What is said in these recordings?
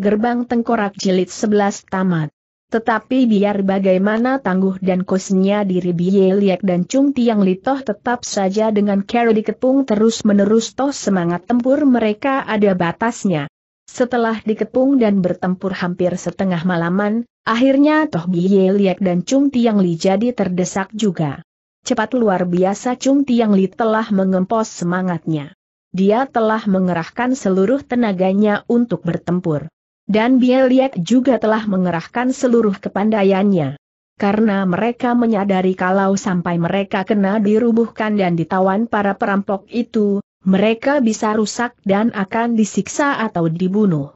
Gerbang Tengkorak Jilid 11 tamat. Tetapi biar bagaimana tangguh dan kosnya diri Biye Liek dan Chung Tiang Litoh tetap saja dengan cara dikepung terus-menerus toh semangat tempur mereka ada batasnya. Setelah dikepung dan bertempur hampir setengah malaman, akhirnya toh Biye Liek dan Chung Tiang Li jadi terdesak juga. Cepat luar biasa Chung Tiang Li telah mengempos semangatnya. Dia telah mengerahkan seluruh tenaganya untuk bertempur. Dan Bieliek juga telah mengerahkan seluruh kepandaiannya. Karena mereka menyadari kalau sampai mereka kena dirubuhkan dan ditawan para perampok itu, mereka bisa rusak dan akan disiksa atau dibunuh.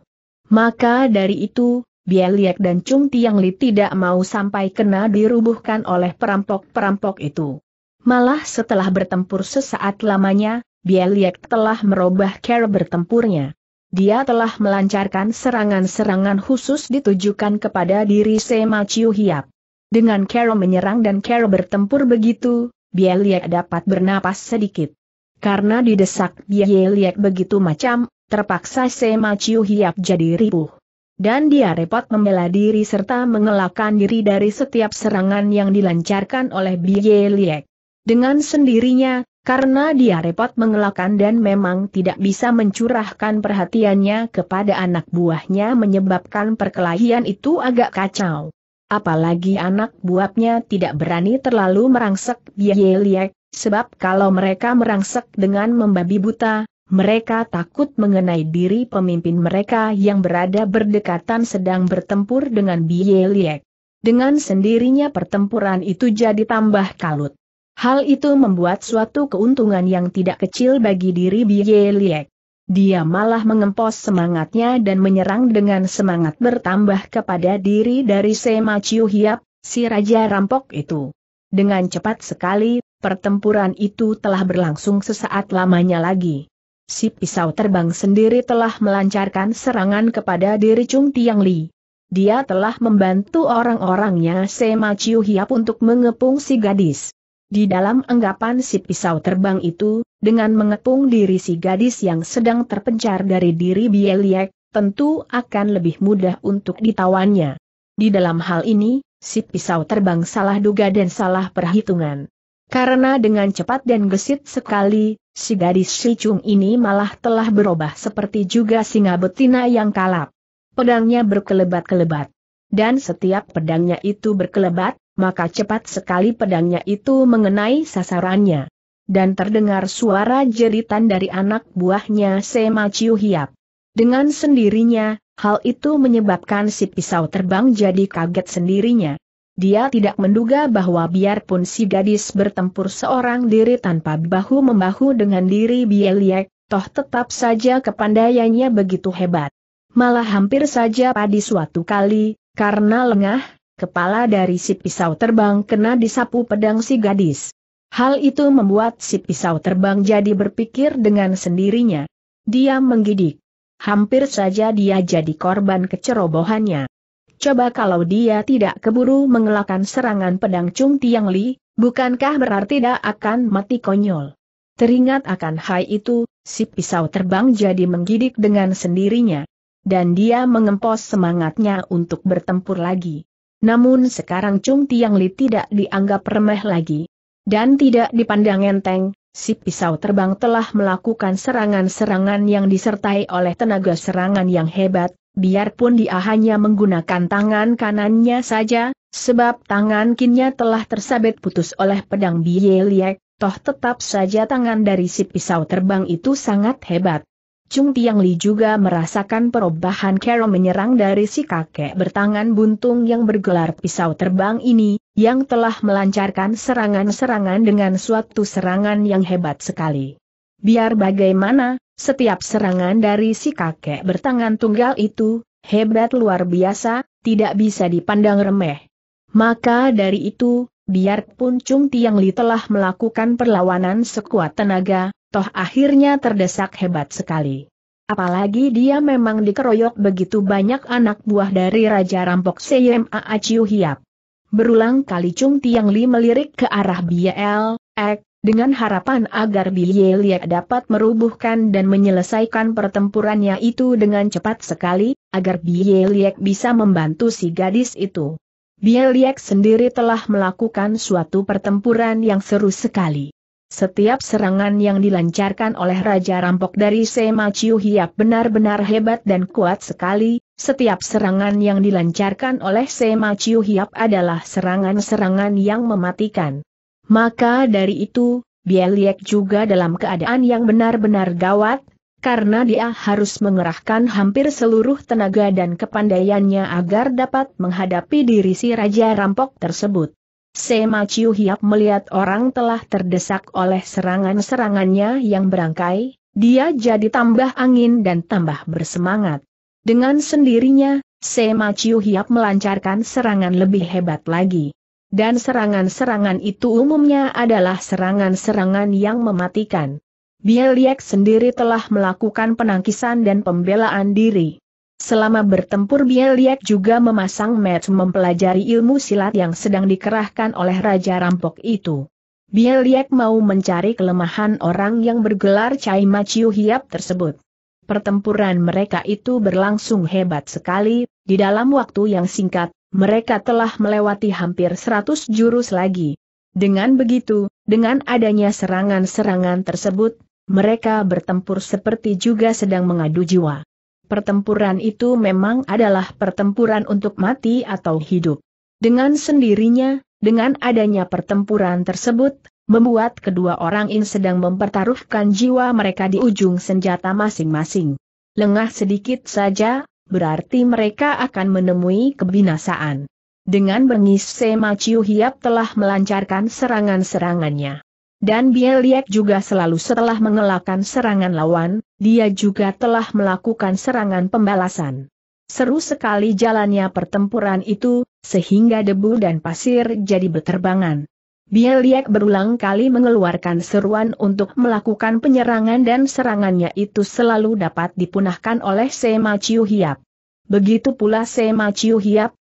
Maka dari itu, Bieliek dan Chung Tiang Li tidak mau sampai kena dirubuhkan oleh perampok-perampok itu. Malah setelah bertempur sesaat lamanya, Bieliek telah merubah cara bertempurnya dia telah melancarkan serangan-serangan khusus ditujukan kepada diri Sema Chiu Hiap. Dengan Carol menyerang dan Carol bertempur begitu, Bieliek dapat bernapas sedikit. Karena didesak Bieliek begitu macam, terpaksa Sema Chiu Hiap jadi ribuh. Dan dia repot membela diri serta mengelakkan diri dari setiap serangan yang dilancarkan oleh Bieliek dengan sendirinya, karena dia repot mengelakkan dan memang tidak bisa mencurahkan perhatiannya kepada anak buahnya menyebabkan perkelahian itu agak kacau. Apalagi anak buahnya tidak berani terlalu merangsek Biayeliek, sebab kalau mereka merangsek dengan membabi buta, mereka takut mengenai diri pemimpin mereka yang berada berdekatan sedang bertempur dengan Biayeliek. Dengan sendirinya pertempuran itu jadi tambah kalut. Hal itu membuat suatu keuntungan yang tidak kecil bagi diri Biye Liek. Dia malah mengempos semangatnya dan menyerang dengan semangat bertambah kepada diri dari Sema Chiu Hiap, si Raja Rampok itu. Dengan cepat sekali, pertempuran itu telah berlangsung sesaat lamanya lagi. Si pisau terbang sendiri telah melancarkan serangan kepada diri Chung Tiang Li. Dia telah membantu orang-orangnya Sema Chiu Hiap untuk mengepung si gadis. Di dalam anggapan si pisau terbang itu, dengan mengepung diri si gadis yang sedang terpencar dari diri Bieliek, tentu akan lebih mudah untuk ditawannya. Di dalam hal ini, si pisau terbang salah duga dan salah perhitungan. Karena dengan cepat dan gesit sekali, si gadis Chung ini malah telah berubah seperti juga singa betina yang kalap. Pedangnya berkelebat-kelebat. Dan setiap pedangnya itu berkelebat, maka cepat sekali pedangnya itu mengenai sasarannya. Dan terdengar suara jeritan dari anak buahnya Sema Chiu Hiap. Dengan sendirinya, hal itu menyebabkan si pisau terbang jadi kaget sendirinya. Dia tidak menduga bahwa biarpun si gadis bertempur seorang diri tanpa bahu-membahu dengan diri Bieliek, toh tetap saja kepandaiannya begitu hebat. Malah hampir saja pada suatu kali, karena lengah, kepala dari si pisau terbang kena disapu pedang si gadis. Hal itu membuat si pisau terbang jadi berpikir dengan sendirinya. Dia menggidik. Hampir saja dia jadi korban kecerobohannya. Coba kalau dia tidak keburu mengelakkan serangan pedang Chung Tiang Li, bukankah berarti dia akan mati konyol? Teringat akan hai itu, si pisau terbang jadi menggidik dengan sendirinya. Dan dia mengempos semangatnya untuk bertempur lagi. Namun sekarang Chung Tiang Li tidak dianggap remeh lagi. Dan tidak dipandang enteng, si pisau terbang telah melakukan serangan-serangan yang disertai oleh tenaga serangan yang hebat, biarpun dia hanya menggunakan tangan kanannya saja, sebab tangan kinnya telah tersabet putus oleh pedang Bieliek, toh tetap saja tangan dari si pisau terbang itu sangat hebat. Chung Tiang Li juga merasakan perubahan Carol menyerang dari si kakek bertangan buntung yang bergelar pisau terbang ini, yang telah melancarkan serangan-serangan dengan suatu serangan yang hebat sekali. Biar bagaimana, setiap serangan dari si kakek bertangan tunggal itu, hebat luar biasa, tidak bisa dipandang remeh. Maka dari itu, Biarpun Chung Tiang Li telah melakukan perlawanan sekuat tenaga, toh akhirnya terdesak hebat sekali. Apalagi dia memang dikeroyok begitu banyak anak buah dari Raja Rampok CMA Aciu Hiap. Berulang kali Chung Tiang Li melirik ke arah Biel, Ek, dengan harapan agar Biel Ek dapat merubuhkan dan menyelesaikan pertempurannya itu dengan cepat sekali, agar Biel Ek bisa membantu si gadis itu. Bieliek sendiri telah melakukan suatu pertempuran yang seru sekali. Setiap serangan yang dilancarkan oleh Raja Rampok dari Sema Chiu benar-benar hebat dan kuat sekali, setiap serangan yang dilancarkan oleh Sema Chiu adalah serangan-serangan yang mematikan. Maka dari itu, Bieliek juga dalam keadaan yang benar-benar gawat, karena dia harus mengerahkan hampir seluruh tenaga dan kepandaiannya agar dapat menghadapi diri si Raja Rampok tersebut. Sema Chiu Hiap melihat orang telah terdesak oleh serangan-serangannya yang berangkai, dia jadi tambah angin dan tambah bersemangat. Dengan sendirinya, Sema Chiu Hiap melancarkan serangan lebih hebat lagi. Dan serangan-serangan itu umumnya adalah serangan-serangan yang mematikan. Bieliek sendiri telah melakukan penangkisan dan pembelaan diri. Selama bertempur Bieliek juga memasang match mempelajari ilmu silat yang sedang dikerahkan oleh Raja Rampok itu. Bieliek mau mencari kelemahan orang yang bergelar Cai Maciu Hiap tersebut. Pertempuran mereka itu berlangsung hebat sekali, di dalam waktu yang singkat, mereka telah melewati hampir 100 jurus lagi. Dengan begitu, dengan adanya serangan-serangan tersebut, mereka bertempur seperti juga sedang mengadu jiwa. Pertempuran itu memang adalah pertempuran untuk mati atau hidup. Dengan sendirinya, dengan adanya pertempuran tersebut, membuat kedua orang ini sedang mempertaruhkan jiwa mereka di ujung senjata masing-masing. Lengah sedikit saja, berarti mereka akan menemui kebinasaan. Dengan bengis Sema Chiu Hiap telah melancarkan serangan-serangannya. Dan Bieliek juga selalu setelah mengelakkan serangan lawan, dia juga telah melakukan serangan pembalasan. Seru sekali jalannya pertempuran itu, sehingga debu dan pasir jadi berterbangan. Bieliek berulang kali mengeluarkan seruan untuk melakukan penyerangan dan serangannya itu selalu dapat dipunahkan oleh Sema Chiu Begitu pula Sema Chiu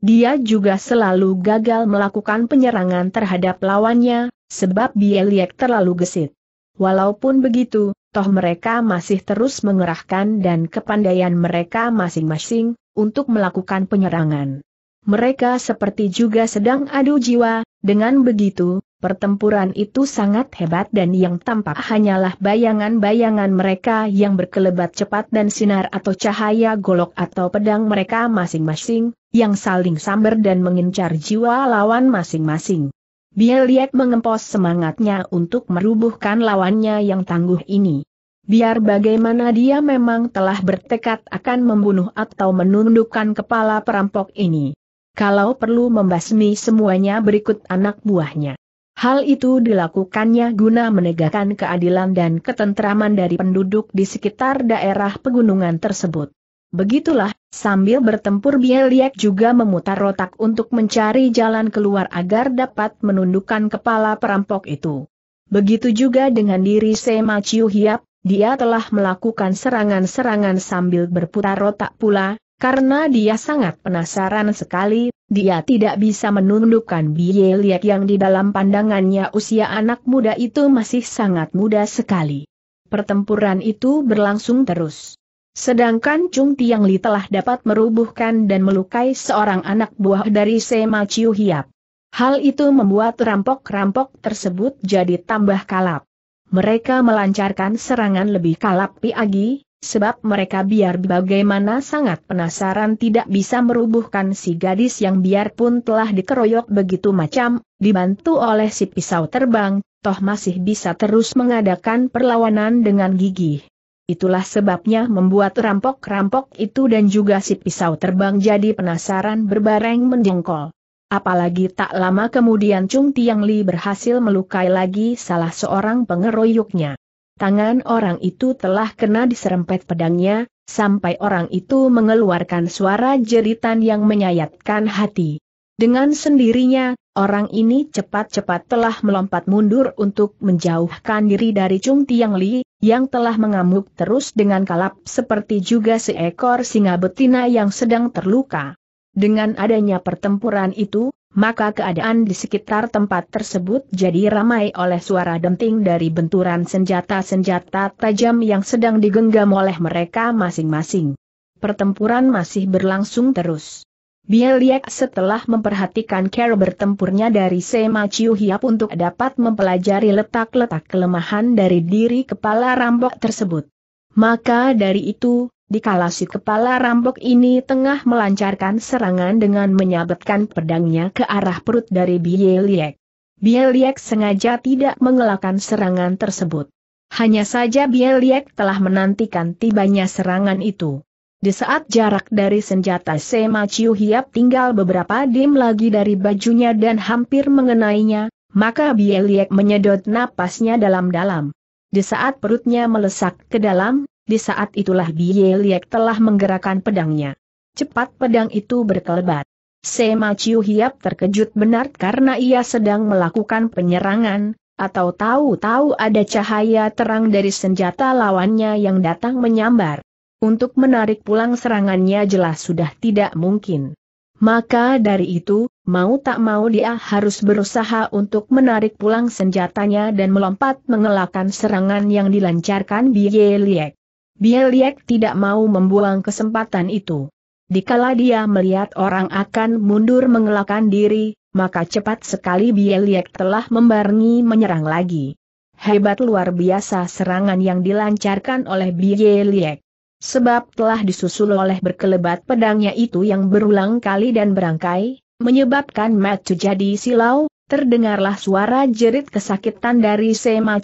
dia juga selalu gagal melakukan penyerangan terhadap lawannya, sebab Bieliek terlalu gesit. Walaupun begitu, toh mereka masih terus mengerahkan dan kepandaian mereka masing-masing, untuk melakukan penyerangan. Mereka seperti juga sedang adu jiwa, dengan begitu, pertempuran itu sangat hebat dan yang tampak hanyalah bayangan-bayangan mereka yang berkelebat cepat dan sinar atau cahaya golok atau pedang mereka masing-masing, yang saling samber dan mengincar jiwa lawan masing-masing. Bia lihat mengempos semangatnya untuk merubuhkan lawannya yang tangguh ini. Biar bagaimana dia memang telah bertekad akan membunuh atau menundukkan kepala perampok ini. Kalau perlu membasmi semuanya berikut anak buahnya. Hal itu dilakukannya guna menegakkan keadilan dan ketentraman dari penduduk di sekitar daerah pegunungan tersebut. Begitulah, sambil bertempur Bieliek juga memutar otak untuk mencari jalan keluar agar dapat menundukkan kepala perampok itu. Begitu juga dengan diri Sema Chiu Hiap, dia telah melakukan serangan-serangan sambil berputar otak pula, karena dia sangat penasaran sekali, dia tidak bisa menundukkan Bieliek yang di dalam pandangannya usia anak muda itu masih sangat muda sekali. Pertempuran itu berlangsung terus. Sedangkan Chung Tiang Li telah dapat merubuhkan dan melukai seorang anak buah dari Sema Chiu Hiap. Hal itu membuat rampok-rampok tersebut jadi tambah kalap. Mereka melancarkan serangan lebih kalap lagi, sebab mereka biar bagaimana sangat penasaran tidak bisa merubuhkan si gadis yang biarpun telah dikeroyok begitu macam, dibantu oleh si pisau terbang, toh masih bisa terus mengadakan perlawanan dengan gigih. Itulah sebabnya membuat rampok-rampok itu dan juga si pisau terbang jadi penasaran berbareng mendengkol. Apalagi tak lama kemudian Chung Tiang Li berhasil melukai lagi salah seorang pengeroyoknya. Tangan orang itu telah kena diserempet pedangnya, sampai orang itu mengeluarkan suara jeritan yang menyayatkan hati. Dengan sendirinya, orang ini cepat-cepat telah melompat mundur untuk menjauhkan diri dari Chung Tiang Li, yang telah mengamuk terus dengan kalap seperti juga seekor singa betina yang sedang terluka. Dengan adanya pertempuran itu, maka keadaan di sekitar tempat tersebut jadi ramai oleh suara denting dari benturan senjata-senjata tajam yang sedang digenggam oleh mereka masing-masing. Pertempuran masih berlangsung terus. Bieliek setelah memperhatikan cara bertempurnya dari Sema Chiu Hiap untuk dapat mempelajari letak-letak kelemahan dari diri kepala rambok tersebut. Maka dari itu, di si kepala rambok ini tengah melancarkan serangan dengan menyabetkan pedangnya ke arah perut dari Bieliek. Bieliek sengaja tidak mengelakkan serangan tersebut. Hanya saja Bieliek telah menantikan tibanya serangan itu. Di saat jarak dari senjata Sema Chiu Hiap tinggal beberapa dim lagi dari bajunya dan hampir mengenainya, maka Bieliek menyedot napasnya dalam-dalam. Di saat perutnya melesak ke dalam, di saat itulah Bieliek telah menggerakkan pedangnya. Cepat pedang itu berkelebat. Sema Chiu Hiap terkejut benar karena ia sedang melakukan penyerangan, atau tahu-tahu ada cahaya terang dari senjata lawannya yang datang menyambar. Untuk menarik pulang serangannya jelas sudah tidak mungkin. Maka dari itu, mau tak mau dia harus berusaha untuk menarik pulang senjatanya dan melompat mengelakkan serangan yang dilancarkan Bie Liek. Bie Liek tidak mau membuang kesempatan itu. Dikala dia melihat orang akan mundur mengelakkan diri, maka cepat sekali Bie Liek telah membarengi menyerang lagi. Hebat luar biasa serangan yang dilancarkan oleh Bie Liek. Sebab telah disusul oleh berkelebat pedangnya itu yang berulang kali dan berangkai, menyebabkan Matu jadi silau, terdengarlah suara jerit kesakitan dari Sema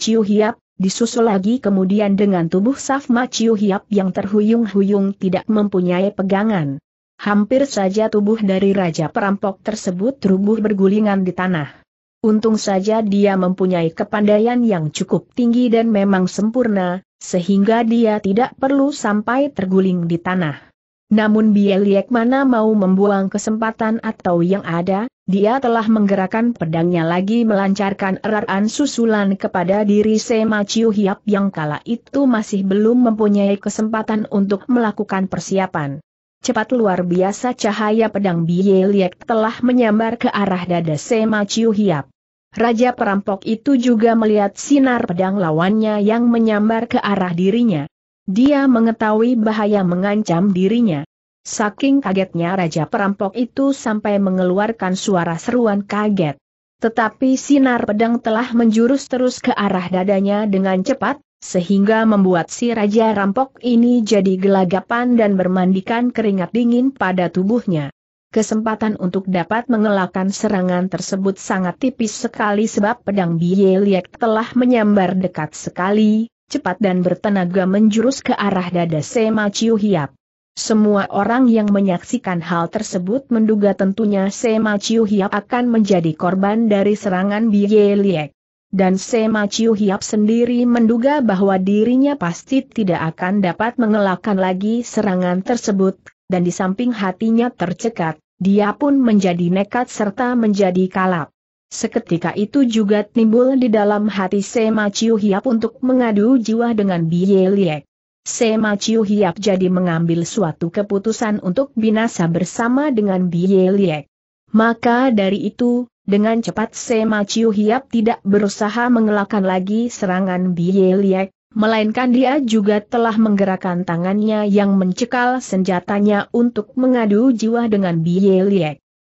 disusul lagi kemudian dengan tubuh Safma Chiu yang terhuyung-huyung tidak mempunyai pegangan. Hampir saja tubuh dari Raja Perampok tersebut rubuh bergulingan di tanah. Untung saja dia mempunyai kepandaian yang cukup tinggi dan memang sempurna, sehingga dia tidak perlu sampai terguling di tanah. Namun Bieliek mana mau membuang kesempatan atau yang ada, dia telah menggerakkan pedangnya lagi melancarkan erat susulan kepada diri Sema Chiu Hiap yang kala itu masih belum mempunyai kesempatan untuk melakukan persiapan. Cepat luar biasa cahaya pedang Bieliek telah menyambar ke arah dada Sema Chiu Hiap. Raja perampok itu juga melihat sinar pedang lawannya yang menyambar ke arah dirinya. Dia mengetahui bahaya mengancam dirinya. Saking kagetnya raja perampok itu sampai mengeluarkan suara seruan kaget. Tetapi sinar pedang telah menjurus terus ke arah dadanya dengan cepat, sehingga membuat si Raja Rampok ini jadi gelagapan dan bermandikan keringat dingin pada tubuhnya kesempatan untuk dapat mengelakkan serangan tersebut sangat tipis sekali sebab pedang Biye Liek telah menyambar dekat sekali, cepat dan bertenaga menjurus ke arah dada Sema Chiu Hiap. Semua orang yang menyaksikan hal tersebut menduga tentunya Sema Chiu Hiap akan menjadi korban dari serangan Biye Liek. Dan Sema Chiu Hiap sendiri menduga bahwa dirinya pasti tidak akan dapat mengelakkan lagi serangan tersebut, dan di samping hatinya tercekat, dia pun menjadi nekat serta menjadi kalap. Seketika itu juga timbul di dalam hati Sema Chiu Hiap untuk mengadu jiwa dengan Bie Liek. Sema Chiu Hiap jadi mengambil suatu keputusan untuk binasa bersama dengan Bie Liek. Maka dari itu, dengan cepat Sema Chiu Hiap tidak berusaha mengelakkan lagi serangan Bie Liek, melainkan dia juga telah menggerakkan tangannya yang mencekal senjatanya untuk mengadu jiwa dengan Bie Bie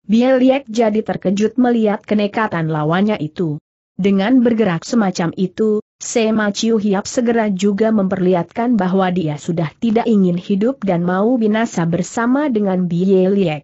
Bieliek jadi terkejut melihat kenekatan lawannya itu. Dengan bergerak semacam itu, Sema Chiu Hiap segera juga memperlihatkan bahwa dia sudah tidak ingin hidup dan mau binasa bersama dengan Bie Bieliek.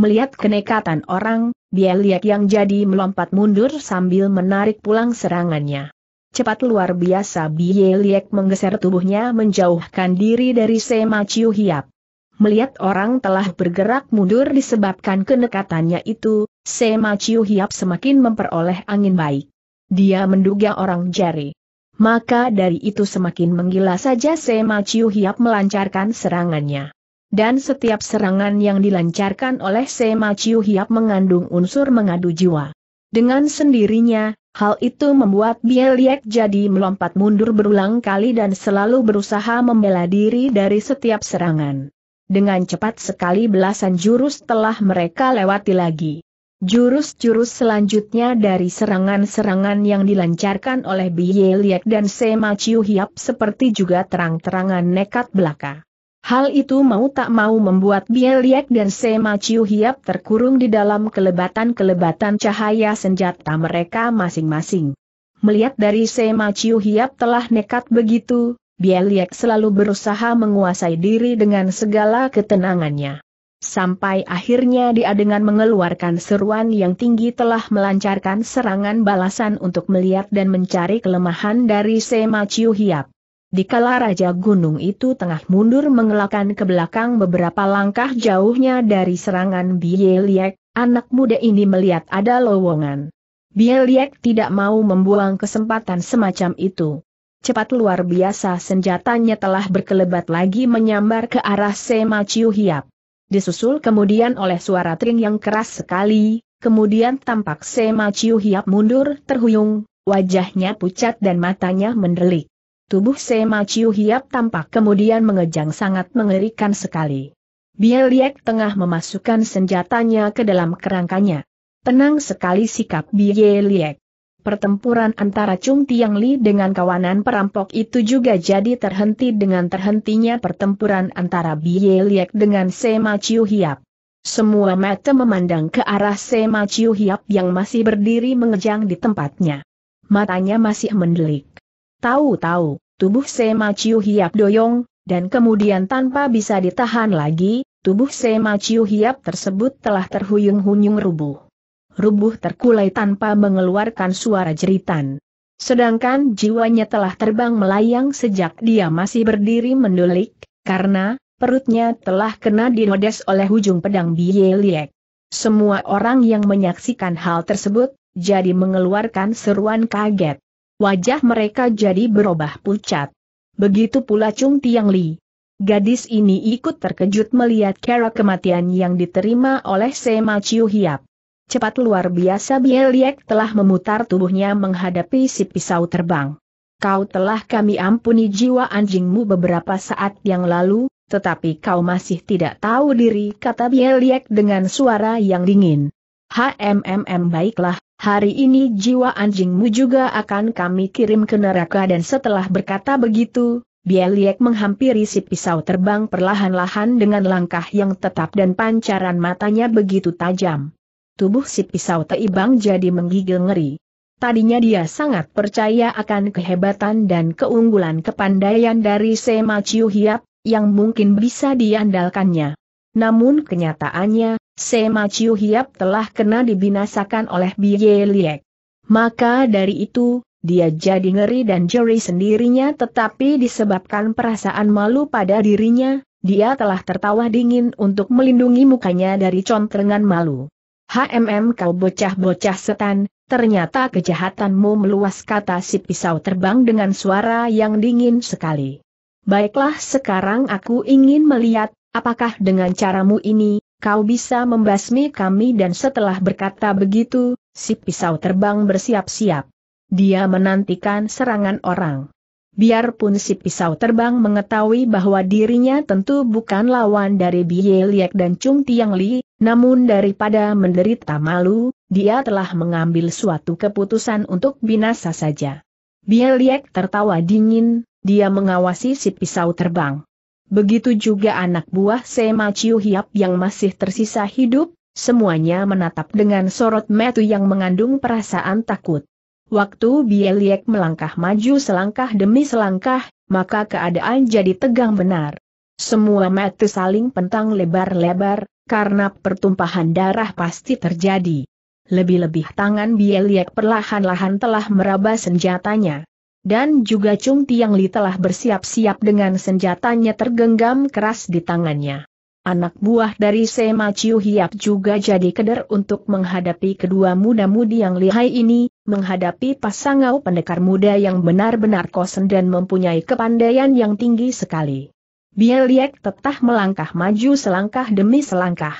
Melihat kenekatan orang, Bie Bieliek yang jadi melompat mundur sambil menarik pulang serangannya. Cepat luar biasa Bie Liek menggeser tubuhnya menjauhkan diri dari Sema Chiu Hiap. Melihat orang telah bergerak mundur disebabkan kenekatannya itu, Sema Chiu Hiap semakin memperoleh angin baik. Dia menduga orang jari. Maka dari itu semakin menggila saja Sema Chiu Hiap melancarkan serangannya. Dan setiap serangan yang dilancarkan oleh Sema Chiu Hiap mengandung unsur mengadu jiwa. Dengan sendirinya, hal itu membuat Bieliek jadi melompat mundur berulang kali dan selalu berusaha membela diri dari setiap serangan. Dengan cepat sekali belasan jurus telah mereka lewati lagi. Jurus-jurus selanjutnya dari serangan-serangan yang dilancarkan oleh Bieliek dan Sema Chiu Hiap seperti juga terang-terangan nekat belaka. Hal itu mau tak mau membuat Bieliek dan Sema Chiu Hiap terkurung di dalam kelebatan-kelebatan cahaya senjata mereka masing-masing. Melihat dari Sema Chiu Hiap telah nekat begitu, Bieliek selalu berusaha menguasai diri dengan segala ketenangannya. Sampai akhirnya dia dengan mengeluarkan seruan yang tinggi telah melancarkan serangan balasan untuk melihat dan mencari kelemahan dari Sema Chiu Hiap. Dikala Raja Gunung itu tengah mundur mengelakkan ke belakang beberapa langkah jauhnya dari serangan Bieliek, anak muda ini melihat ada lowongan. Bieliek tidak mau membuang kesempatan semacam itu. Cepat luar biasa senjatanya telah berkelebat lagi menyambar ke arah Sema Chiu Hiap. Disusul kemudian oleh suara tring yang keras sekali, kemudian tampak Sema Chiu Hiap mundur terhuyung, wajahnya pucat dan matanya mendelik. Tubuh Sema Chiu Hiap tampak kemudian mengejang sangat mengerikan sekali. Bieliek tengah memasukkan senjatanya ke dalam kerangkanya. Tenang sekali sikap Bieliek. Pertempuran antara Chung Tiang Li dengan kawanan perampok itu juga jadi terhenti dengan terhentinya pertempuran antara Bieliek dengan Sema Chiu Hiap. Semua mata memandang ke arah Sema Chiu Hiap yang masih berdiri mengejang di tempatnya. Matanya masih mendelik. Tahu-tahu, tubuh Sema Chiu Hiap doyong, dan kemudian tanpa bisa ditahan lagi, tubuh Sema Chiu Hiap tersebut telah terhuyung-hunyung rubuh. Rubuh terkulai tanpa mengeluarkan suara jeritan. Sedangkan jiwanya telah terbang melayang sejak dia masih berdiri mendulik, karena perutnya telah kena dinodes oleh ujung pedang Bieliek. Semua orang yang menyaksikan hal tersebut, jadi mengeluarkan seruan kaget. Wajah mereka jadi berubah pucat. Begitu pula Chung Tiang Li. Gadis ini ikut terkejut melihat cara kematian yang diterima oleh Sema Chiu Hiap. Cepat luar biasa Bieliek telah memutar tubuhnya menghadapi si pisau terbang. Kau telah kami ampuni jiwa anjingmu beberapa saat yang lalu, tetapi kau masih tidak tahu diri kata Bieliek dengan suara yang dingin. HMMM baiklah, Hari ini jiwa anjingmu juga akan kami kirim ke neraka dan setelah berkata begitu, Bieliek menghampiri si pisau terbang perlahan-lahan dengan langkah yang tetap dan pancaran matanya begitu tajam. Tubuh si pisau teibang jadi menggigil ngeri. Tadinya dia sangat percaya akan kehebatan dan keunggulan kepandaian dari Sema Chiu Hiap, yang mungkin bisa diandalkannya. Namun kenyataannya, Sema Chiu Hiap telah kena dibinasakan oleh Biye Liek. Maka dari itu, dia jadi ngeri dan jeri sendirinya tetapi disebabkan perasaan malu pada dirinya, dia telah tertawa dingin untuk melindungi mukanya dari contrengan malu. HMM kau bocah-bocah setan, ternyata kejahatanmu meluas kata si pisau terbang dengan suara yang dingin sekali. Baiklah sekarang aku ingin melihat, apakah dengan caramu ini, kau bisa membasmi kami dan setelah berkata begitu, si pisau terbang bersiap-siap. Dia menantikan serangan orang. Biarpun si pisau terbang mengetahui bahwa dirinya tentu bukan lawan dari Bie Liek dan Chung Tiang Li, namun daripada menderita malu, dia telah mengambil suatu keputusan untuk binasa saja. Bie Liek tertawa dingin, dia mengawasi si pisau terbang. Begitu juga anak buah Sema Chiu Hiap yang masih tersisa hidup, semuanya menatap dengan sorot metu yang mengandung perasaan takut. Waktu Bieliek melangkah maju selangkah demi selangkah, maka keadaan jadi tegang benar. Semua metu saling pentang lebar-lebar, karena pertumpahan darah pasti terjadi. Lebih-lebih tangan Bieliek perlahan-lahan telah meraba senjatanya dan juga Cung Tiang Li telah bersiap-siap dengan senjatanya tergenggam keras di tangannya. Anak buah dari Sema Chiu Hiap juga jadi keder untuk menghadapi kedua muda-mudi yang lihai ini, menghadapi pasangau pendekar muda yang benar-benar kosen dan mempunyai kepandaian yang tinggi sekali. Bieliek tetap melangkah maju selangkah demi selangkah.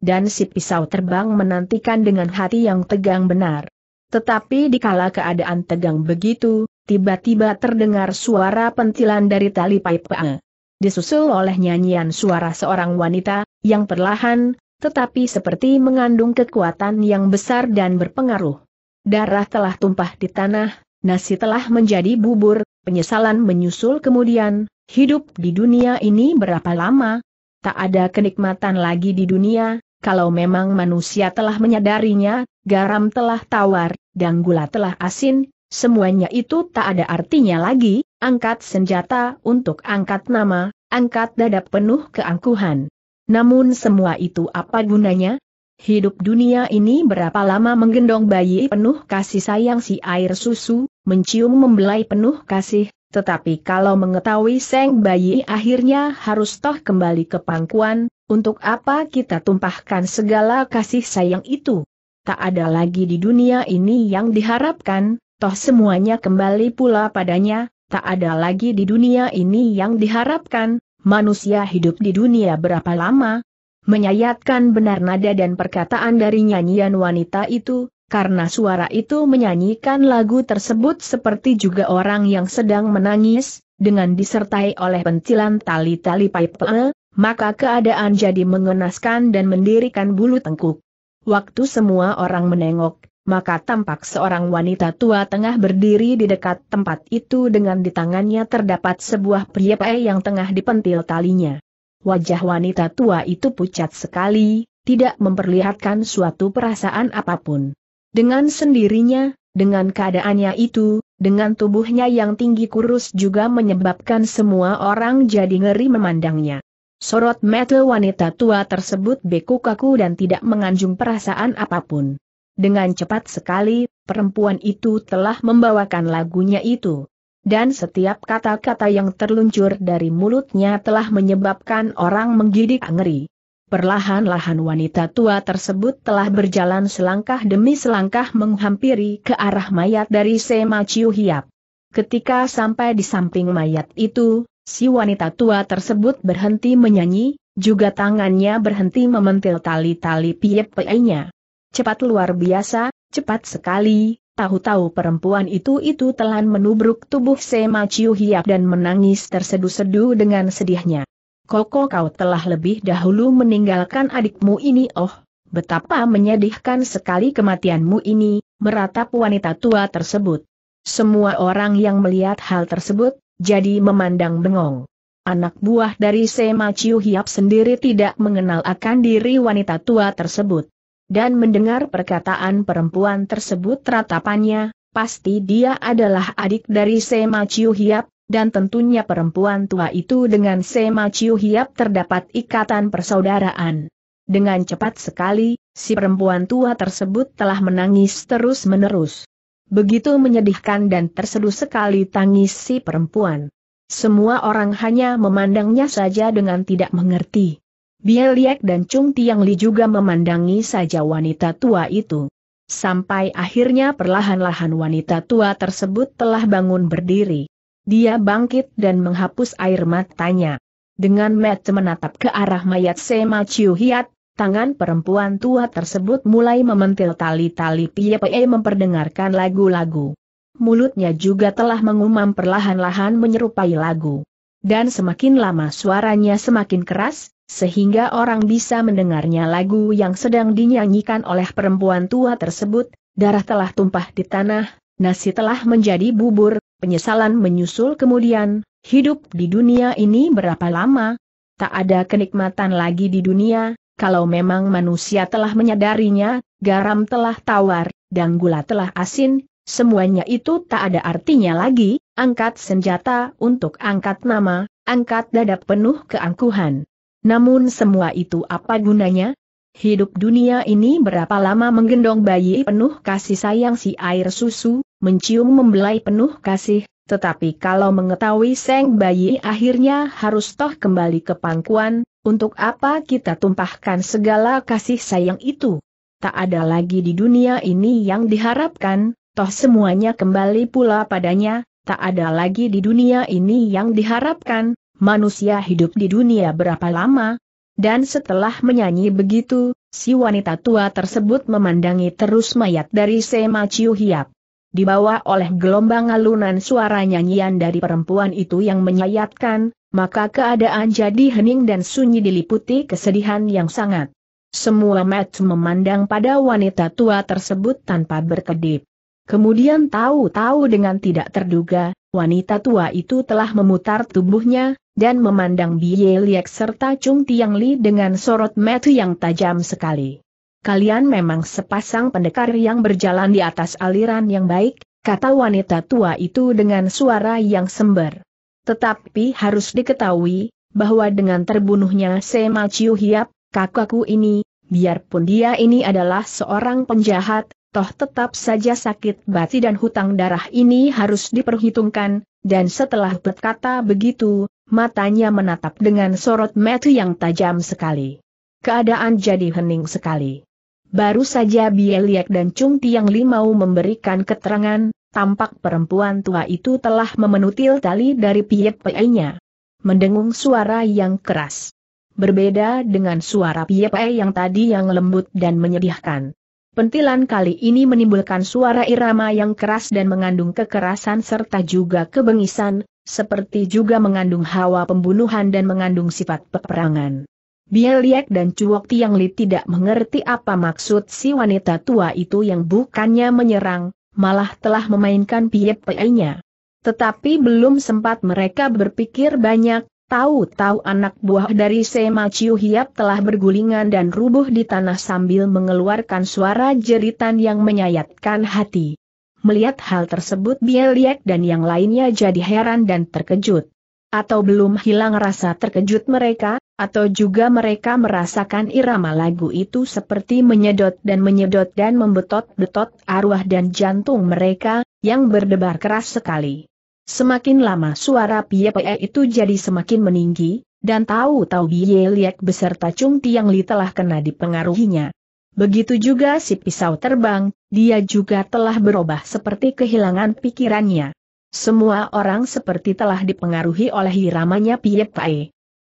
Dan si pisau terbang menantikan dengan hati yang tegang benar. Tetapi dikala keadaan tegang begitu, tiba-tiba terdengar suara pentilan dari tali pipa. Disusul oleh nyanyian suara seorang wanita, yang perlahan, tetapi seperti mengandung kekuatan yang besar dan berpengaruh. Darah telah tumpah di tanah, nasi telah menjadi bubur, penyesalan menyusul kemudian, hidup di dunia ini berapa lama? Tak ada kenikmatan lagi di dunia, kalau memang manusia telah menyadarinya, garam telah tawar, dan gula telah asin, Semuanya itu tak ada artinya lagi, angkat senjata untuk angkat nama, angkat dada penuh keangkuhan. Namun semua itu apa gunanya? Hidup dunia ini berapa lama menggendong bayi penuh kasih sayang si air susu, mencium membelai penuh kasih, tetapi kalau mengetahui seng bayi akhirnya harus toh kembali ke pangkuan, untuk apa kita tumpahkan segala kasih sayang itu? Tak ada lagi di dunia ini yang diharapkan, toh semuanya kembali pula padanya, tak ada lagi di dunia ini yang diharapkan, manusia hidup di dunia berapa lama? Menyayatkan benar nada dan perkataan dari nyanyian wanita itu, karena suara itu menyanyikan lagu tersebut seperti juga orang yang sedang menangis, dengan disertai oleh pentilan tali-tali pipe, maka keadaan jadi mengenaskan dan mendirikan bulu tengkuk. Waktu semua orang menengok, maka tampak seorang wanita tua tengah berdiri di dekat tempat itu dengan di tangannya terdapat sebuah pria yang tengah dipentil talinya. Wajah wanita tua itu pucat sekali, tidak memperlihatkan suatu perasaan apapun. Dengan sendirinya, dengan keadaannya itu, dengan tubuhnya yang tinggi kurus juga menyebabkan semua orang jadi ngeri memandangnya. Sorot metel wanita tua tersebut beku kaku dan tidak menganjung perasaan apapun. Dengan cepat sekali, perempuan itu telah membawakan lagunya itu. Dan setiap kata-kata yang terluncur dari mulutnya telah menyebabkan orang menggidik ngeri. Perlahan-lahan wanita tua tersebut telah berjalan selangkah demi selangkah menghampiri ke arah mayat dari Sema Chiu Hiap. Ketika sampai di samping mayat itu, si wanita tua tersebut berhenti menyanyi, juga tangannya berhenti mementil tali-tali piep nya cepat luar biasa, cepat sekali, tahu-tahu perempuan itu-itu telan menubruk tubuh Sema Chiu Hiap dan menangis tersedu-sedu dengan sedihnya. Koko kau telah lebih dahulu meninggalkan adikmu ini oh, betapa menyedihkan sekali kematianmu ini, meratap wanita tua tersebut. Semua orang yang melihat hal tersebut, jadi memandang bengong. Anak buah dari Sema Chiu Hiap sendiri tidak mengenal akan diri wanita tua tersebut dan mendengar perkataan perempuan tersebut ratapannya, pasti dia adalah adik dari Sema Chiu Hiap, dan tentunya perempuan tua itu dengan Sema Chiu Hiap terdapat ikatan persaudaraan. Dengan cepat sekali, si perempuan tua tersebut telah menangis terus-menerus. Begitu menyedihkan dan terseduh sekali tangis si perempuan. Semua orang hanya memandangnya saja dengan tidak mengerti. Bie Liek dan Chung Tiang Li juga memandangi saja wanita tua itu. Sampai akhirnya perlahan-lahan wanita tua tersebut telah bangun berdiri. Dia bangkit dan menghapus air matanya. Dengan mata menatap ke arah mayat Sema Chiu Hiat, tangan perempuan tua tersebut mulai mementil tali-tali Pia Pie memperdengarkan lagu-lagu. Mulutnya juga telah mengumam perlahan-lahan menyerupai lagu. Dan semakin lama suaranya semakin keras, sehingga orang bisa mendengarnya lagu yang sedang dinyanyikan oleh perempuan tua tersebut, darah telah tumpah di tanah, nasi telah menjadi bubur, penyesalan menyusul kemudian, hidup di dunia ini berapa lama? Tak ada kenikmatan lagi di dunia, kalau memang manusia telah menyadarinya, garam telah tawar, dan gula telah asin, semuanya itu tak ada artinya lagi, angkat senjata untuk angkat nama, angkat dadap penuh keangkuhan. Namun semua itu apa gunanya? Hidup dunia ini berapa lama menggendong bayi penuh kasih sayang si air susu, mencium membelai penuh kasih, tetapi kalau mengetahui seng bayi akhirnya harus toh kembali ke pangkuan, untuk apa kita tumpahkan segala kasih sayang itu? Tak ada lagi di dunia ini yang diharapkan, toh semuanya kembali pula padanya, tak ada lagi di dunia ini yang diharapkan, manusia hidup di dunia berapa lama? Dan setelah menyanyi begitu, si wanita tua tersebut memandangi terus mayat dari Sema Chiu Hiap. Dibawa oleh gelombang alunan suara nyanyian dari perempuan itu yang menyayatkan, maka keadaan jadi hening dan sunyi diliputi kesedihan yang sangat. Semua match memandang pada wanita tua tersebut tanpa berkedip. Kemudian tahu-tahu dengan tidak terduga, wanita tua itu telah memutar tubuhnya, dan memandang Biye Liek serta Chung Tiang Li dengan sorot mata yang tajam sekali. Kalian memang sepasang pendekar yang berjalan di atas aliran yang baik, kata wanita tua itu dengan suara yang sember. Tetapi harus diketahui, bahwa dengan terbunuhnya Sema Chiu Hiap, kakakku ini, biarpun dia ini adalah seorang penjahat, toh tetap saja sakit bati dan hutang darah ini harus diperhitungkan, dan setelah berkata begitu, matanya menatap dengan sorot metu yang tajam sekali. Keadaan jadi hening sekali. Baru saja Bieliek dan Chung Tiang Li mau memberikan keterangan, tampak perempuan tua itu telah memenutil tali dari piep nya Mendengung suara yang keras. Berbeda dengan suara piep yang tadi yang lembut dan menyedihkan. Pentilan kali ini menimbulkan suara irama yang keras dan mengandung kekerasan serta juga kebengisan, seperti juga mengandung hawa pembunuhan dan mengandung sifat peperangan. Bieliek dan Cuok Tiang Li tidak mengerti apa maksud si wanita tua itu yang bukannya menyerang, malah telah memainkan piep nya Tetapi belum sempat mereka berpikir banyak, Tahu-tahu anak buah dari Sema Chiu Hiap telah bergulingan dan rubuh di tanah sambil mengeluarkan suara jeritan yang menyayatkan hati. Melihat hal tersebut Bieliek dan yang lainnya jadi heran dan terkejut. Atau belum hilang rasa terkejut mereka, atau juga mereka merasakan irama lagu itu seperti menyedot dan menyedot dan membetot-betot arwah dan jantung mereka, yang berdebar keras sekali. Semakin lama suara Pie itu jadi semakin meninggi, dan tahu-tahu Bie Liek beserta Chung Tiang Li telah kena dipengaruhinya. Begitu juga si pisau terbang, dia juga telah berubah seperti kehilangan pikirannya. Semua orang seperti telah dipengaruhi oleh hiramanya Pie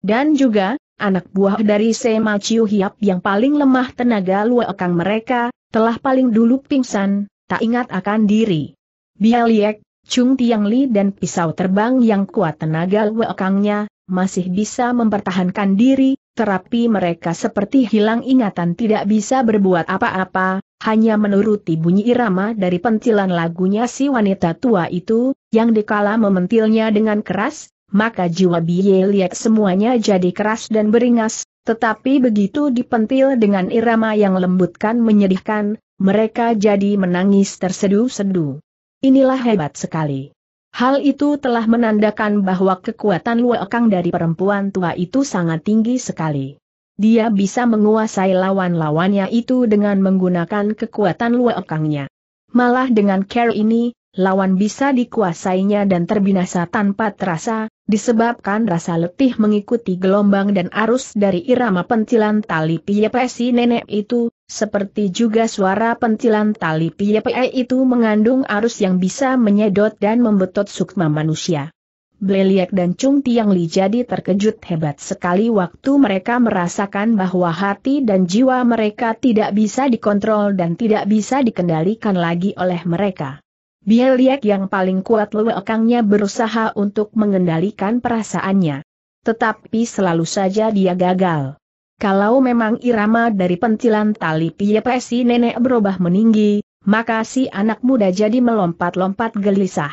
Dan juga, anak buah dari Sema Chiu Hiap yang paling lemah tenaga luekang mereka, telah paling dulu pingsan, tak ingat akan diri. Bie Liek, Chung Tiang Li dan pisau terbang yang kuat tenaga wekangnya, masih bisa mempertahankan diri, terapi mereka seperti hilang ingatan tidak bisa berbuat apa-apa, hanya menuruti bunyi irama dari pentilan lagunya si wanita tua itu, yang dikala mementilnya dengan keras, maka jiwa Biye liat semuanya jadi keras dan beringas, tetapi begitu dipentil dengan irama yang lembutkan menyedihkan, mereka jadi menangis tersedu-sedu. Inilah hebat sekali. Hal itu telah menandakan bahwa kekuatan Luekang dari perempuan tua itu sangat tinggi sekali. Dia bisa menguasai lawan-lawannya itu dengan menggunakan kekuatan Luekangnya. Malah dengan care ini, lawan bisa dikuasainya dan terbinasa tanpa terasa, disebabkan rasa letih mengikuti gelombang dan arus dari irama pentilan tali piyepesi nenek itu, seperti juga suara pentilan tali piyepe itu mengandung arus yang bisa menyedot dan membetot sukma manusia. Bleliak dan Chung Tiang Li jadi terkejut hebat sekali waktu mereka merasakan bahwa hati dan jiwa mereka tidak bisa dikontrol dan tidak bisa dikendalikan lagi oleh mereka. Bieliek yang paling kuat lewekangnya berusaha untuk mengendalikan perasaannya. Tetapi selalu saja dia gagal. Kalau memang irama dari pentilan tali piepesi nenek berubah meninggi, maka si anak muda jadi melompat-lompat gelisah.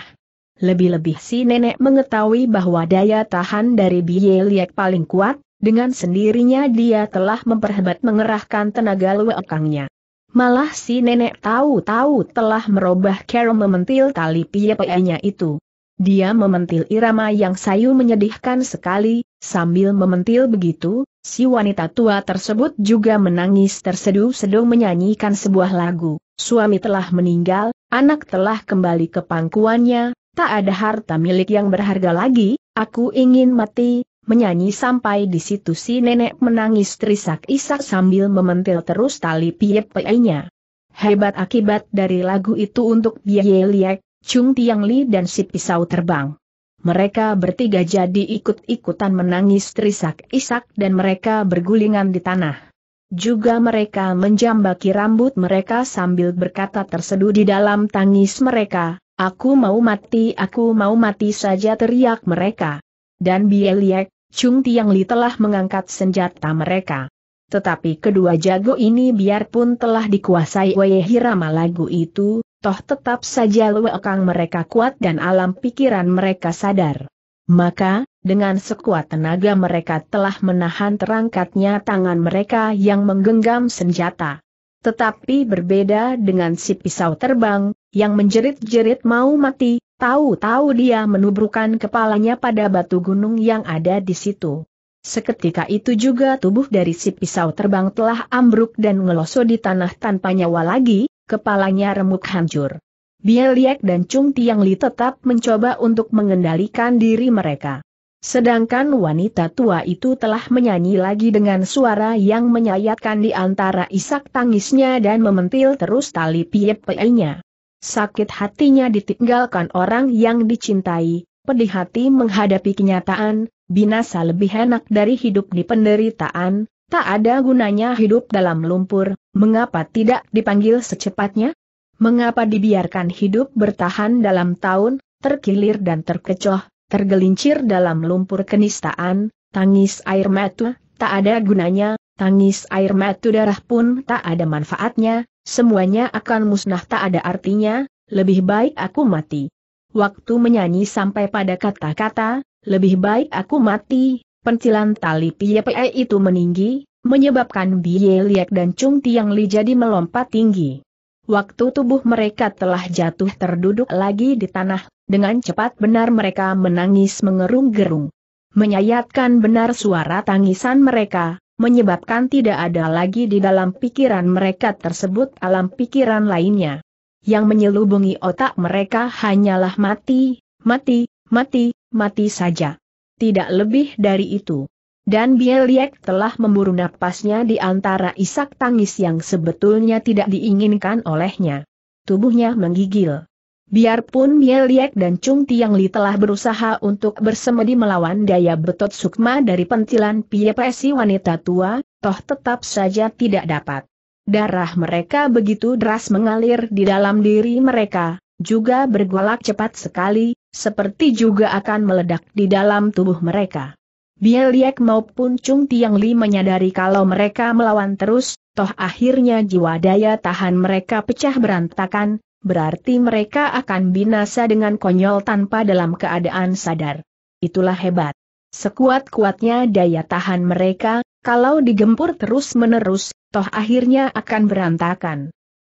Lebih-lebih si nenek mengetahui bahwa daya tahan dari Bie paling kuat, dengan sendirinya dia telah memperhebat mengerahkan tenaga lewekangnya. Malah si nenek tahu-tahu telah merubah cara mementil tali pia nya itu. Dia mementil irama yang sayu menyedihkan sekali, sambil mementil begitu, si wanita tua tersebut juga menangis terseduh-seduh menyanyikan sebuah lagu. Suami telah meninggal, anak telah kembali ke pangkuannya, tak ada harta milik yang berharga lagi, aku ingin mati, menyanyi sampai di situ si nenek menangis terisak-isak sambil mementil terus tali piepei-nya. Hebat akibat dari lagu itu untuk Biye Liek, Chung Tiang Li dan si pisau terbang. Mereka bertiga jadi ikut-ikutan menangis terisak-isak dan mereka bergulingan di tanah. Juga mereka menjambaki rambut mereka sambil berkata terseduh di dalam tangis mereka, aku mau mati aku mau mati saja teriak mereka dan Bieliek, Chung Tiang Li telah mengangkat senjata mereka. Tetapi kedua jago ini biarpun telah dikuasai Wei Hirama lagu itu, toh tetap saja lewekang mereka kuat dan alam pikiran mereka sadar. Maka, dengan sekuat tenaga mereka telah menahan terangkatnya tangan mereka yang menggenggam senjata. Tetapi berbeda dengan si pisau terbang, yang menjerit-jerit mau mati, Tahu-tahu dia menubrukan kepalanya pada batu gunung yang ada di situ. Seketika itu juga tubuh dari si pisau terbang telah ambruk dan ngeloso di tanah tanpa nyawa lagi, kepalanya remuk hancur. Bieliek dan Chung Tiang Li tetap mencoba untuk mengendalikan diri mereka. Sedangkan wanita tua itu telah menyanyi lagi dengan suara yang menyayatkan di antara isak tangisnya dan mementil terus tali piep nya Sakit hatinya ditinggalkan orang yang dicintai, pedih hati menghadapi kenyataan, binasa lebih enak dari hidup di penderitaan, tak ada gunanya hidup dalam lumpur, mengapa tidak dipanggil secepatnya? Mengapa dibiarkan hidup bertahan dalam tahun, terkilir dan terkecoh, tergelincir dalam lumpur kenistaan, tangis air mata, tak ada gunanya, tangis air mata darah pun tak ada manfaatnya, Semuanya akan musnah tak ada artinya, lebih baik aku mati. Waktu menyanyi sampai pada kata-kata, lebih baik aku mati, pencilan tali piepe itu meninggi, menyebabkan Biye Liak dan Chung Tiang Li jadi melompat tinggi. Waktu tubuh mereka telah jatuh terduduk lagi di tanah, dengan cepat benar mereka menangis mengerung-gerung. Menyayatkan benar suara tangisan mereka, menyebabkan tidak ada lagi di dalam pikiran mereka tersebut alam pikiran lainnya. Yang menyelubungi otak mereka hanyalah mati, mati, mati, mati saja. Tidak lebih dari itu. Dan Bieliek telah memburu napasnya di antara isak tangis yang sebetulnya tidak diinginkan olehnya. Tubuhnya menggigil. Biarpun Mie Liek dan Chung Tiang Li telah berusaha untuk bersemedi melawan daya betot sukma dari pentilan piepresi wanita tua, toh tetap saja tidak dapat. Darah mereka begitu deras mengalir di dalam diri mereka, juga bergolak cepat sekali, seperti juga akan meledak di dalam tubuh mereka. Bieliek maupun Chung Tiang Li menyadari kalau mereka melawan terus, toh akhirnya jiwa daya tahan mereka pecah berantakan, berarti mereka akan binasa dengan konyol tanpa dalam keadaan sadar. Itulah hebat. Sekuat-kuatnya daya tahan mereka, kalau digempur terus-menerus, toh akhirnya akan berantakan.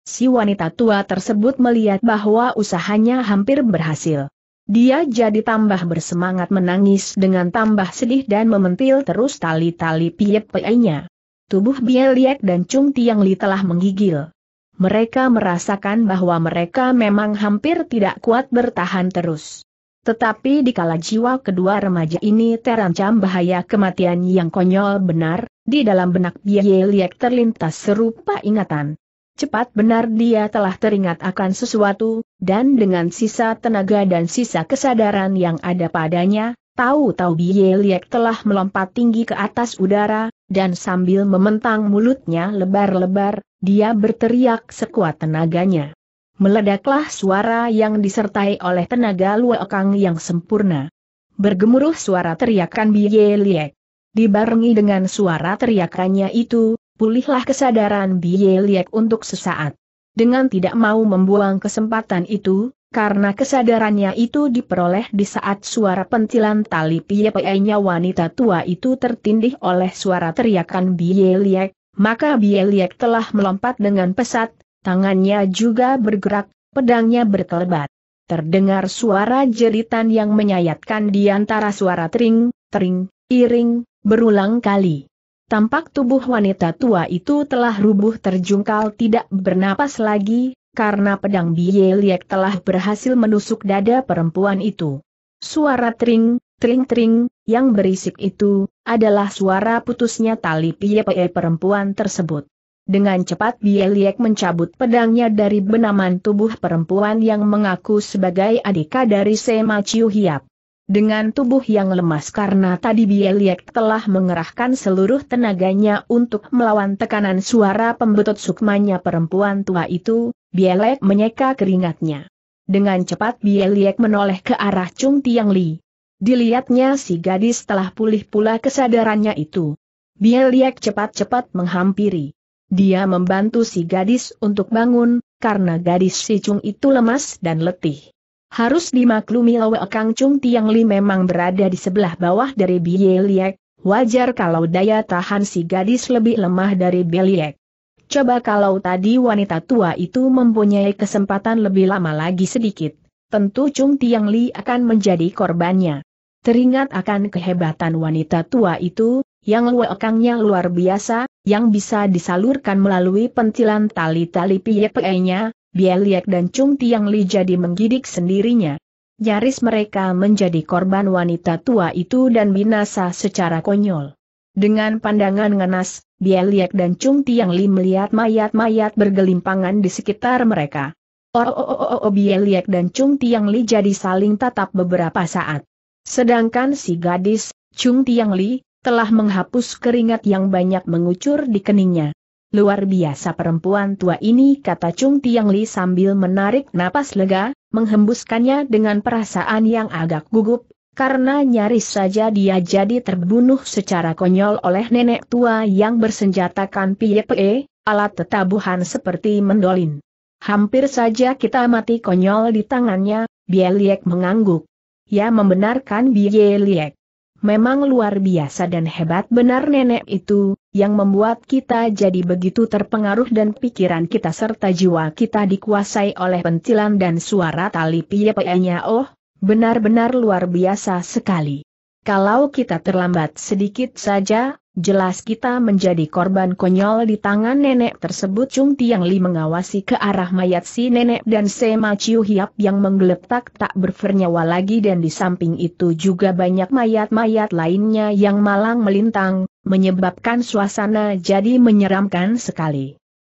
Si wanita tua tersebut melihat bahwa usahanya hampir berhasil. Dia jadi tambah bersemangat menangis dengan tambah sedih dan mementil terus tali-tali piep nya Tubuh Bieliek dan Chung Tiang Li telah menggigil mereka merasakan bahwa mereka memang hampir tidak kuat bertahan terus. Tetapi dikala jiwa kedua remaja ini terancam bahaya kematian yang konyol benar, di dalam benak Bie Liek terlintas serupa ingatan. Cepat benar dia telah teringat akan sesuatu, dan dengan sisa tenaga dan sisa kesadaran yang ada padanya, Tahu-tahu Biye Liek telah melompat tinggi ke atas udara, dan sambil mementang mulutnya lebar-lebar, dia berteriak sekuat tenaganya. Meledaklah suara yang disertai oleh tenaga luokang yang sempurna. Bergemuruh suara teriakan Biye Liek. Dibarengi dengan suara teriakannya itu, pulihlah kesadaran Biye Liek untuk sesaat. Dengan tidak mau membuang kesempatan itu, karena kesadarannya itu diperoleh di saat suara pentilan tali piepai-nya wanita tua itu tertindih oleh suara teriakan Bieliek, maka Bieliek telah melompat dengan pesat, tangannya juga bergerak, pedangnya berkelebat. Terdengar suara jeritan yang menyayatkan di antara suara tering, tering, iring, berulang kali. Tampak tubuh wanita tua itu telah rubuh terjungkal tidak bernapas lagi, karena pedang Bie Bieliek telah berhasil menusuk dada perempuan itu. Suara tring, tring-tring, yang berisik itu, adalah suara putusnya tali piye-pie perempuan tersebut. Dengan cepat Bie Bieliek mencabut pedangnya dari benaman tubuh perempuan yang mengaku sebagai adika dari Sema Chiu Hiap. Dengan tubuh yang lemas karena tadi Bieliek telah mengerahkan seluruh tenaganya untuk melawan tekanan suara pembetut sukmanya perempuan tua itu, Bielek menyeka keringatnya. Dengan cepat Bielek menoleh ke arah Chung Tiang Li. Dilihatnya si gadis telah pulih pula kesadarannya itu. Bielek cepat-cepat menghampiri. Dia membantu si gadis untuk bangun, karena gadis si Chung itu lemas dan letih. Harus dimaklumi Lowe Kang Chung Tiang Li memang berada di sebelah bawah dari Bieliek, wajar kalau daya tahan si gadis lebih lemah dari Bieliek. Coba kalau tadi wanita tua itu mempunyai kesempatan lebih lama lagi sedikit, tentu Chung Tiang Li akan menjadi korbannya. Teringat akan kehebatan wanita tua itu, yang luekangnya luar biasa, yang bisa disalurkan melalui pentilan tali-tali piyepe nya Bieliak dan Chung Tiang Li jadi menggidik sendirinya. Nyaris mereka menjadi korban wanita tua itu dan binasa secara konyol. Dengan pandangan ganas. Bieliek dan Chung Tiang Li melihat mayat-mayat bergelimpangan di sekitar mereka. Oh, oh, oh, oh, oh Bieliek dan Chung Tiang Li jadi saling tatap beberapa saat. Sedangkan si gadis, Chung Tiang Li, telah menghapus keringat yang banyak mengucur di keningnya. Luar biasa perempuan tua ini kata Chung Tiang Li sambil menarik napas lega, menghembuskannya dengan perasaan yang agak gugup, karena nyaris saja dia jadi terbunuh secara konyol oleh nenek tua yang bersenjatakan piepe, alat tetabuhan seperti mendolin. Hampir saja kita mati konyol di tangannya, Bieliek mengangguk. Ya membenarkan Bieliek. Memang luar biasa dan hebat benar nenek itu, yang membuat kita jadi begitu terpengaruh dan pikiran kita serta jiwa kita dikuasai oleh pentilan dan suara tali piepe-nya oh, Benar-benar luar biasa sekali. Kalau kita terlambat sedikit saja, jelas kita menjadi korban konyol di tangan nenek tersebut Chung Tiang Li mengawasi ke arah mayat si nenek dan Sema Chiu Hiap yang menggeletak tak bernyawa lagi dan di samping itu juga banyak mayat-mayat lainnya yang malang melintang, menyebabkan suasana jadi menyeramkan sekali.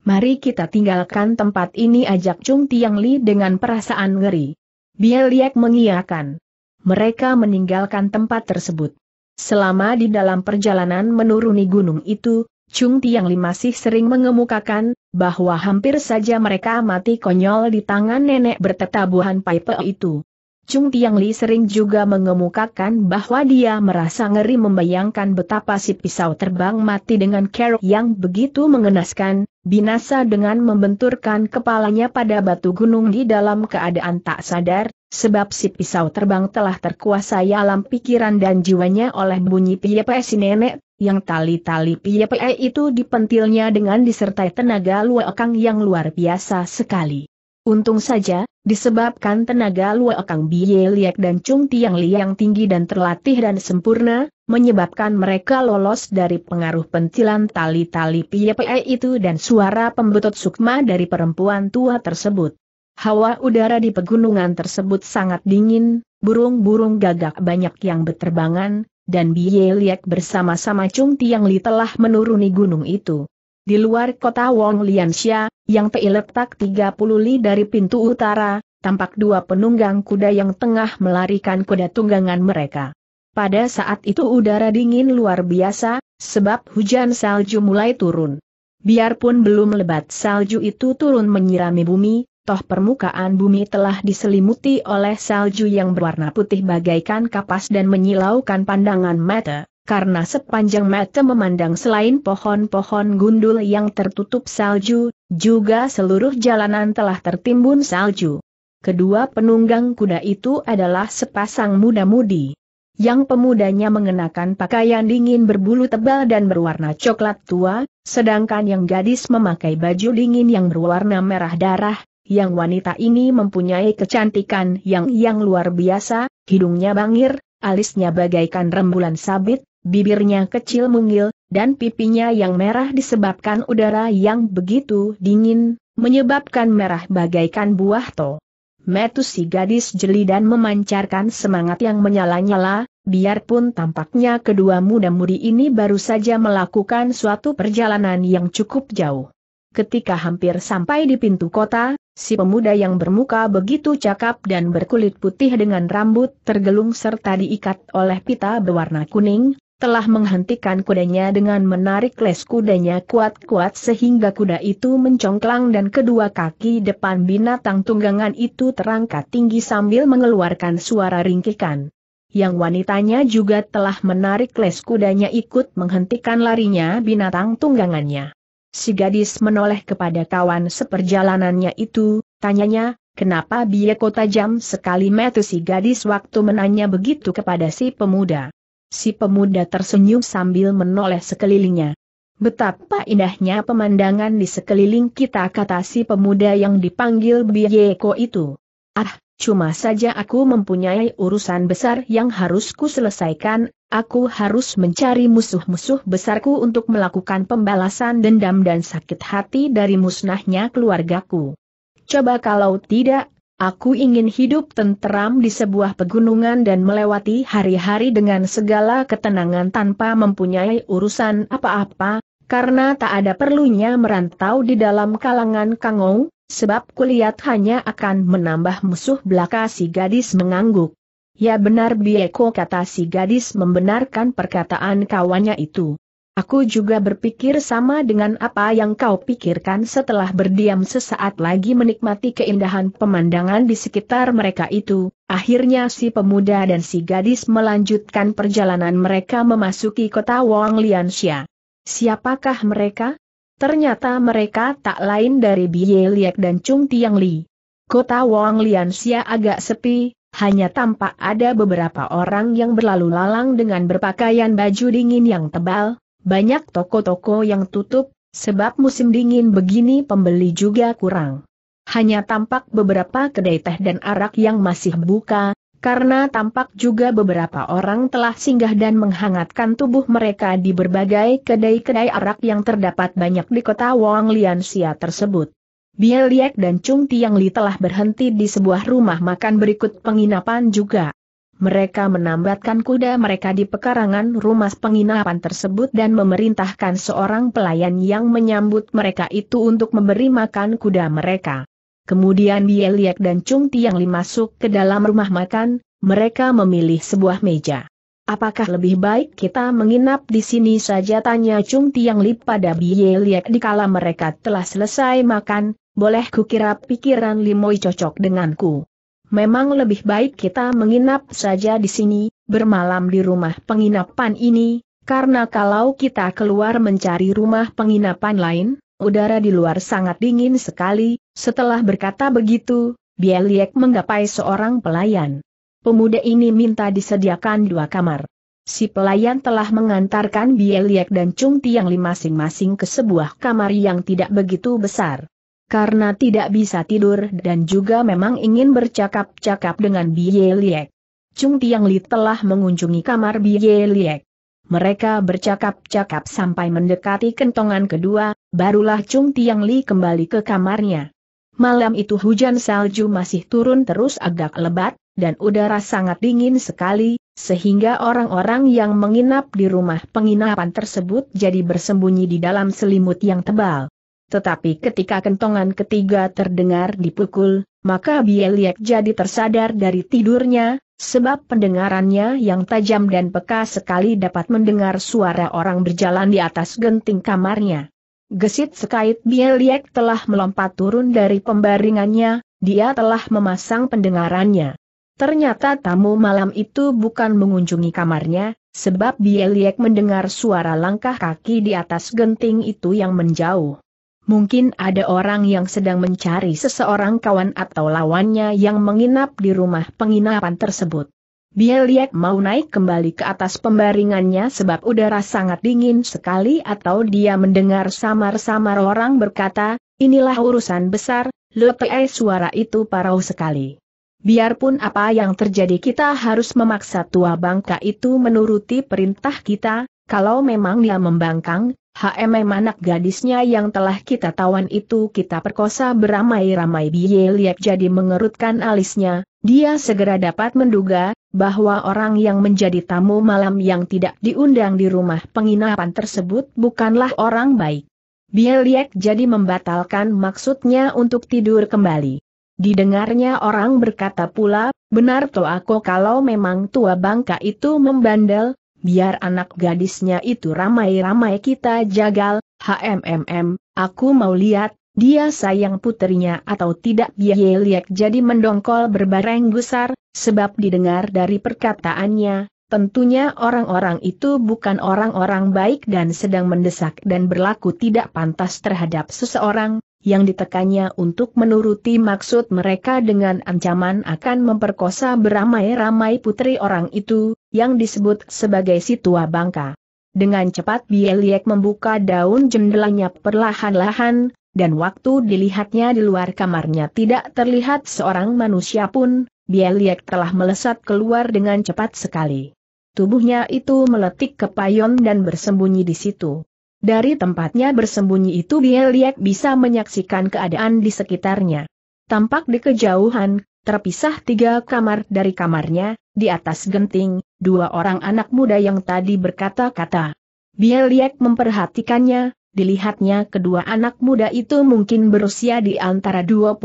Mari kita tinggalkan tempat ini ajak Chung Tiang Li dengan perasaan ngeri liak mengiyakan. Mereka meninggalkan tempat tersebut. Selama di dalam perjalanan menuruni gunung itu, Chung Tiang Li masih sering mengemukakan, bahwa hampir saja mereka mati konyol di tangan nenek bertetabuhan Pai Pe itu. Chung Tiang Li sering juga mengemukakan bahwa dia merasa ngeri membayangkan betapa si pisau terbang mati dengan kerok yang begitu mengenaskan, binasa dengan membenturkan kepalanya pada batu gunung di dalam keadaan tak sadar, sebab si pisau terbang telah terkuasai alam pikiran dan jiwanya oleh bunyi piyepe si nenek, yang tali-tali piyepe itu dipentilnya dengan disertai tenaga luakang yang luar biasa sekali. Untung saja, disebabkan tenaga Luo Kang Biye Liek dan Chung Tiang Liang tinggi dan terlatih dan sempurna, menyebabkan mereka lolos dari pengaruh pencilan tali-tali PYPE itu dan suara pembetut sukma dari perempuan tua tersebut. Hawa udara di pegunungan tersebut sangat dingin, burung-burung gagak banyak yang berterbangan, dan Biye Liek bersama-sama Chung Tiang Li telah menuruni gunung itu. Di luar kota Wong Liansia, yang terletak 30 li dari pintu utara, tampak dua penunggang kuda yang tengah melarikan kuda tunggangan mereka. Pada saat itu udara dingin luar biasa, sebab hujan salju mulai turun. Biarpun belum lebat salju itu turun menyirami bumi, toh permukaan bumi telah diselimuti oleh salju yang berwarna putih bagaikan kapas dan menyilaukan pandangan mata karena sepanjang mata memandang selain pohon-pohon gundul yang tertutup salju, juga seluruh jalanan telah tertimbun salju. Kedua penunggang kuda itu adalah sepasang muda-mudi. Yang pemudanya mengenakan pakaian dingin berbulu tebal dan berwarna coklat tua, sedangkan yang gadis memakai baju dingin yang berwarna merah darah, yang wanita ini mempunyai kecantikan yang yang luar biasa, hidungnya bangir, alisnya bagaikan rembulan sabit, bibirnya kecil mungil, dan pipinya yang merah disebabkan udara yang begitu dingin, menyebabkan merah bagaikan buah to. Metusi gadis jeli dan memancarkan semangat yang menyala-nyala, biarpun tampaknya kedua muda-mudi ini baru saja melakukan suatu perjalanan yang cukup jauh. Ketika hampir sampai di pintu kota, si pemuda yang bermuka begitu cakap dan berkulit putih dengan rambut tergelung serta diikat oleh pita berwarna kuning, telah menghentikan kudanya dengan menarik les kudanya kuat-kuat sehingga kuda itu mencongklang dan kedua kaki depan binatang tunggangan itu terangkat tinggi sambil mengeluarkan suara ringkikan. Yang wanitanya juga telah menarik les kudanya ikut menghentikan larinya binatang tunggangannya. Si gadis menoleh kepada kawan seperjalanannya itu, tanyanya, kenapa kota jam sekali metu si gadis waktu menanya begitu kepada si pemuda. Si pemuda tersenyum sambil menoleh sekelilingnya. Betapa indahnya pemandangan di sekeliling kita kata si pemuda yang dipanggil Biyeko itu. Ah, cuma saja aku mempunyai urusan besar yang harus ku selesaikan, aku harus mencari musuh-musuh besarku untuk melakukan pembalasan dendam dan sakit hati dari musnahnya keluargaku. Coba kalau tidak, Aku ingin hidup tenteram di sebuah pegunungan dan melewati hari-hari dengan segala ketenangan tanpa mempunyai urusan apa-apa, karena tak ada perlunya merantau di dalam kalangan kangong, sebab kulihat hanya akan menambah musuh belaka si gadis mengangguk. Ya benar Bieko kata si gadis membenarkan perkataan kawannya itu. Aku juga berpikir sama dengan apa yang kau pikirkan setelah berdiam sesaat lagi menikmati keindahan pemandangan di sekitar mereka itu. Akhirnya si pemuda dan si gadis melanjutkan perjalanan mereka memasuki kota Wang Siapakah mereka? Ternyata mereka tak lain dari Bie Liek dan Chung Tiang Li. Kota Wang agak sepi, hanya tampak ada beberapa orang yang berlalu lalang dengan berpakaian baju dingin yang tebal, banyak toko-toko yang tutup, sebab musim dingin begini pembeli juga kurang. Hanya tampak beberapa kedai teh dan arak yang masih buka, karena tampak juga beberapa orang telah singgah dan menghangatkan tubuh mereka di berbagai kedai-kedai arak yang terdapat banyak di kota Wang Liansia tersebut. Bia dan Chung Tiang Li telah berhenti di sebuah rumah makan berikut penginapan juga. Mereka menambatkan kuda mereka di pekarangan rumah penginapan tersebut dan memerintahkan seorang pelayan yang menyambut mereka itu untuk memberi makan kuda mereka. Kemudian Bieliak dan Chung Tiang Li masuk ke dalam rumah makan, mereka memilih sebuah meja. Apakah lebih baik kita menginap di sini saja tanya Chung Tiang Li pada Bieliak kala mereka telah selesai makan, boleh kukira pikiran Limoi cocok denganku memang lebih baik kita menginap saja di sini, bermalam di rumah penginapan ini, karena kalau kita keluar mencari rumah penginapan lain, udara di luar sangat dingin sekali, setelah berkata begitu, Bieliek menggapai seorang pelayan. Pemuda ini minta disediakan dua kamar. Si pelayan telah mengantarkan Bieliek dan Chung Tiang Li masing-masing ke sebuah kamar yang tidak begitu besar karena tidak bisa tidur dan juga memang ingin bercakap-cakap dengan Biye Liek. Chung Tiang Li telah mengunjungi kamar Biye Liek. Mereka bercakap-cakap sampai mendekati kentongan kedua, barulah Chung Tiang Li kembali ke kamarnya. Malam itu hujan salju masih turun terus agak lebat, dan udara sangat dingin sekali, sehingga orang-orang yang menginap di rumah penginapan tersebut jadi bersembunyi di dalam selimut yang tebal. Tetapi ketika kentongan ketiga terdengar dipukul, maka Bieliek jadi tersadar dari tidurnya, sebab pendengarannya yang tajam dan peka sekali dapat mendengar suara orang berjalan di atas genting kamarnya. Gesit sekait Bieliek telah melompat turun dari pembaringannya, dia telah memasang pendengarannya. Ternyata tamu malam itu bukan mengunjungi kamarnya, sebab Bieliek mendengar suara langkah kaki di atas genting itu yang menjauh. Mungkin ada orang yang sedang mencari seseorang kawan atau lawannya yang menginap di rumah penginapan tersebut. Bieliek mau naik kembali ke atas pembaringannya sebab udara sangat dingin sekali atau dia mendengar samar-samar orang berkata, inilah urusan besar, lepei suara itu parau sekali. Biarpun apa yang terjadi kita harus memaksa tua bangka itu menuruti perintah kita, kalau memang dia membangkang, Hm, anak gadisnya yang telah kita tawan itu kita perkosa beramai-ramai Biye Liep jadi mengerutkan alisnya, dia segera dapat menduga, bahwa orang yang menjadi tamu malam yang tidak diundang di rumah penginapan tersebut bukanlah orang baik. Biye Liep jadi membatalkan maksudnya untuk tidur kembali. Didengarnya orang berkata pula, benar toh aku kalau memang tua bangka itu membandel, biar anak gadisnya itu ramai-ramai kita jagal, HMMM, aku mau lihat, dia sayang putrinya atau tidak Ye Liek jadi mendongkol berbareng gusar, sebab didengar dari perkataannya, tentunya orang-orang itu bukan orang-orang baik dan sedang mendesak dan berlaku tidak pantas terhadap seseorang, yang ditekannya untuk menuruti maksud mereka dengan ancaman akan memperkosa beramai-ramai putri orang itu, yang disebut sebagai Situa Bangka. Dengan cepat Bieliek membuka daun jendelanya perlahan-lahan, dan waktu dilihatnya di luar kamarnya tidak terlihat seorang manusia pun, Bieliek telah melesat keluar dengan cepat sekali. Tubuhnya itu meletik ke payon dan bersembunyi di situ. Dari tempatnya bersembunyi itu Bieliek bisa menyaksikan keadaan di sekitarnya. Tampak di kejauhan, terpisah tiga kamar dari kamarnya, di atas genting, dua orang anak muda yang tadi berkata-kata. Bieliek memperhatikannya, dilihatnya kedua anak muda itu mungkin berusia di antara 25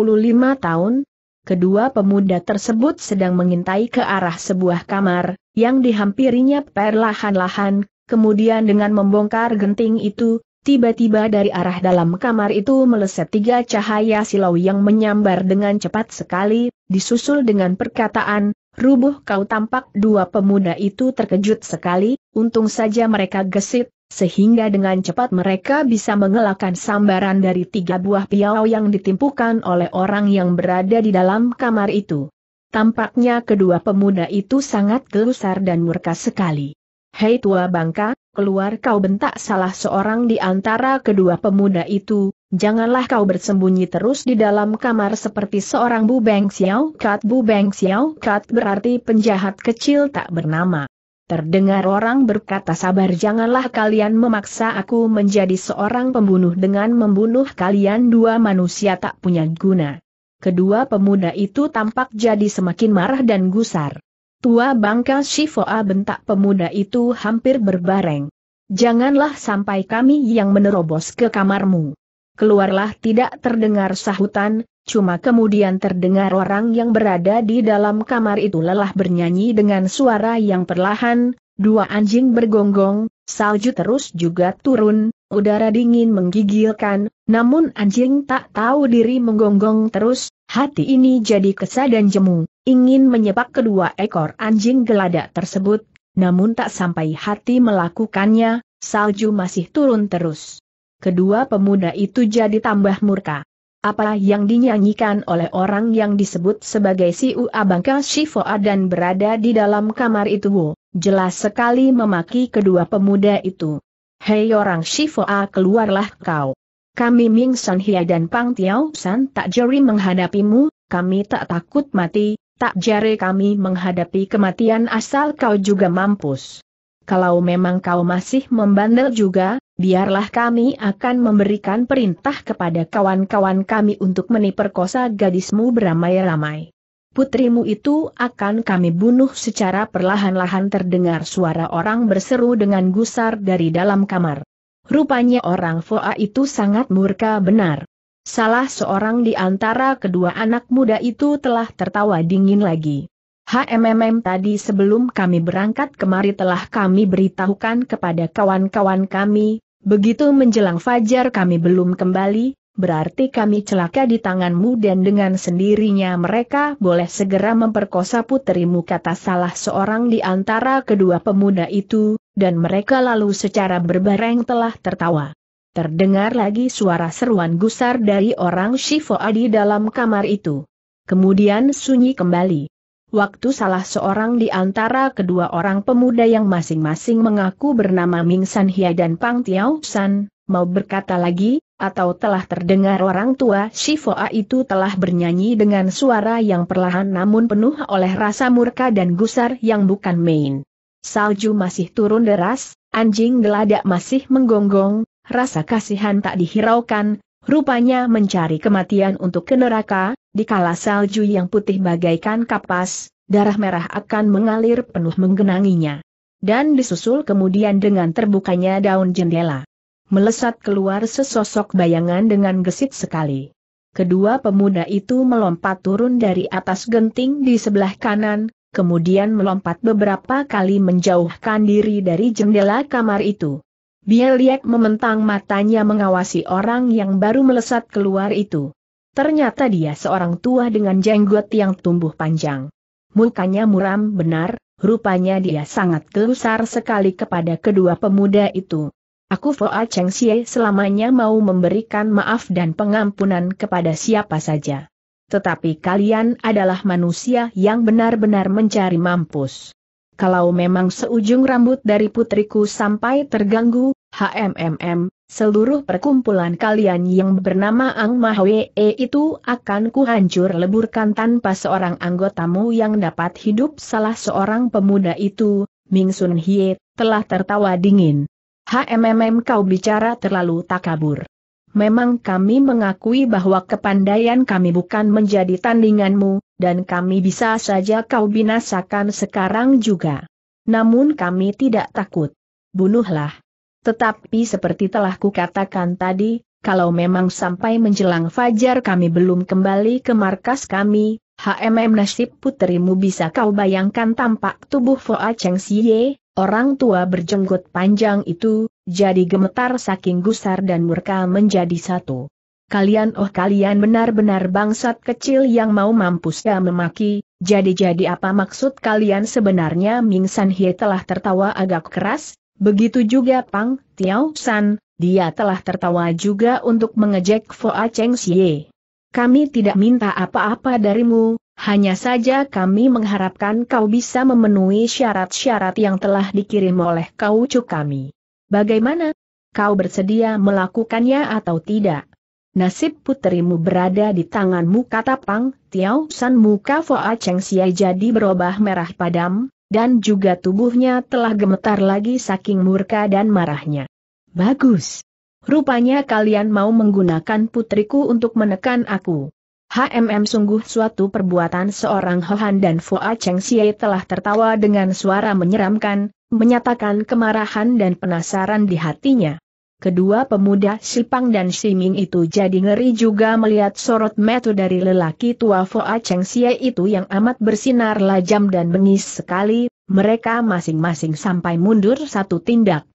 tahun. Kedua pemuda tersebut sedang mengintai ke arah sebuah kamar, yang dihampirinya perlahan-lahan, kemudian dengan membongkar genting itu, Tiba-tiba dari arah dalam kamar itu meleset tiga cahaya silau yang menyambar dengan cepat sekali, disusul dengan perkataan, rubuh kau tampak dua pemuda itu terkejut sekali, untung saja mereka gesit, sehingga dengan cepat mereka bisa mengelakkan sambaran dari tiga buah piau yang ditimpukan oleh orang yang berada di dalam kamar itu. Tampaknya kedua pemuda itu sangat gelusar dan murka sekali. Hei tua bangka, keluar kau bentak salah seorang di antara kedua pemuda itu, janganlah kau bersembunyi terus di dalam kamar seperti seorang bu Beng xiao. kat bu Beng xiao kat berarti penjahat kecil tak bernama. Terdengar orang berkata sabar janganlah kalian memaksa aku menjadi seorang pembunuh dengan membunuh kalian dua manusia tak punya guna. Kedua pemuda itu tampak jadi semakin marah dan gusar. Tua bangka Shifoa bentak pemuda itu hampir berbareng. Janganlah sampai kami yang menerobos ke kamarmu. Keluarlah tidak terdengar sahutan, cuma kemudian terdengar orang yang berada di dalam kamar itu lelah bernyanyi dengan suara yang perlahan, dua anjing bergonggong, salju terus juga turun, udara dingin menggigilkan, namun anjing tak tahu diri menggonggong terus, hati ini jadi kesal dan jemu ingin menyepak kedua ekor anjing geladak tersebut, namun tak sampai hati melakukannya, salju masih turun terus. Kedua pemuda itu jadi tambah murka. Apa yang dinyanyikan oleh orang yang disebut sebagai si Uabangka Shifoa dan berada di dalam kamar itu, jelas sekali memaki kedua pemuda itu. Hei orang Shifoa keluarlah kau. Kami Ming San Hia dan Pang Tiao San tak jeri menghadapimu, kami tak takut mati, Tak jare kami menghadapi kematian asal kau juga mampus. Kalau memang kau masih membandel juga, biarlah kami akan memberikan perintah kepada kawan-kawan kami untuk meniperkosa gadismu beramai-ramai. Putrimu itu akan kami bunuh secara perlahan-lahan terdengar suara orang berseru dengan gusar dari dalam kamar. Rupanya orang Foa itu sangat murka benar. Salah seorang di antara kedua anak muda itu telah tertawa dingin lagi. HMMM tadi sebelum kami berangkat kemari telah kami beritahukan kepada kawan-kawan kami, begitu menjelang fajar kami belum kembali, berarti kami celaka di tanganmu dan dengan sendirinya mereka boleh segera memperkosa puterimu kata salah seorang di antara kedua pemuda itu, dan mereka lalu secara berbareng telah tertawa. Terdengar lagi suara seruan gusar dari orang Shifo Adi dalam kamar itu. Kemudian sunyi kembali. Waktu salah seorang di antara kedua orang pemuda yang masing-masing mengaku bernama Ming San Hia dan Pang Tiao San, mau berkata lagi, atau telah terdengar orang tua A itu telah bernyanyi dengan suara yang perlahan namun penuh oleh rasa murka dan gusar yang bukan main. Salju masih turun deras, anjing geladak masih menggonggong, rasa kasihan tak dihiraukan, rupanya mencari kematian untuk ke neraka, di kala salju yang putih bagaikan kapas, darah merah akan mengalir penuh menggenanginya. Dan disusul kemudian dengan terbukanya daun jendela. Melesat keluar sesosok bayangan dengan gesit sekali. Kedua pemuda itu melompat turun dari atas genting di sebelah kanan, kemudian melompat beberapa kali menjauhkan diri dari jendela kamar itu. Bieliek mementang matanya mengawasi orang yang baru melesat keluar itu. Ternyata dia seorang tua dengan jenggot yang tumbuh panjang. Mukanya muram benar, rupanya dia sangat gelusar sekali kepada kedua pemuda itu. Aku Foa Cheng Xie selamanya mau memberikan maaf dan pengampunan kepada siapa saja. Tetapi kalian adalah manusia yang benar-benar mencari mampus. Kalau memang seujung rambut dari putriku sampai terganggu HMMM, seluruh perkumpulan kalian yang bernama Ang Mahwe e itu akan kuhancur leburkan tanpa seorang anggotamu yang dapat hidup salah seorang pemuda itu, Ming Sun Hye, telah tertawa dingin. HMMM kau bicara terlalu takabur. Memang kami mengakui bahwa kepandaian kami bukan menjadi tandinganmu, dan kami bisa saja kau binasakan sekarang juga. Namun kami tidak takut. Bunuhlah. Tetapi seperti telah kukatakan tadi, kalau memang sampai menjelang fajar kami belum kembali ke markas kami, HMM nasib putrimu bisa kau bayangkan tampak tubuh Foa Cheng Siye orang tua berjenggot panjang itu, jadi gemetar saking gusar dan murka menjadi satu. Kalian oh kalian benar-benar bangsat kecil yang mau mampus ya memaki, jadi-jadi apa maksud kalian sebenarnya Ming San Hie telah tertawa agak keras, Begitu juga Pang Tiao San, dia telah tertawa juga untuk mengejek A Cheng Xie. Kami tidak minta apa-apa darimu, hanya saja kami mengharapkan kau bisa memenuhi syarat-syarat yang telah dikirim oleh kau cuk kami. Bagaimana? Kau bersedia melakukannya atau tidak? Nasib puterimu berada di tanganmu kata Pang Tiao San muka A Cheng Xie jadi berubah merah padam, dan juga tubuhnya telah gemetar lagi saking murka dan marahnya. Bagus. Rupanya kalian mau menggunakan putriku untuk menekan aku. HMM sungguh suatu perbuatan seorang Hohan dan Fua Cheng Xie telah tertawa dengan suara menyeramkan, menyatakan kemarahan dan penasaran di hatinya. Kedua pemuda Sipang dan Siming itu jadi ngeri juga melihat sorot metu dari lelaki tua Foa Cheng Xie itu yang amat bersinar lajam dan bengis sekali, mereka masing-masing sampai mundur satu tindak.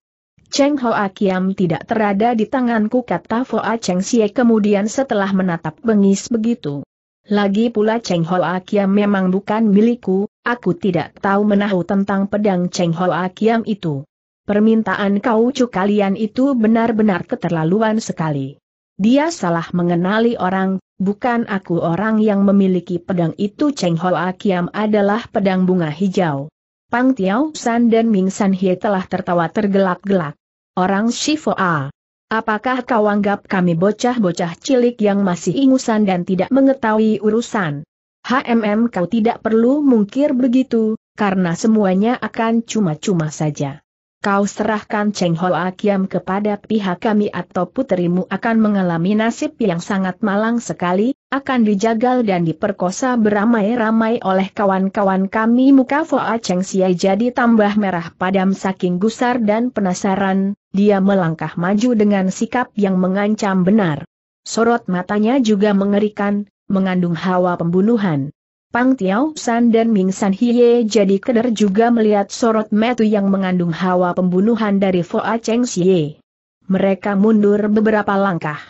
Cheng Hoa Kiam tidak terada di tanganku kata Foa Cheng Xie kemudian setelah menatap bengis begitu. Lagi pula Cheng Hoa Kiam memang bukan milikku, aku tidak tahu menahu tentang pedang Cheng Hoa Kiam itu. Permintaan kau kaucu kalian itu benar-benar keterlaluan sekali. Dia salah mengenali orang, bukan aku orang yang memiliki pedang itu Cheng Hoa Kiam adalah pedang bunga hijau. Pang Tiao San dan Ming San Hie telah tertawa tergelak-gelak. Orang Shifoa. Apakah kau anggap kami bocah-bocah cilik yang masih ingusan dan tidak mengetahui urusan? HMM kau tidak perlu mungkir begitu, karena semuanya akan cuma-cuma saja kau serahkan Cheng Ho Akiam kepada pihak kami atau putrimu akan mengalami nasib yang sangat malang sekali, akan dijagal dan diperkosa beramai-ramai oleh kawan-kawan kami muka Foa Cheng Sia jadi tambah merah padam saking gusar dan penasaran, dia melangkah maju dengan sikap yang mengancam benar. Sorot matanya juga mengerikan, mengandung hawa pembunuhan. Pang Tiao San dan Ming San Hie jadi keder juga melihat sorot metu yang mengandung hawa pembunuhan dari Foa Cheng Xie. Mereka mundur beberapa langkah.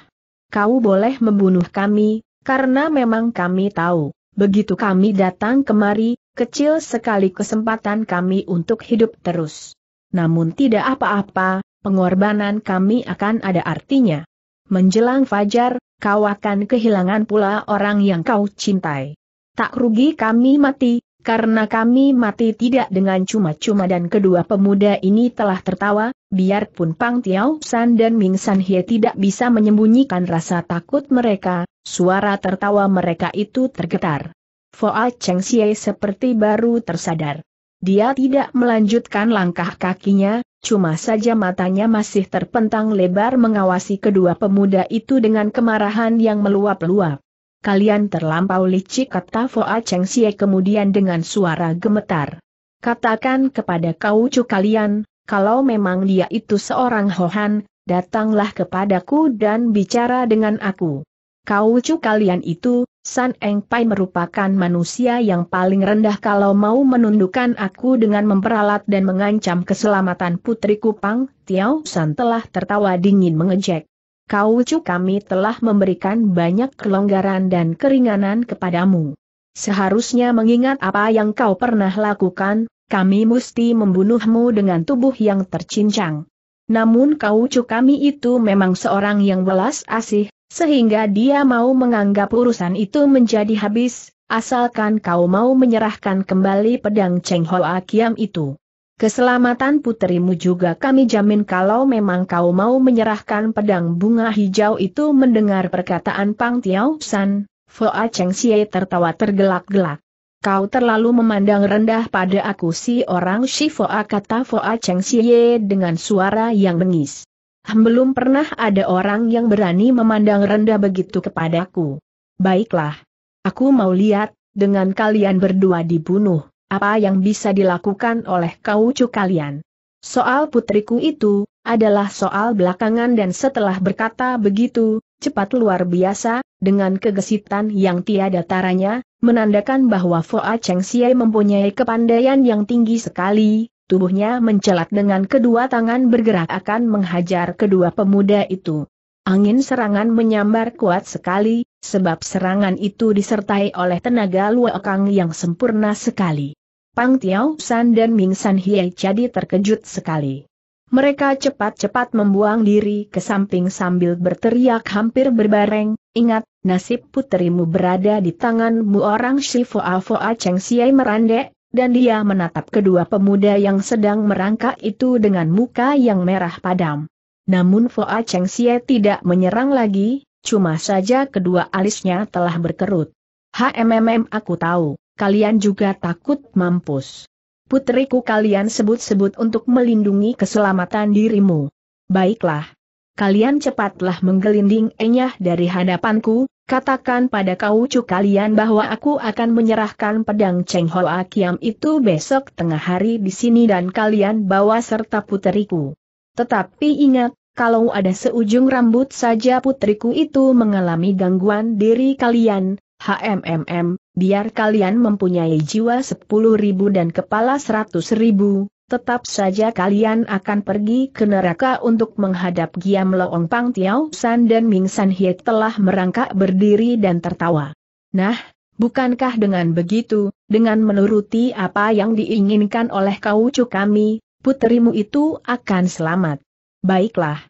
Kau boleh membunuh kami, karena memang kami tahu, begitu kami datang kemari, kecil sekali kesempatan kami untuk hidup terus. Namun tidak apa-apa, pengorbanan kami akan ada artinya. Menjelang fajar, kau akan kehilangan pula orang yang kau cintai. Tak rugi kami mati, karena kami mati tidak dengan cuma-cuma dan kedua pemuda ini telah tertawa, biarpun Pang Tiao San dan Ming San Hie tidak bisa menyembunyikan rasa takut mereka, suara tertawa mereka itu tergetar. Foa Cheng Xie seperti baru tersadar. Dia tidak melanjutkan langkah kakinya, cuma saja matanya masih terpentang lebar mengawasi kedua pemuda itu dengan kemarahan yang meluap-luap kalian terlampau licik kata Foa Cheng Sie kemudian dengan suara gemetar. Katakan kepada kau cu kalian, kalau memang dia itu seorang Hohan, datanglah kepadaku dan bicara dengan aku. Kau cu kalian itu, San Eng Pai merupakan manusia yang paling rendah kalau mau menundukkan aku dengan memperalat dan mengancam keselamatan putriku Pang, Tiao San telah tertawa dingin mengejek. Kau cu kami telah memberikan banyak kelonggaran dan keringanan kepadamu. Seharusnya mengingat apa yang kau pernah lakukan, kami mesti membunuhmu dengan tubuh yang tercincang. Namun kau cu kami itu memang seorang yang welas asih, sehingga dia mau menganggap urusan itu menjadi habis, asalkan kau mau menyerahkan kembali pedang Cheng Hoa Kiam itu. Keselamatan putrimu juga kami jamin kalau memang kau mau menyerahkan pedang bunga hijau itu mendengar perkataan Pang Tiau San, Foa Cheng Xie tertawa tergelak-gelak. Kau terlalu memandang rendah pada aku si orang si Foa kata Foa Cheng Xie dengan suara yang bengis. Belum pernah ada orang yang berani memandang rendah begitu kepadaku. Baiklah. Aku mau lihat, dengan kalian berdua dibunuh apa yang bisa dilakukan oleh kau cu kalian. Soal putriku itu, adalah soal belakangan dan setelah berkata begitu, cepat luar biasa, dengan kegesitan yang tiada taranya, menandakan bahwa Foa Cheng Xie mempunyai kepandaian yang tinggi sekali, tubuhnya mencelat dengan kedua tangan bergerak akan menghajar kedua pemuda itu. Angin serangan menyambar kuat sekali, sebab serangan itu disertai oleh tenaga luo kang yang sempurna sekali. Pang Tiao San dan Ming San Hie jadi terkejut sekali. Mereka cepat-cepat membuang diri ke samping sambil berteriak hampir berbareng, ingat, nasib putrimu berada di tanganmu orang Shifoa Foa Cheng Siai merandek, dan dia menatap kedua pemuda yang sedang merangkak itu dengan muka yang merah padam. Namun Foa Cheng Siai tidak menyerang lagi, cuma saja kedua alisnya telah berkerut. HMMM aku tahu kalian juga takut mampus. Putriku kalian sebut-sebut untuk melindungi keselamatan dirimu. Baiklah. Kalian cepatlah menggelinding enyah dari hadapanku, katakan pada kau kaucu kalian bahwa aku akan menyerahkan pedang Cheng Hoa Kiam itu besok tengah hari di sini dan kalian bawa serta putriku. Tetapi ingat, kalau ada seujung rambut saja putriku itu mengalami gangguan diri kalian, HMMM, biar kalian mempunyai jiwa sepuluh ribu dan kepala seratus ribu, tetap saja kalian akan pergi ke neraka untuk menghadap Giam Loong Pang Tiao San dan Ming San Hie telah merangkak berdiri dan tertawa. Nah, bukankah dengan begitu, dengan menuruti apa yang diinginkan oleh kaucu kami, putrimu itu akan selamat. Baiklah,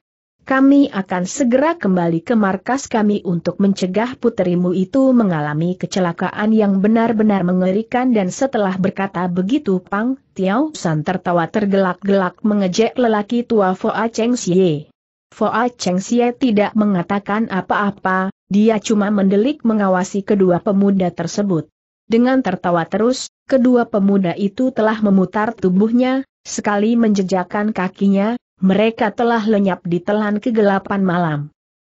kami akan segera kembali ke markas kami untuk mencegah puterimu itu mengalami kecelakaan yang benar-benar mengerikan dan setelah berkata begitu Pang, Tiao San tertawa tergelak-gelak mengejek lelaki tua Foa Cheng Xie. Foa Cheng Xie tidak mengatakan apa-apa, dia cuma mendelik mengawasi kedua pemuda tersebut. Dengan tertawa terus, kedua pemuda itu telah memutar tubuhnya, sekali menjejakkan kakinya, mereka telah lenyap di telan kegelapan malam.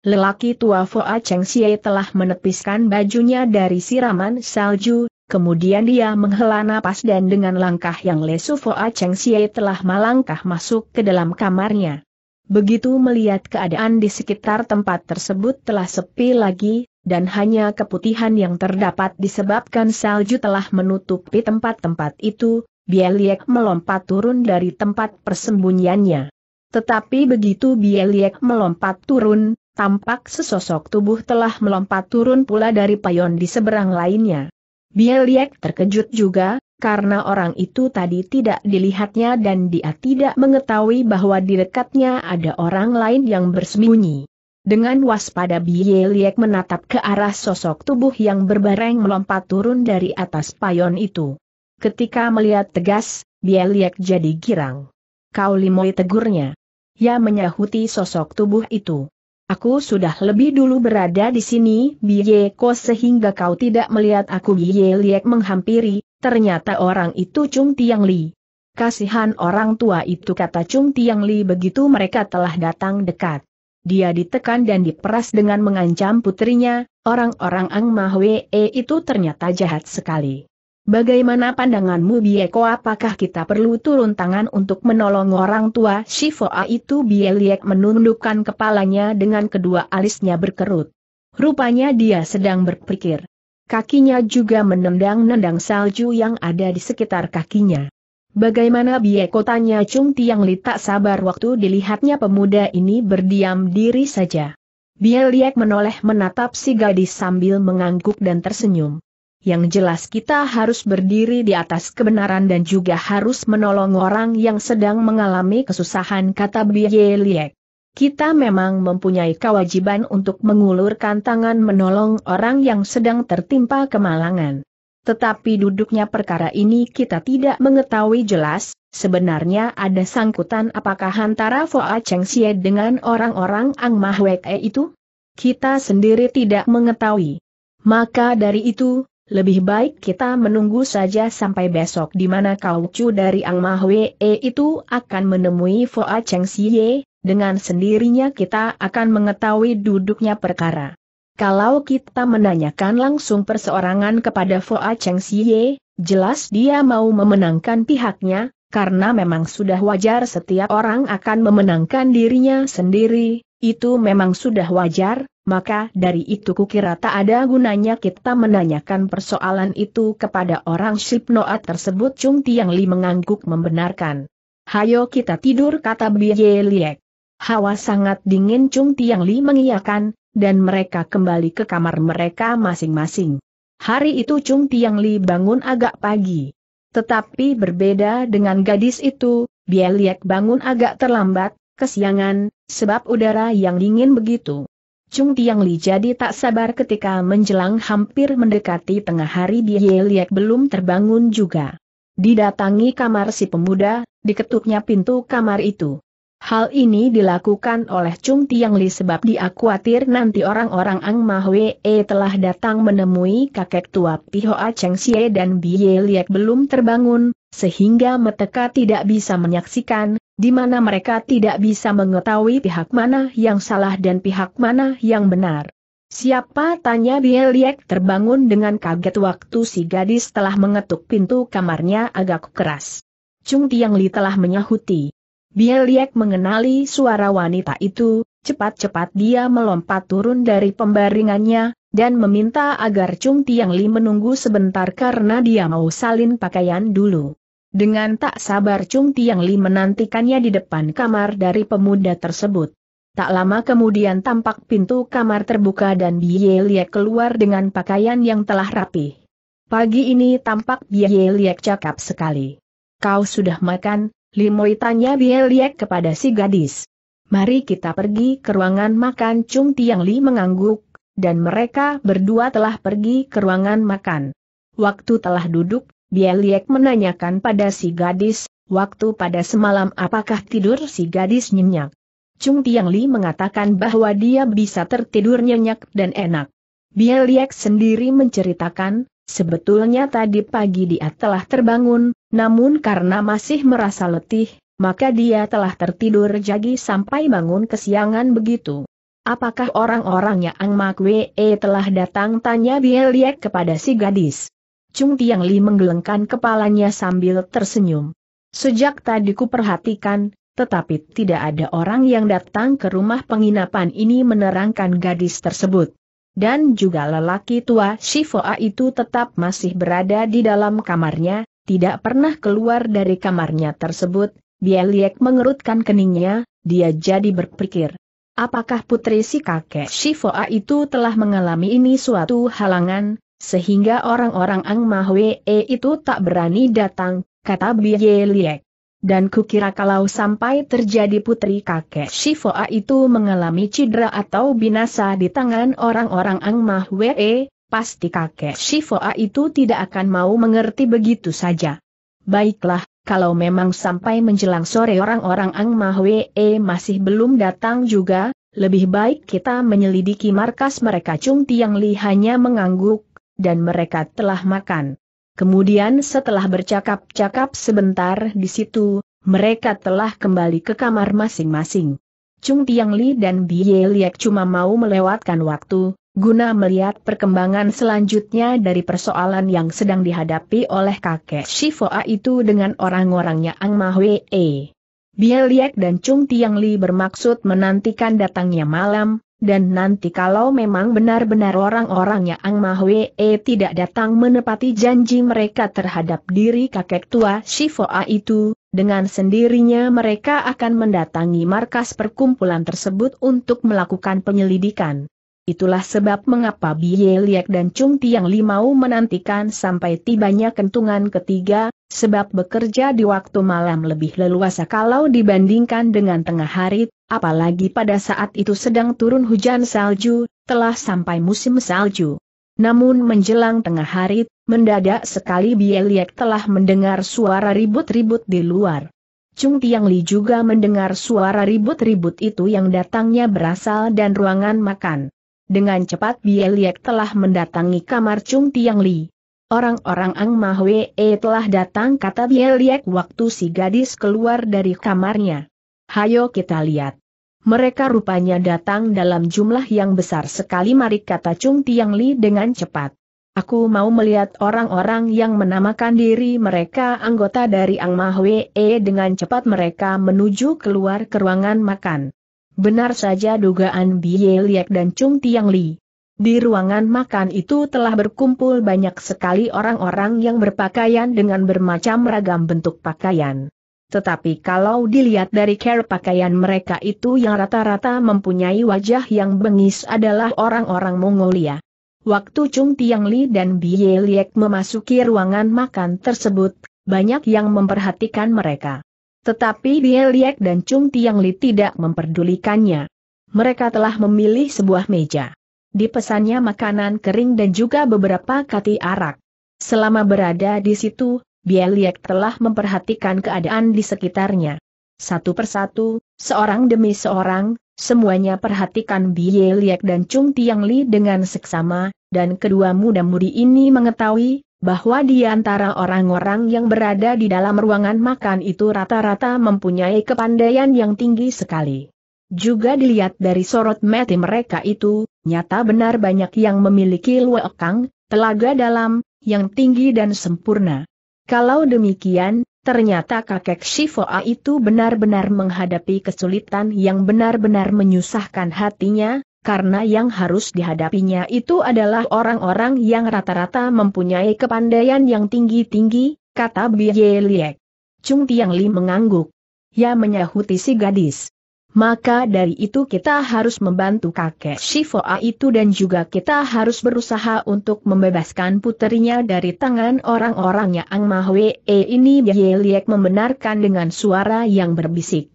Lelaki tua Foa Cheng Xie telah menepiskan bajunya dari siraman salju, kemudian dia menghela napas dan dengan langkah yang lesu Foa Cheng Xie telah melangkah masuk ke dalam kamarnya. Begitu melihat keadaan di sekitar tempat tersebut telah sepi lagi, dan hanya keputihan yang terdapat disebabkan salju telah menutupi tempat-tempat itu, Bieliek melompat turun dari tempat persembunyiannya. Tetapi begitu Bieliek melompat turun, tampak sesosok tubuh telah melompat turun pula dari payon di seberang lainnya. Bieliek terkejut juga, karena orang itu tadi tidak dilihatnya dan dia tidak mengetahui bahwa di dekatnya ada orang lain yang bersembunyi. Dengan waspada Bieliek menatap ke arah sosok tubuh yang berbareng melompat turun dari atas payon itu. Ketika melihat tegas, Bieliek jadi girang. Kau limoi tegurnya. Ya menyahuti sosok tubuh itu. Aku sudah lebih dulu berada di sini, Biye Ko sehingga kau tidak melihat aku Biye Liek menghampiri, ternyata orang itu Chung Tiang Li. Kasihan orang tua itu kata Chung Tiang Li begitu mereka telah datang dekat. Dia ditekan dan diperas dengan mengancam putrinya, orang-orang Ang Mahwe e itu ternyata jahat sekali. Bagaimana pandanganmu Bieko apakah kita perlu turun tangan untuk menolong orang tua Shifoa itu Bieliek menundukkan kepalanya dengan kedua alisnya berkerut. Rupanya dia sedang berpikir. Kakinya juga menendang-nendang salju yang ada di sekitar kakinya. Bagaimana Bieko tanya Chung Tiang Li tak sabar waktu dilihatnya pemuda ini berdiam diri saja. Bieliek menoleh menatap si gadis sambil mengangguk dan tersenyum. Yang jelas kita harus berdiri di atas kebenaran dan juga harus menolong orang yang sedang mengalami kesusahan kata Biye Liek. Kita memang mempunyai kewajiban untuk mengulurkan tangan menolong orang yang sedang tertimpa kemalangan. Tetapi duduknya perkara ini kita tidak mengetahui jelas, sebenarnya ada sangkutan apakah antara Foa Cheng Xie dengan orang-orang Ang Mahwek itu? Kita sendiri tidak mengetahui. Maka dari itu, lebih baik kita menunggu saja sampai besok di mana kau cu dari Ang Mahwe itu akan menemui Foa Cheng Xie, dengan sendirinya kita akan mengetahui duduknya perkara. Kalau kita menanyakan langsung perseorangan kepada Foa Cheng Xie, jelas dia mau memenangkan pihaknya, karena memang sudah wajar setiap orang akan memenangkan dirinya sendiri, itu memang sudah wajar, maka dari itu kukira tak ada gunanya kita menanyakan persoalan itu kepada orang Shipnoat tersebut Chung Tiang Li mengangguk membenarkan. Hayo kita tidur kata Biye Liek. Hawa sangat dingin Chung Tiang Li mengiyakan, dan mereka kembali ke kamar mereka masing-masing. Hari itu Chung Tiang Li bangun agak pagi. Tetapi berbeda dengan gadis itu, Bieliek bangun agak terlambat, kesiangan, sebab udara yang dingin begitu. Chung Tiang Li jadi tak sabar ketika menjelang hampir mendekati tengah hari Ye Liek belum terbangun juga. Didatangi kamar si pemuda, diketuknya pintu kamar itu. Hal ini dilakukan oleh Chung Tiang Li sebab dia khawatir nanti orang-orang Ang Mahwe e telah datang menemui kakek tua Pihoa Cheng Xie dan Bie Liek belum terbangun, sehingga meteka tidak bisa menyaksikan, di mana mereka tidak bisa mengetahui pihak mana yang salah dan pihak mana yang benar. Siapa tanya Bieliek terbangun dengan kaget waktu si gadis telah mengetuk pintu kamarnya agak keras. Chung Tiang Li telah menyahuti. Bieliek mengenali suara wanita itu, cepat-cepat dia melompat turun dari pembaringannya, dan meminta agar Chung Tiang Li menunggu sebentar karena dia mau salin pakaian dulu. Dengan tak sabar Chung Tiang Li menantikannya di depan kamar dari pemuda tersebut. Tak lama kemudian tampak pintu kamar terbuka dan Bie Liek keluar dengan pakaian yang telah rapi. Pagi ini tampak Bie Liek cakap sekali. Kau sudah makan? Limoi tanya Bie Liek kepada si gadis. Mari kita pergi ke ruangan makan Chung Tiang Li mengangguk, dan mereka berdua telah pergi ke ruangan makan. Waktu telah duduk, Bieliek menanyakan pada si gadis, waktu pada semalam apakah tidur si gadis nyenyak. Chung Tiang Li mengatakan bahwa dia bisa tertidur nyenyak dan enak. Bieliek sendiri menceritakan, sebetulnya tadi pagi dia telah terbangun, namun karena masih merasa letih, maka dia telah tertidur jagi sampai bangun kesiangan begitu. Apakah orang-orangnya Ang Mak telah datang tanya Bieliek kepada si gadis. Chung Tiang Li menggelengkan kepalanya sambil tersenyum. Sejak tadi ku perhatikan, tetapi tidak ada orang yang datang ke rumah penginapan ini menerangkan gadis tersebut. Dan juga lelaki tua Shifoa itu tetap masih berada di dalam kamarnya, tidak pernah keluar dari kamarnya tersebut, Bieliek mengerutkan keningnya, dia jadi berpikir. Apakah putri si kakek Shifoa itu telah mengalami ini suatu halangan, sehingga orang-orang Ang Mahwe e, itu tak berani datang, kata Biye Liek. Dan kukira kalau sampai terjadi putri kakek Shifoa itu mengalami cedera atau binasa di tangan orang-orang Ang Mahwe, e, pasti kakek Shifoa itu tidak akan mau mengerti begitu saja. Baiklah, kalau memang sampai menjelang sore orang-orang Ang Mahwe e, masih belum datang juga, lebih baik kita menyelidiki markas mereka Cung Tiang Li hanya mengangguk, dan mereka telah makan. Kemudian setelah bercakap-cakap sebentar di situ, mereka telah kembali ke kamar masing-masing. Chung Tiang Li dan Bie Liek cuma mau melewatkan waktu, guna melihat perkembangan selanjutnya dari persoalan yang sedang dihadapi oleh kakek Shifoa itu dengan orang-orangnya Ang Mahwee. Bie Liek dan Chung Tiang Li bermaksud menantikan datangnya malam, dan nanti kalau memang benar-benar orang orangnya yang Mahwe eh, tidak datang menepati janji mereka terhadap diri kakek tua Shifoa itu, dengan sendirinya mereka akan mendatangi markas perkumpulan tersebut untuk melakukan penyelidikan. Itulah sebab mengapa Bie Liek dan Chung Tiang Limau menantikan sampai tibanya kentungan ketiga, sebab bekerja di waktu malam lebih leluasa kalau dibandingkan dengan tengah hari, apalagi pada saat itu sedang turun hujan salju, telah sampai musim salju. Namun menjelang tengah hari, mendadak sekali Bieliek telah mendengar suara ribut-ribut di luar. Chung Tiang Li juga mendengar suara ribut-ribut itu yang datangnya berasal dan ruangan makan. Dengan cepat Bieliek telah mendatangi kamar Chung Tiang Li. Orang-orang Ang Mahwee telah datang kata Bieliek waktu si gadis keluar dari kamarnya. Hayo kita lihat. Mereka rupanya datang dalam jumlah yang besar sekali mari kata Chung Tiang Li dengan cepat. Aku mau melihat orang-orang yang menamakan diri mereka anggota dari Ang Mahwe e dengan cepat mereka menuju keluar ke ruangan makan. Benar saja dugaan Bie Liek dan Chung Tiang Li. Di ruangan makan itu telah berkumpul banyak sekali orang-orang yang berpakaian dengan bermacam ragam bentuk pakaian. Tetapi kalau dilihat dari care pakaian mereka itu yang rata-rata mempunyai wajah yang bengis adalah orang-orang Mongolia. Waktu Chung Tiang Li dan Bie Liek memasuki ruangan makan tersebut, banyak yang memperhatikan mereka. Tetapi Bie Liek dan Chung Tiang Li tidak memperdulikannya. Mereka telah memilih sebuah meja. Dipesannya makanan kering dan juga beberapa kati arak. Selama berada di situ, Bieliek telah memperhatikan keadaan di sekitarnya. Satu persatu, seorang demi seorang, semuanya perhatikan Bieliek dan Chung Tiang Li dengan seksama, dan kedua muda-mudi ini mengetahui bahwa di antara orang-orang yang berada di dalam ruangan makan itu rata-rata mempunyai kepandaian yang tinggi sekali. Juga dilihat dari sorot mata mereka itu, nyata benar banyak yang memiliki luekang, telaga dalam, yang tinggi dan sempurna. Kalau demikian, ternyata kakek Shifoa itu benar-benar menghadapi kesulitan yang benar-benar menyusahkan hatinya, karena yang harus dihadapinya itu adalah orang-orang yang rata-rata mempunyai kepandaian yang tinggi-tinggi, kata Ye Liek. Chung Tiang Li mengangguk. Ya menyahuti si gadis. Maka dari itu kita harus membantu kakek Shifoa itu dan juga kita harus berusaha untuk membebaskan puterinya dari tangan orang-orangnya Ang Mahwe e ini Ye Liek membenarkan dengan suara yang berbisik.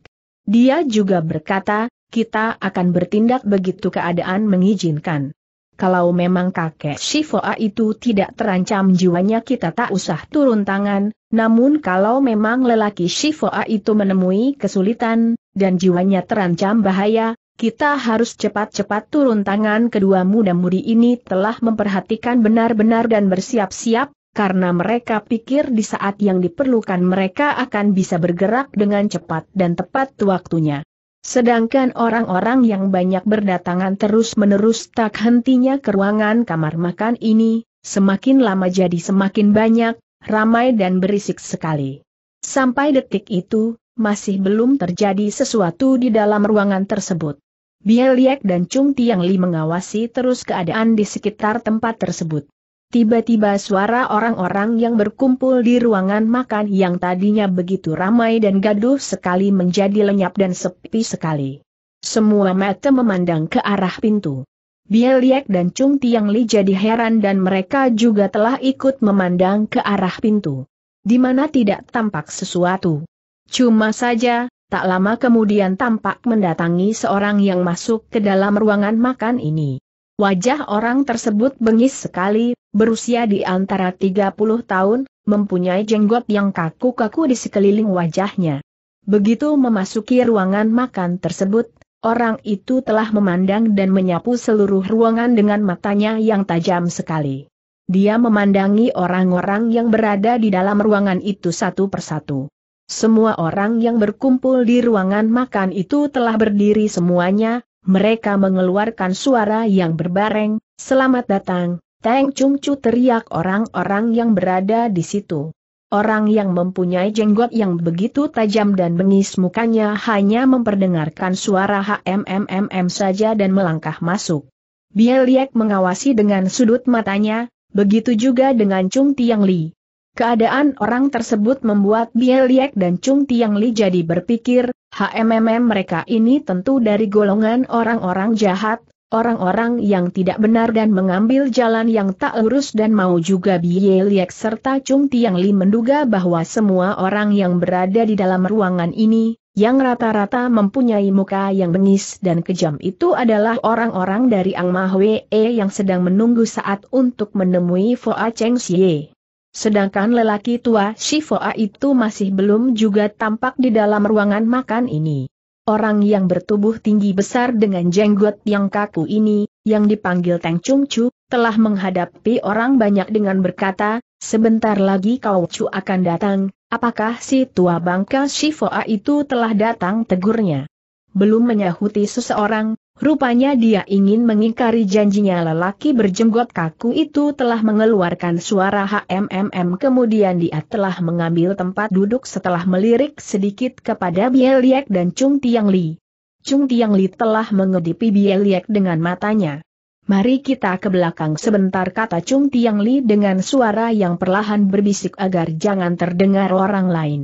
Dia juga berkata, kita akan bertindak begitu keadaan mengizinkan. Kalau memang kakek Shifoa itu tidak terancam jiwanya kita tak usah turun tangan, namun kalau memang lelaki Shifoa itu menemui kesulitan, dan jiwanya terancam bahaya, kita harus cepat-cepat turun tangan kedua muda-mudi ini telah memperhatikan benar-benar dan bersiap-siap, karena mereka pikir di saat yang diperlukan mereka akan bisa bergerak dengan cepat dan tepat waktunya. Sedangkan orang-orang yang banyak berdatangan terus-menerus tak hentinya ke ruangan kamar makan ini, semakin lama jadi semakin banyak, ramai dan berisik sekali. Sampai detik itu, masih belum terjadi sesuatu di dalam ruangan tersebut. Bieliek dan Chung Tiang Li mengawasi terus keadaan di sekitar tempat tersebut. Tiba-tiba suara orang-orang yang berkumpul di ruangan makan yang tadinya begitu ramai dan gaduh sekali menjadi lenyap dan sepi sekali. Semua mata memandang ke arah pintu. Bieliek dan Chung Tiang Li jadi heran dan mereka juga telah ikut memandang ke arah pintu. Di mana tidak tampak sesuatu. Cuma saja, tak lama kemudian tampak mendatangi seorang yang masuk ke dalam ruangan makan ini. Wajah orang tersebut bengis sekali, berusia di antara 30 tahun, mempunyai jenggot yang kaku-kaku di sekeliling wajahnya. Begitu memasuki ruangan makan tersebut, orang itu telah memandang dan menyapu seluruh ruangan dengan matanya yang tajam sekali. Dia memandangi orang-orang yang berada di dalam ruangan itu satu persatu. Semua orang yang berkumpul di ruangan makan itu telah berdiri semuanya, mereka mengeluarkan suara yang berbareng, selamat datang, Teng Chung Chu teriak orang-orang yang berada di situ. Orang yang mempunyai jenggot yang begitu tajam dan bengis mukanya hanya memperdengarkan suara HMMMM saja dan melangkah masuk. Bieliek mengawasi dengan sudut matanya, begitu juga dengan Cung Tiang Li. Keadaan orang tersebut membuat Bieliek dan Chung Tiang Li jadi berpikir, HMMM mereka ini tentu dari golongan orang-orang jahat, orang-orang yang tidak benar dan mengambil jalan yang tak lurus dan mau juga Bieliek serta Chung Tiang Li menduga bahwa semua orang yang berada di dalam ruangan ini, yang rata-rata mempunyai muka yang bengis dan kejam itu adalah orang-orang dari Ang Mahwe yang sedang menunggu saat untuk menemui Foa Cheng Xie. Sedangkan lelaki tua Shifoa itu masih belum juga tampak di dalam ruangan makan ini. Orang yang bertubuh tinggi besar dengan jenggot yang kaku ini, yang dipanggil Teng Chung Chu, telah menghadapi orang banyak dengan berkata, sebentar lagi kau Chu akan datang, apakah si tua bangka Shifoa itu telah datang tegurnya. Belum menyahuti seseorang, Rupanya dia ingin mengingkari janjinya lelaki berjenggot kaku itu telah mengeluarkan suara HMMM kemudian dia telah mengambil tempat duduk setelah melirik sedikit kepada Bieliek dan Chung Tiang Li. Chung Tiang Li telah mengedipi Bieliek dengan matanya. Mari kita ke belakang sebentar kata Chung Tiang Li dengan suara yang perlahan berbisik agar jangan terdengar orang lain.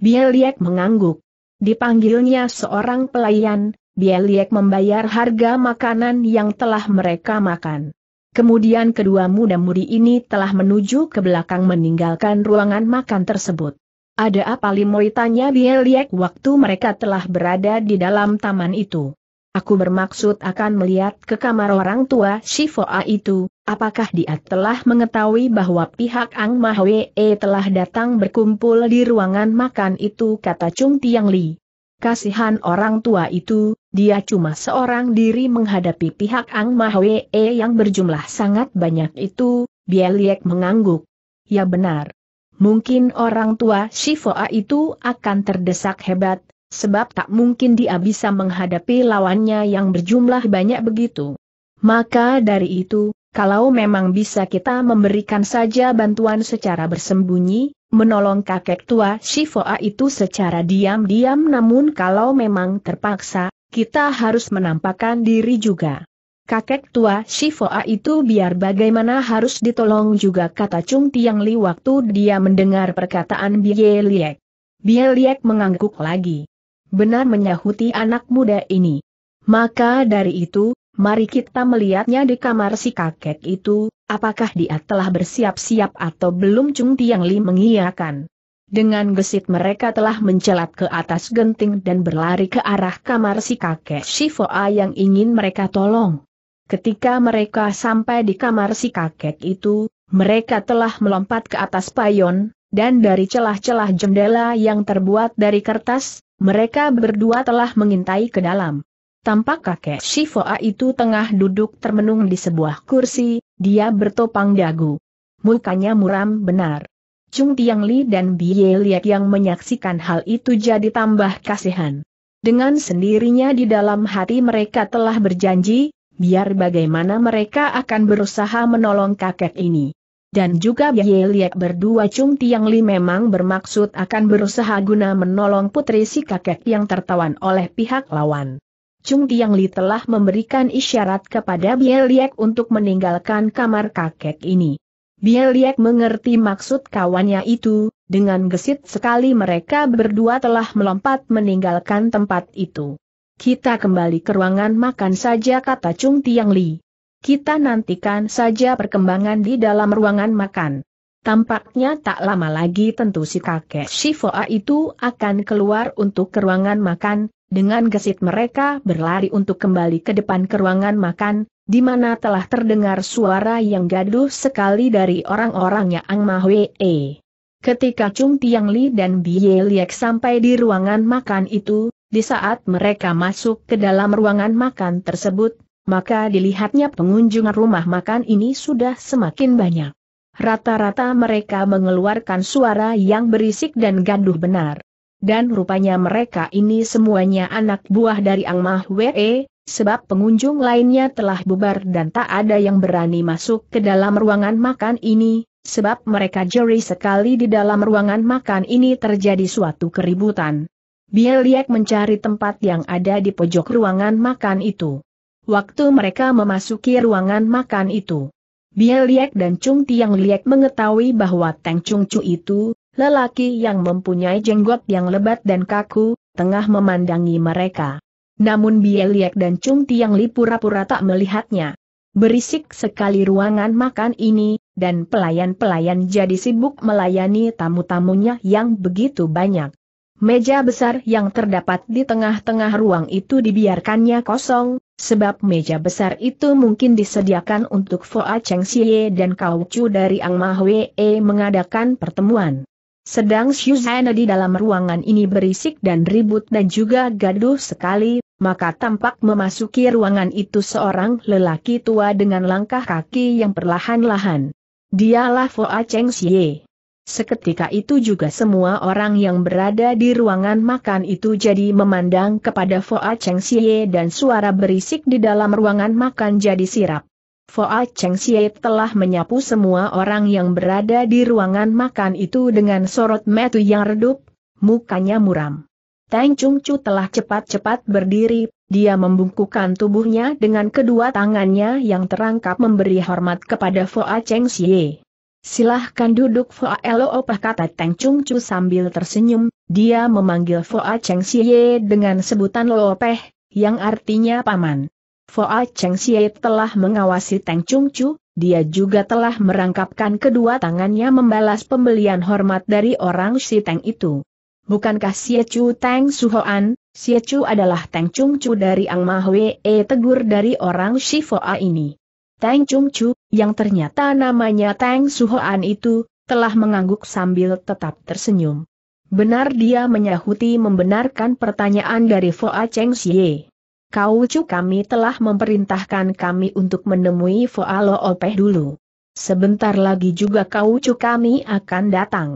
Bieliek mengangguk. Dipanggilnya seorang pelayan, Bieliek membayar harga makanan yang telah mereka makan. Kemudian kedua muda-mudi ini telah menuju ke belakang meninggalkan ruangan makan tersebut. Ada apa limoi tanya Bieliek waktu mereka telah berada di dalam taman itu. Aku bermaksud akan melihat ke kamar orang tua Shifoa itu, apakah dia telah mengetahui bahwa pihak Ang Mahwee telah datang berkumpul di ruangan makan itu kata Chung Tiang Li. Kasihan orang tua itu, dia cuma seorang diri menghadapi pihak Ang Mahwee yang berjumlah sangat banyak itu, Bieliek mengangguk. Ya benar. Mungkin orang tua Shifoa itu akan terdesak hebat, sebab tak mungkin dia bisa menghadapi lawannya yang berjumlah banyak begitu. Maka dari itu, kalau memang bisa kita memberikan saja bantuan secara bersembunyi, menolong kakek tua Shifoa itu secara diam-diam namun kalau memang terpaksa, kita harus menampakkan diri juga. Kakek tua Shifoa itu biar bagaimana harus ditolong juga kata Chung Tiang Li waktu dia mendengar perkataan Bie Liek. Bie Liek mengangguk lagi. Benar menyahuti anak muda ini. Maka dari itu, mari kita melihatnya di kamar si kakek itu, apakah dia telah bersiap-siap atau belum Cung Tiang Li mengiyakan. Dengan gesit mereka telah mencelat ke atas genting dan berlari ke arah kamar si kakek Shifoa yang ingin mereka tolong. Ketika mereka sampai di kamar si kakek itu, mereka telah melompat ke atas payon, dan dari celah-celah jendela yang terbuat dari kertas, mereka berdua telah mengintai ke dalam. Tampak kakek Shifoa itu tengah duduk termenung di sebuah kursi, dia bertopang dagu. Mukanya muram benar. Chung Tiang Li dan Bie Liak yang menyaksikan hal itu jadi tambah kasihan. Dengan sendirinya di dalam hati mereka telah berjanji, biar bagaimana mereka akan berusaha menolong kakek ini. Dan juga Bie Liak berdua Chung Tiang Li memang bermaksud akan berusaha guna menolong putri si kakek yang tertawan oleh pihak lawan. Chung Tiang Li telah memberikan isyarat kepada Bieliek untuk meninggalkan kamar kakek ini. Bieliek mengerti maksud kawannya itu, dengan gesit sekali mereka berdua telah melompat meninggalkan tempat itu. Kita kembali ke ruangan makan saja kata Chung Tiang Li. Kita nantikan saja perkembangan di dalam ruangan makan. Tampaknya tak lama lagi tentu si kakek Shifoa itu akan keluar untuk ke ruangan makan, dengan gesit mereka berlari untuk kembali ke depan ke ruangan makan, di mana telah terdengar suara yang gaduh sekali dari orang-orangnya Ang Mahwee. Ketika Chung Tiang Li dan Bie Liek sampai di ruangan makan itu, di saat mereka masuk ke dalam ruangan makan tersebut, maka dilihatnya pengunjung rumah makan ini sudah semakin banyak. Rata-rata mereka mengeluarkan suara yang berisik dan gaduh benar dan rupanya mereka ini semuanya anak buah dari Ang Mahwee, sebab pengunjung lainnya telah bubar dan tak ada yang berani masuk ke dalam ruangan makan ini, sebab mereka jeri sekali di dalam ruangan makan ini terjadi suatu keributan. Bieliek mencari tempat yang ada di pojok ruangan makan itu. Waktu mereka memasuki ruangan makan itu, Bieliek dan Chung Tiang Liek mengetahui bahwa Teng Chung Chu itu, lelaki yang mempunyai jenggot yang lebat dan kaku, tengah memandangi mereka. Namun Bieliek dan Cung Tiang Li pura-pura tak melihatnya. Berisik sekali ruangan makan ini, dan pelayan-pelayan jadi sibuk melayani tamu-tamunya yang begitu banyak. Meja besar yang terdapat di tengah-tengah ruang itu dibiarkannya kosong, sebab meja besar itu mungkin disediakan untuk Foa Cheng Xie dan Kau Chu dari Ang Mahwee mengadakan pertemuan. Sedang Xu di dalam ruangan ini berisik dan ribut dan juga gaduh sekali, maka tampak memasuki ruangan itu seorang lelaki tua dengan langkah kaki yang perlahan-lahan. Dialah Fo A Cheng Xie. Seketika itu juga semua orang yang berada di ruangan makan itu jadi memandang kepada Fo A Cheng Xie dan suara berisik di dalam ruangan makan jadi sirap. Foa Cheng Xie telah menyapu semua orang yang berada di ruangan makan itu dengan sorot metu yang redup, mukanya muram. Tang Chung Chu telah cepat-cepat berdiri, dia membungkukkan tubuhnya dengan kedua tangannya yang terangkap memberi hormat kepada Foa Cheng Xie. Silahkan duduk Foa Loopah kata Tang Chung Chu sambil tersenyum, dia memanggil Foa Cheng Xie dengan sebutan Loopeh, yang artinya paman. Foa Cheng Xie telah mengawasi Teng Chung Chu, dia juga telah merangkapkan kedua tangannya membalas pembelian hormat dari orang si Teng itu. Bukankah Xie Chu Teng Hoan, Xie Chu adalah Teng Chung Chu dari Ang Mahwe E tegur dari orang si Foa ini. Teng Chung Chu, yang ternyata namanya Teng Hoan itu, telah mengangguk sambil tetap tersenyum. Benar dia menyahuti membenarkan pertanyaan dari Foa Cheng Xie. Kau cu kami telah memerintahkan kami untuk menemui Foalo Opeh dulu. Sebentar lagi juga kau cu kami akan datang.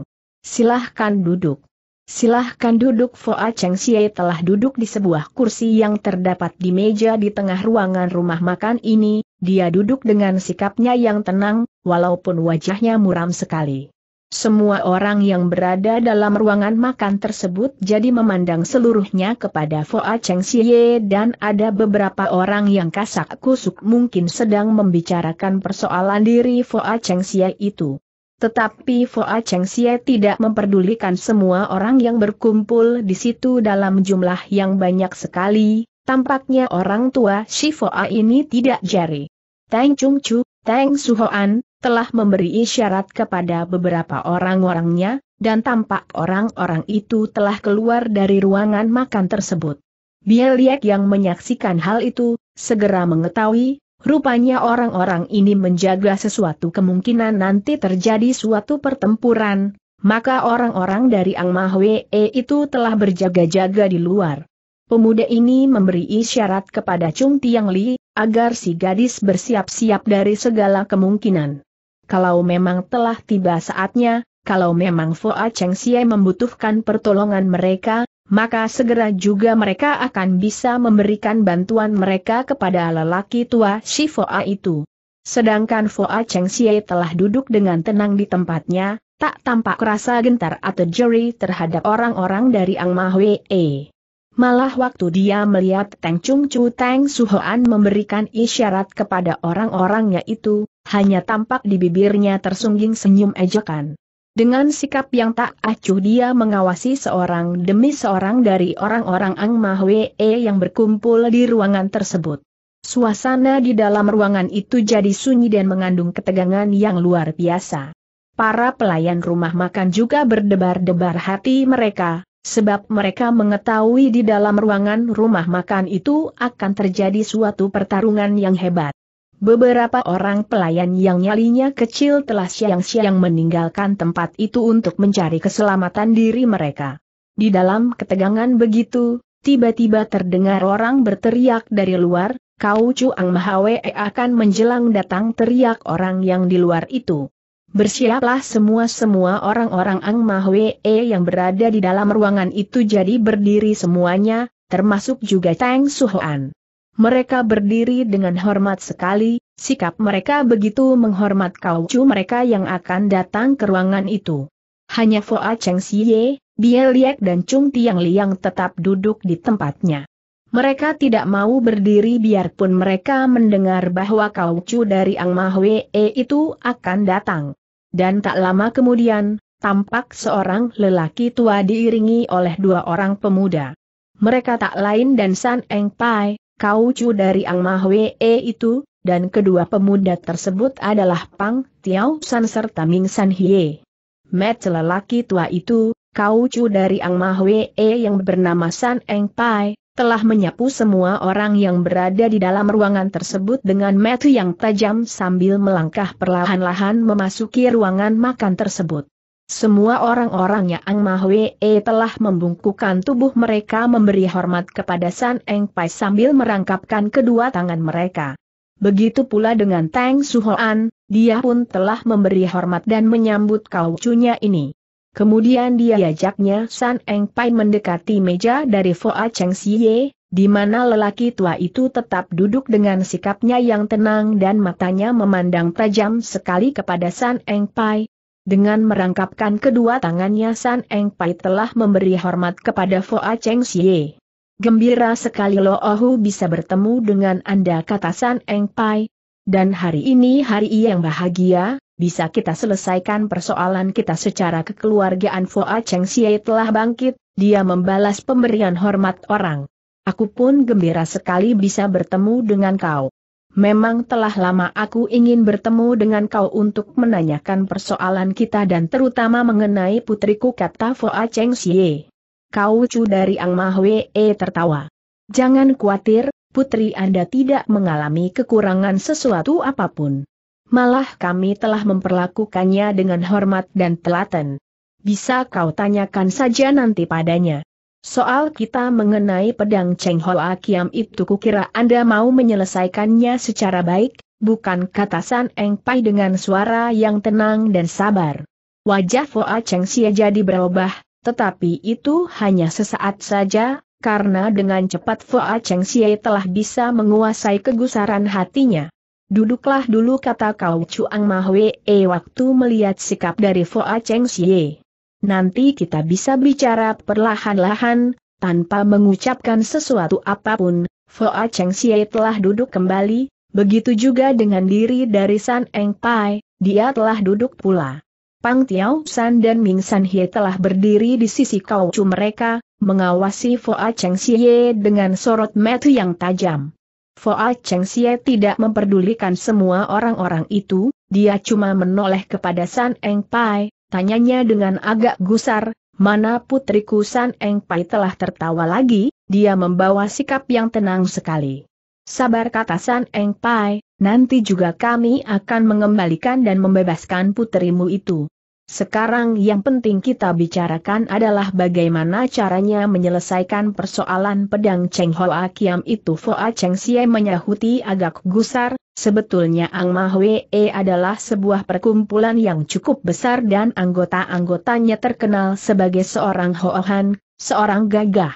Silahkan duduk. Silahkan duduk Foa Cheng Xie telah duduk di sebuah kursi yang terdapat di meja di tengah ruangan rumah makan ini, dia duduk dengan sikapnya yang tenang, walaupun wajahnya muram sekali. Semua orang yang berada dalam ruangan makan tersebut jadi memandang seluruhnya kepada Foa Cheng Xie dan ada beberapa orang yang kasak kusuk mungkin sedang membicarakan persoalan diri Foa Cheng Xie itu. Tetapi Foa Cheng Xie tidak memperdulikan semua orang yang berkumpul di situ dalam jumlah yang banyak sekali, tampaknya orang tua si Foa ini tidak jari. Tang Chung Chu, Tang Suhoan, telah memberi isyarat kepada beberapa orang-orangnya, dan tampak orang-orang itu telah keluar dari ruangan makan tersebut. Bieliek yang menyaksikan hal itu, segera mengetahui, rupanya orang-orang ini menjaga sesuatu kemungkinan nanti terjadi suatu pertempuran, maka orang-orang dari Ang Mahwe e itu telah berjaga-jaga di luar. Pemuda ini memberi isyarat kepada Chung Tiang Li, agar si gadis bersiap-siap dari segala kemungkinan kalau memang telah tiba saatnya, kalau memang Foa Cheng Xie membutuhkan pertolongan mereka, maka segera juga mereka akan bisa memberikan bantuan mereka kepada lelaki tua si Foa itu. Sedangkan Foa Cheng Xie telah duduk dengan tenang di tempatnya, tak tampak rasa gentar atau jeri terhadap orang-orang dari Ang Mahwee. Malah waktu dia melihat Teng Chung Chu Teng Suhoan memberikan isyarat kepada orang-orangnya itu, hanya tampak di bibirnya tersungging senyum ejekan. Dengan sikap yang tak acuh dia mengawasi seorang demi seorang dari orang-orang Ang Mahwee yang berkumpul di ruangan tersebut. Suasana di dalam ruangan itu jadi sunyi dan mengandung ketegangan yang luar biasa. Para pelayan rumah makan juga berdebar-debar hati mereka, sebab mereka mengetahui di dalam ruangan rumah makan itu akan terjadi suatu pertarungan yang hebat. Beberapa orang pelayan yang nyalinya kecil telah siang-siang meninggalkan tempat itu untuk mencari keselamatan diri mereka. Di dalam ketegangan begitu, tiba-tiba terdengar orang berteriak dari luar, Kau Cuang Mahawe akan menjelang datang teriak orang yang di luar itu. Bersiaplah semua-semua orang-orang Ang Mahwe yang berada di dalam ruangan itu jadi berdiri semuanya, termasuk juga Tang Suhoan. Mereka berdiri dengan hormat sekali, sikap mereka begitu menghormat kau cu mereka yang akan datang ke ruangan itu. Hanya Foa Cheng Siye, Bie dan Chung Tiang Liang tetap duduk di tempatnya. Mereka tidak mau berdiri biarpun mereka mendengar bahwa kau cu dari Ang Mahwe e itu akan datang. Dan tak lama kemudian, tampak seorang lelaki tua diiringi oleh dua orang pemuda. Mereka tak lain dan San Eng Pai, Kaucu dari Ang Mahwee itu, dan kedua pemuda tersebut adalah Pang Tiao San serta Ming San Hie. Met lelaki tua itu, Kaucu dari Ang Mahwee yang bernama San Eng Pai, telah menyapu semua orang yang berada di dalam ruangan tersebut dengan metu yang tajam sambil melangkah perlahan-lahan memasuki ruangan makan tersebut. Semua orang orangnya yang Mahwe telah membungkukan tubuh mereka memberi hormat kepada San Eng Pai sambil merangkapkan kedua tangan mereka. Begitu pula dengan Tang Suhoan, dia pun telah memberi hormat dan menyambut kau cunya ini. Kemudian dia ajaknya San Eng Pai mendekati meja dari Foa Cheng Siye, di mana lelaki tua itu tetap duduk dengan sikapnya yang tenang dan matanya memandang tajam sekali kepada San Eng Pai, dengan merangkapkan kedua tangannya San Eng Pai telah memberi hormat kepada Foa Cheng Xie. Gembira sekali Lo Ohu bisa bertemu dengan Anda kata San Eng Pai. Dan hari ini hari yang bahagia, bisa kita selesaikan persoalan kita secara kekeluargaan Foa Cheng Xie telah bangkit, dia membalas pemberian hormat orang. Aku pun gembira sekali bisa bertemu dengan kau memang telah lama aku ingin bertemu dengan kau untuk menanyakan persoalan kita dan terutama mengenai putriku kata Foa Cheng Xie. Kau cu dari Ang Mahwe tertawa. Jangan khawatir, putri Anda tidak mengalami kekurangan sesuatu apapun. Malah kami telah memperlakukannya dengan hormat dan telaten. Bisa kau tanyakan saja nanti padanya. Soal kita mengenai pedang Cheng Hoa Kiam itu kukira Anda mau menyelesaikannya secara baik, bukan kata San Eng Pai dengan suara yang tenang dan sabar. Wajah Foa Cheng Xie jadi berubah, tetapi itu hanya sesaat saja, karena dengan cepat Foa Cheng Xie telah bisa menguasai kegusaran hatinya. Duduklah dulu kata kau Chuang Mahwe, waktu melihat sikap dari Foa Cheng Xie nanti kita bisa bicara perlahan-lahan, tanpa mengucapkan sesuatu apapun, Foa Cheng Xie telah duduk kembali, begitu juga dengan diri dari San Eng Pai, dia telah duduk pula. Pang Tiao San dan Ming San Hie telah berdiri di sisi kaucu mereka, mengawasi Foa Cheng Xie dengan sorot mata yang tajam. Foa Cheng Xie tidak memperdulikan semua orang-orang itu, dia cuma menoleh kepada San Eng Pai, Tanyanya dengan agak gusar, mana putriku San Eng Pai telah tertawa lagi, dia membawa sikap yang tenang sekali. Sabar kata San Eng Pai, nanti juga kami akan mengembalikan dan membebaskan putrimu itu. Sekarang yang penting kita bicarakan adalah bagaimana caranya menyelesaikan persoalan pedang Cheng Hoa Kiam itu Foa Cheng Xie menyahuti agak gusar, sebetulnya Ang Mahwe adalah sebuah perkumpulan yang cukup besar dan anggota-anggotanya terkenal sebagai seorang Hoohan, seorang gagah.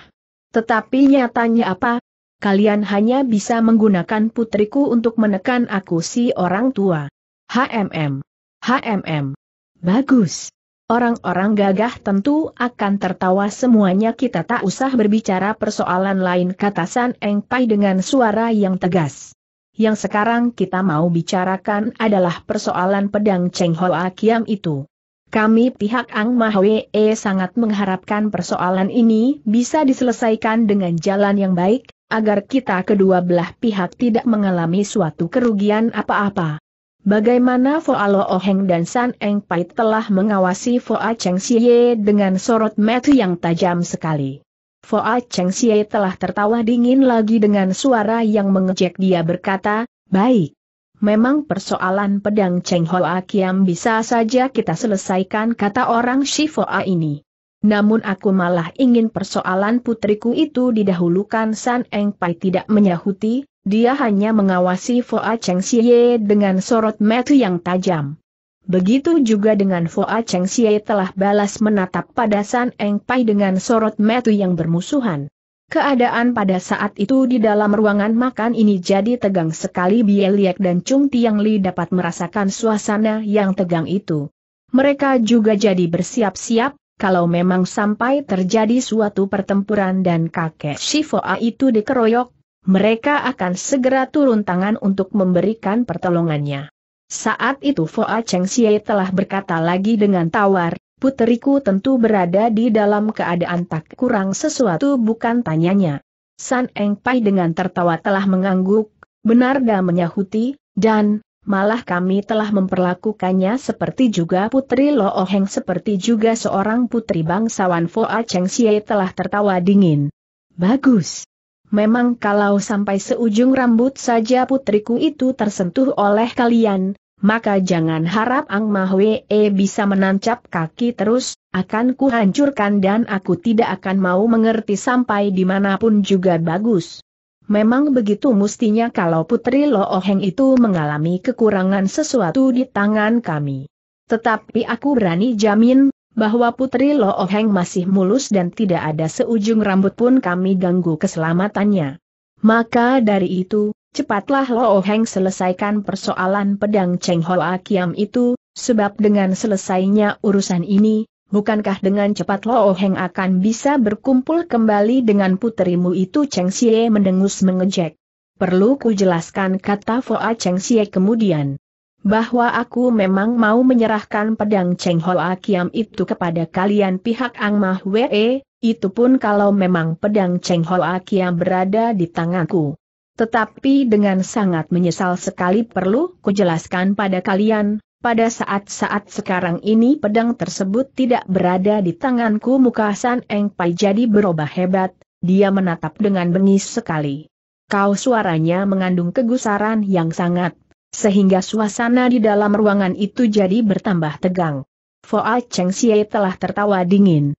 Tetapi nyatanya apa? Kalian hanya bisa menggunakan putriku untuk menekan aku si orang tua. HMM. HMM. Bagus. Orang-orang gagah tentu akan tertawa semuanya kita tak usah berbicara persoalan lain kata San Eng Pai dengan suara yang tegas. Yang sekarang kita mau bicarakan adalah persoalan pedang Cheng Ho Akiam itu. Kami pihak Ang Mahwe e sangat mengharapkan persoalan ini bisa diselesaikan dengan jalan yang baik, agar kita kedua belah pihak tidak mengalami suatu kerugian apa-apa. Bagaimana Foa Lo Oheng dan San Eng Pai telah mengawasi Foa Cheng Xie dengan sorot mata yang tajam sekali. Foa Cheng Xie telah tertawa dingin lagi dengan suara yang mengejek dia berkata, Baik. Memang persoalan pedang Cheng Hoa Kiam bisa saja kita selesaikan kata orang Foa ini. Namun aku malah ingin persoalan putriku itu didahulukan San Eng Pai tidak menyahuti, dia hanya mengawasi Foa Cheng Xie dengan sorot mata yang tajam. Begitu juga dengan Foa Cheng Xie telah balas menatap pada San Eng Pai dengan sorot mata yang bermusuhan. Keadaan pada saat itu di dalam ruangan makan ini jadi tegang sekali Bieliak dan Chung Tiang Li dapat merasakan suasana yang tegang itu. Mereka juga jadi bersiap-siap, kalau memang sampai terjadi suatu pertempuran dan kakek Shifoa itu dikeroyok, mereka akan segera turun tangan untuk memberikan pertolongannya. Saat itu Foa Cheng Xie telah berkata lagi dengan tawar, puteriku tentu berada di dalam keadaan tak kurang sesuatu bukan tanyanya. San Eng Pai dengan tertawa telah mengangguk, benar gak menyahuti, dan, malah kami telah memperlakukannya seperti juga putri Lo Oheng seperti juga seorang putri bangsawan Foa Cheng Xie telah tertawa dingin. Bagus. Memang kalau sampai seujung rambut saja putriku itu tersentuh oleh kalian, maka jangan harap Ang Mahwee bisa menancap kaki terus, akan kuhancurkan dan aku tidak akan mau mengerti sampai dimanapun juga bagus. Memang begitu mestinya kalau Putri Looheng itu mengalami kekurangan sesuatu di tangan kami. Tetapi aku berani jamin, bahwa Putri Lo Oheng masih mulus dan tidak ada seujung rambut pun kami ganggu keselamatannya. Maka dari itu, cepatlah Lo Oheng selesaikan persoalan pedang Cheng Ho Akiam itu, sebab dengan selesainya urusan ini, bukankah dengan cepat Lo Oheng akan bisa berkumpul kembali dengan putrimu itu Cheng Xie mendengus mengejek. Perlu ku jelaskan kata Foa Cheng Xie kemudian bahwa aku memang mau menyerahkan pedang Cheng Hoa Kiam itu kepada kalian pihak Ang Mah Wee, itu pun kalau memang pedang Cheng Hoa Kiam berada di tanganku. Tetapi dengan sangat menyesal sekali perlu kujelaskan pada kalian, pada saat-saat sekarang ini pedang tersebut tidak berada di tanganku muka San Eng Pai jadi berubah hebat, dia menatap dengan bengis sekali. Kau suaranya mengandung kegusaran yang sangat, sehingga suasana di dalam ruangan itu jadi bertambah tegang. Foa Cheng Xie telah tertawa dingin.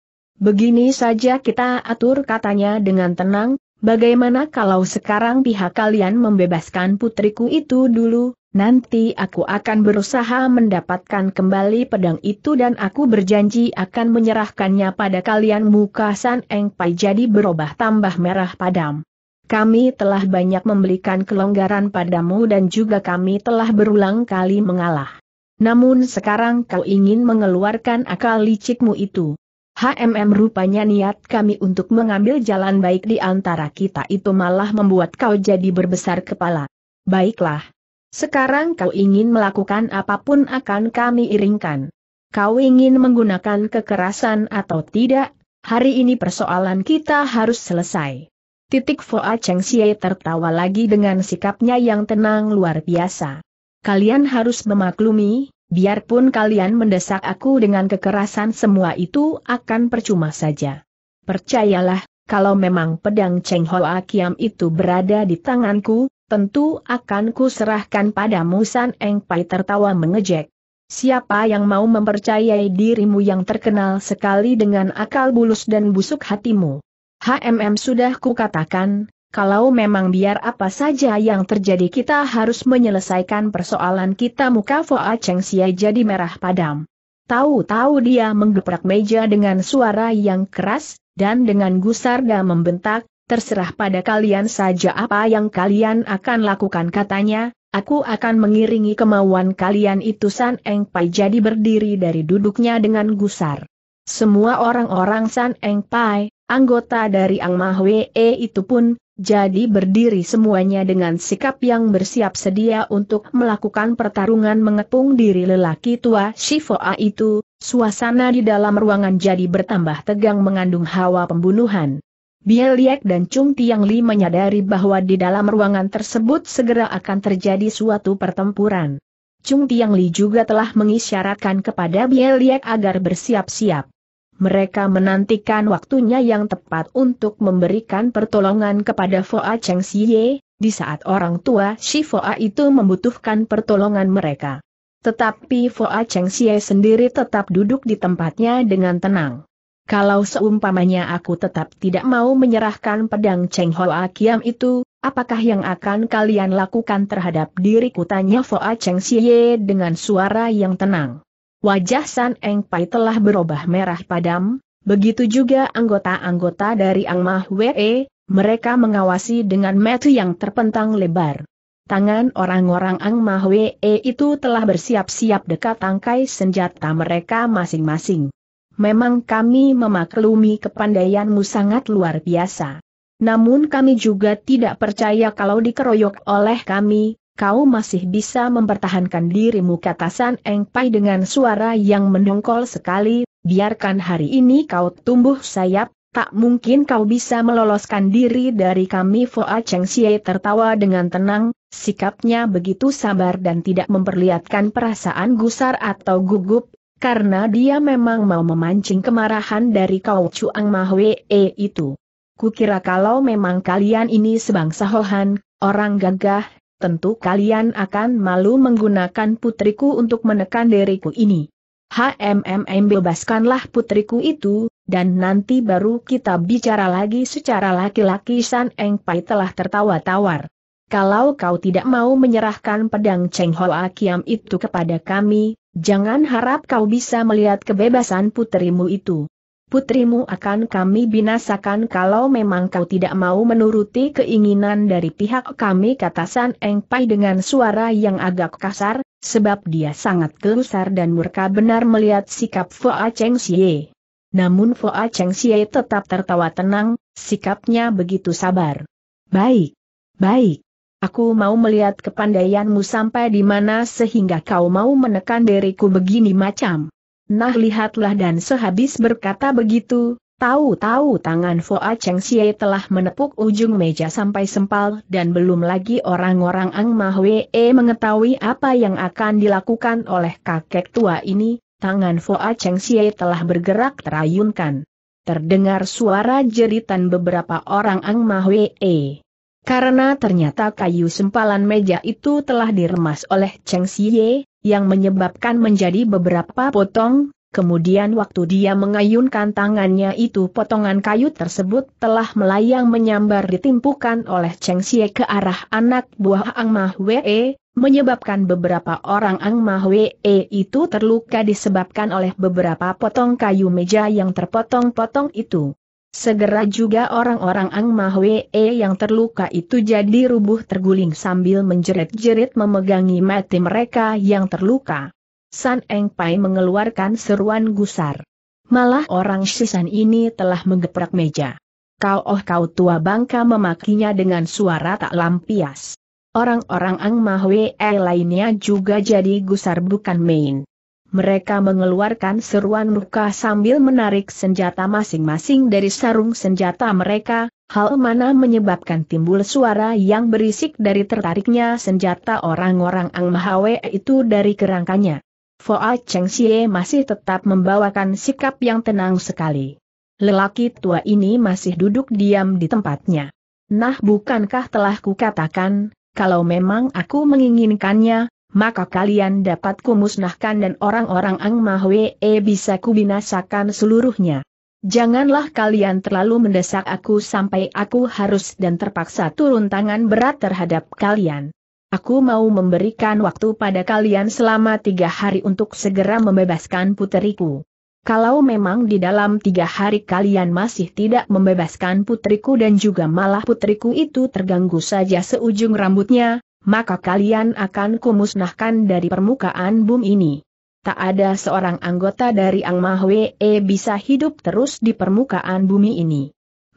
Begini saja kita atur katanya dengan tenang, bagaimana kalau sekarang pihak kalian membebaskan putriku itu dulu, nanti aku akan berusaha mendapatkan kembali pedang itu dan aku berjanji akan menyerahkannya pada kalian muka San Eng Pai jadi berubah tambah merah padam. Kami telah banyak memberikan kelonggaran padamu dan juga kami telah berulang kali mengalah. Namun sekarang kau ingin mengeluarkan akal licikmu itu. HMM rupanya niat kami untuk mengambil jalan baik di antara kita itu malah membuat kau jadi berbesar kepala. Baiklah. Sekarang kau ingin melakukan apapun akan kami iringkan. Kau ingin menggunakan kekerasan atau tidak, hari ini persoalan kita harus selesai. Titik Foa Cheng Xie tertawa lagi dengan sikapnya yang tenang luar biasa. Kalian harus memaklumi, biarpun kalian mendesak aku dengan kekerasan semua itu akan percuma saja. Percayalah, kalau memang pedang Cheng Hoa Kiam itu berada di tanganku, tentu akan kuserahkan pada Musan Eng Pai tertawa mengejek. Siapa yang mau mempercayai dirimu yang terkenal sekali dengan akal bulus dan busuk hatimu? HMM sudah kukatakan, kalau memang biar apa saja yang terjadi kita harus menyelesaikan persoalan kita muka Foa Cheng Sia jadi merah padam. Tahu-tahu dia menggeprak meja dengan suara yang keras, dan dengan gusar dia membentak, terserah pada kalian saja apa yang kalian akan lakukan katanya, aku akan mengiringi kemauan kalian itu San Eng Pai jadi berdiri dari duduknya dengan gusar. Semua orang-orang San Eng Pai, anggota dari Ang Mahwe e itu pun, jadi berdiri semuanya dengan sikap yang bersiap sedia untuk melakukan pertarungan mengepung diri lelaki tua Shifoa itu, suasana di dalam ruangan jadi bertambah tegang mengandung hawa pembunuhan. Bieliek dan Chung Tiang Li menyadari bahwa di dalam ruangan tersebut segera akan terjadi suatu pertempuran. Chung Tiang Li juga telah mengisyaratkan kepada Bieliek agar bersiap-siap mereka menantikan waktunya yang tepat untuk memberikan pertolongan kepada Foa Cheng Xie, di saat orang tua si Foa itu membutuhkan pertolongan mereka. Tetapi Foa Cheng Xie sendiri tetap duduk di tempatnya dengan tenang. Kalau seumpamanya aku tetap tidak mau menyerahkan pedang Cheng Hoa Kiam itu, apakah yang akan kalian lakukan terhadap diriku? Tanya Foa Cheng Xie dengan suara yang tenang. Wajah San Eng Pai telah berubah merah padam, begitu juga anggota-anggota dari Ang Mah Mahwee, mereka mengawasi dengan metu yang terpentang lebar. Tangan orang-orang Ang Mah Mahwee itu telah bersiap-siap dekat tangkai senjata mereka masing-masing. Memang kami memaklumi kepandaianmu sangat luar biasa. Namun kami juga tidak percaya kalau dikeroyok oleh kami, kau masih bisa mempertahankan dirimu kata San Eng Pai dengan suara yang mendongkol sekali, biarkan hari ini kau tumbuh sayap, tak mungkin kau bisa meloloskan diri dari kami Foa Cheng Xie tertawa dengan tenang, sikapnya begitu sabar dan tidak memperlihatkan perasaan gusar atau gugup, karena dia memang mau memancing kemarahan dari kau Chuang Mahwe itu. Kukira kalau memang kalian ini sebangsa Hohan, orang gagah, tentu kalian akan malu menggunakan putriku untuk menekan diriku ini. HMMM bebaskanlah putriku itu, dan nanti baru kita bicara lagi secara laki-laki San Eng Pai telah tertawa tawar. Kalau kau tidak mau menyerahkan pedang Cheng Ho Akiam itu kepada kami, jangan harap kau bisa melihat kebebasan putrimu itu putrimu akan kami binasakan kalau memang kau tidak mau menuruti keinginan dari pihak kami kata San Eng Pai dengan suara yang agak kasar, sebab dia sangat gelusar dan murka benar melihat sikap Fua Cheng Xie. Namun Fua Cheng Xie tetap tertawa tenang, sikapnya begitu sabar. Baik, baik. Aku mau melihat kepandaianmu sampai di mana sehingga kau mau menekan diriku begini macam. Nah lihatlah dan sehabis berkata begitu, tahu-tahu tangan Foa Cheng Xie telah menepuk ujung meja sampai sempal dan belum lagi orang-orang Ang Wee mengetahui apa yang akan dilakukan oleh kakek tua ini, tangan Foa Cheng Xie telah bergerak terayunkan. Terdengar suara jeritan beberapa orang Ang Wee. Karena ternyata kayu sempalan meja itu telah diremas oleh Cheng Xie, yang menyebabkan menjadi beberapa potong, kemudian waktu dia mengayunkan tangannya itu potongan kayu tersebut telah melayang menyambar ditimpukan oleh Cheng Xie ke arah anak buah Ang Mahwee, menyebabkan beberapa orang Ang Mahwee itu terluka disebabkan oleh beberapa potong kayu meja yang terpotong-potong itu. Segera juga orang-orang Ang Mahwee yang terluka itu jadi rubuh terguling sambil menjerit-jerit memegangi mati mereka yang terluka. San Eng Pai mengeluarkan seruan gusar. Malah orang sisan ini telah menggeprak meja. Kau oh kau tua bangka memakinya dengan suara tak lampias. Orang-orang Ang Mahwee lainnya juga jadi gusar bukan main mereka mengeluarkan seruan muka sambil menarik senjata masing-masing dari sarung senjata mereka, hal mana menyebabkan timbul suara yang berisik dari tertariknya senjata orang-orang Ang Mahawe itu dari kerangkanya. Foa Cheng Xie masih tetap membawakan sikap yang tenang sekali. Lelaki tua ini masih duduk diam di tempatnya. Nah bukankah telah kukatakan, kalau memang aku menginginkannya, maka kalian dapat kumusnahkan dan orang-orang Ang Mahwe eh, bisa kubinasakan seluruhnya. Janganlah kalian terlalu mendesak aku sampai aku harus dan terpaksa turun tangan berat terhadap kalian. Aku mau memberikan waktu pada kalian selama tiga hari untuk segera membebaskan puteriku. Kalau memang di dalam tiga hari kalian masih tidak membebaskan putriku dan juga malah putriku itu terganggu saja seujung rambutnya, maka kalian akan kumusnahkan dari permukaan bumi ini. Tak ada seorang anggota dari Ang Mahwee bisa hidup terus di permukaan bumi ini.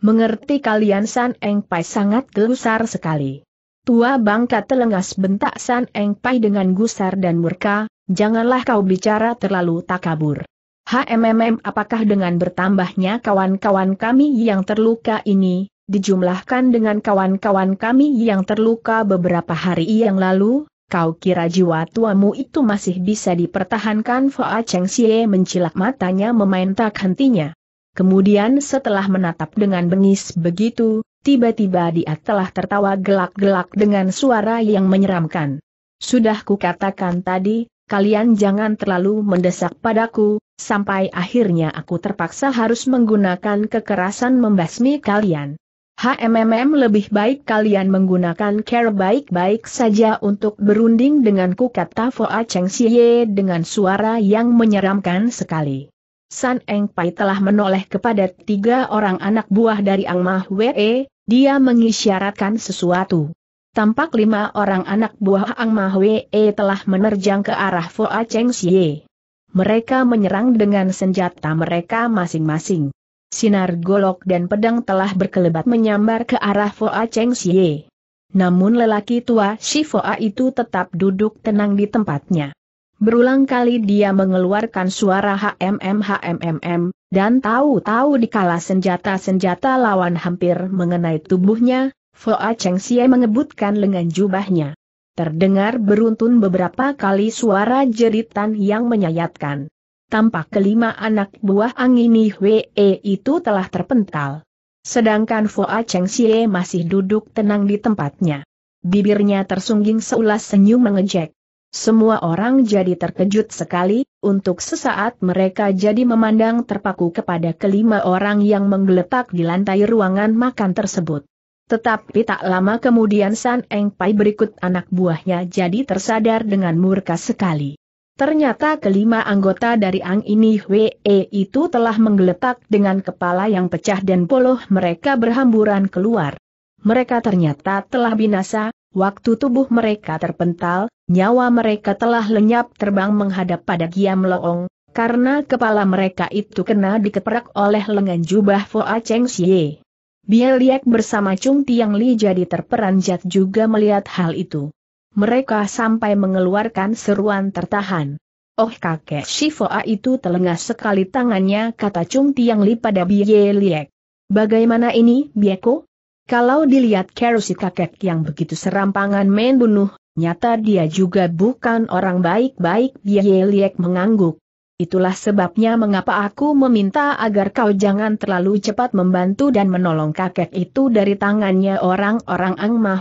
Mengerti kalian San Eng Pai sangat gelusar sekali. Tua bangka telengas bentak San Eng Pai dengan gusar dan murka, janganlah kau bicara terlalu takabur. HMMM apakah dengan bertambahnya kawan-kawan kami yang terluka ini, dijumlahkan dengan kawan-kawan kami yang terluka beberapa hari yang lalu, kau kira jiwa tuamu itu masih bisa dipertahankan Foa Cheng Xie mencilak matanya memaintak hentinya. Kemudian setelah menatap dengan bengis begitu, tiba-tiba dia telah tertawa gelak-gelak dengan suara yang menyeramkan. Sudah kukatakan tadi, kalian jangan terlalu mendesak padaku, sampai akhirnya aku terpaksa harus menggunakan kekerasan membasmi kalian. HMMM lebih baik kalian menggunakan care baik-baik saja untuk berunding Ku kata Foa Cheng Xie dengan suara yang menyeramkan sekali. San Eng Pai telah menoleh kepada tiga orang anak buah dari Ang Mah Wee, dia mengisyaratkan sesuatu. Tampak lima orang anak buah Ang Mah Wee telah menerjang ke arah Foa Cheng Xie. Mereka menyerang dengan senjata mereka masing-masing sinar golok dan pedang telah berkelebat menyambar ke arah Foa Cheng Xie. Namun lelaki tua si Foa itu tetap duduk tenang di tempatnya. Berulang kali dia mengeluarkan suara HMM HMM, dan tahu-tahu dikala senjata-senjata lawan hampir mengenai tubuhnya, Foa Cheng Xie mengebutkan lengan jubahnya. Terdengar beruntun beberapa kali suara jeritan yang menyayatkan tampak kelima anak buah Angini Hwee itu telah terpental. Sedangkan A Cheng Xie masih duduk tenang di tempatnya. Bibirnya tersungging seulas senyum mengejek. Semua orang jadi terkejut sekali, untuk sesaat mereka jadi memandang terpaku kepada kelima orang yang menggeletak di lantai ruangan makan tersebut. Tetapi tak lama kemudian San Eng Pai berikut anak buahnya jadi tersadar dengan murka sekali. Ternyata kelima anggota dari Ang Ini Hwee itu telah menggeletak dengan kepala yang pecah dan poloh mereka berhamburan keluar. Mereka ternyata telah binasa, waktu tubuh mereka terpental, nyawa mereka telah lenyap terbang menghadap pada Giam Loong, karena kepala mereka itu kena dikeperak oleh lengan jubah Foa Cheng Xie. Liak bersama Chung Tiang Li jadi terperanjat juga melihat hal itu mereka sampai mengeluarkan seruan tertahan. Oh kakek Shifoa itu telengah sekali tangannya kata Cung Tiang Li pada Bie Liek. Bagaimana ini Bieko? Kalau dilihat Kerusi kakek yang begitu serampangan main bunuh, nyata dia juga bukan orang baik-baik Bie Liek mengangguk. Itulah sebabnya mengapa aku meminta agar kau jangan terlalu cepat membantu dan menolong kakek itu dari tangannya orang-orang Ang Mah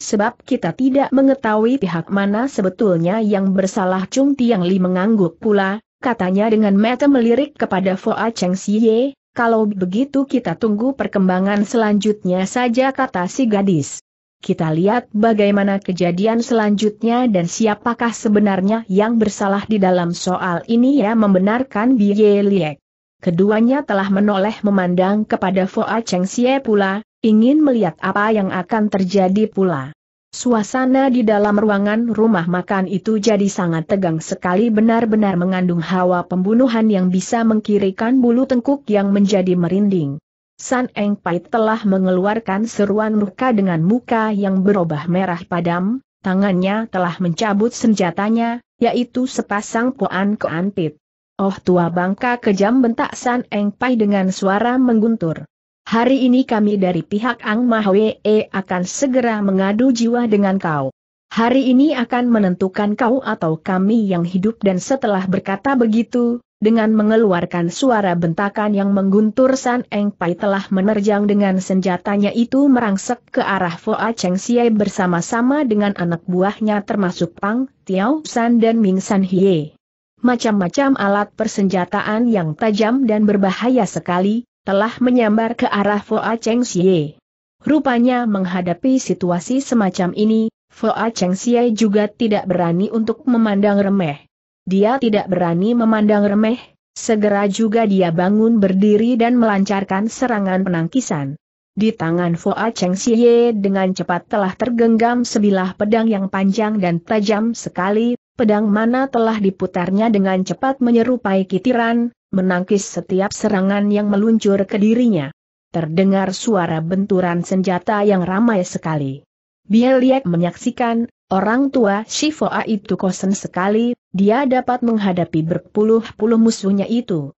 Sebab kita tidak mengetahui pihak mana sebetulnya yang bersalah Chung Tiang Li mengangguk pula, katanya dengan mata melirik kepada Foa Cheng Xie, kalau begitu kita tunggu perkembangan selanjutnya saja kata si gadis. Kita lihat bagaimana kejadian selanjutnya dan siapakah sebenarnya yang bersalah di dalam soal ini ya membenarkan Bie Liek. Keduanya telah menoleh memandang kepada Foa Cheng Xie pula, ingin melihat apa yang akan terjadi pula. Suasana di dalam ruangan rumah makan itu jadi sangat tegang sekali benar-benar mengandung hawa pembunuhan yang bisa mengkirikan bulu tengkuk yang menjadi merinding. San Eng Pai telah mengeluarkan seruan muka dengan muka yang berubah merah padam, tangannya telah mencabut senjatanya, yaitu sepasang poan keantit. Oh tua bangka kejam bentak San Eng Pai dengan suara mengguntur. Hari ini kami dari pihak Ang Mahwe e akan segera mengadu jiwa dengan kau. Hari ini akan menentukan kau atau kami yang hidup dan setelah berkata begitu, dengan mengeluarkan suara bentakan yang mengguntur San Eng Pai telah menerjang dengan senjatanya itu merangsek ke arah Foa Cheng Xie bersama-sama dengan anak buahnya termasuk Pang, Tiao San dan Ming San Hie. Macam-macam alat persenjataan yang tajam dan berbahaya sekali, telah menyambar ke arah Foa Cheng Xie. Rupanya menghadapi situasi semacam ini, Foa Cheng Xie juga tidak berani untuk memandang remeh. Dia tidak berani memandang remeh, segera juga dia bangun berdiri dan melancarkan serangan penangkisan. Di tangan Foa Cheng Xie dengan cepat telah tergenggam sebilah pedang yang panjang dan tajam sekali, pedang mana telah diputarnya dengan cepat menyerupai kitiran, menangkis setiap serangan yang meluncur ke dirinya. Terdengar suara benturan senjata yang ramai sekali. Bieliek menyaksikan, orang tua Shifoa itu kosen sekali, dia dapat menghadapi berpuluh-puluh musuhnya itu.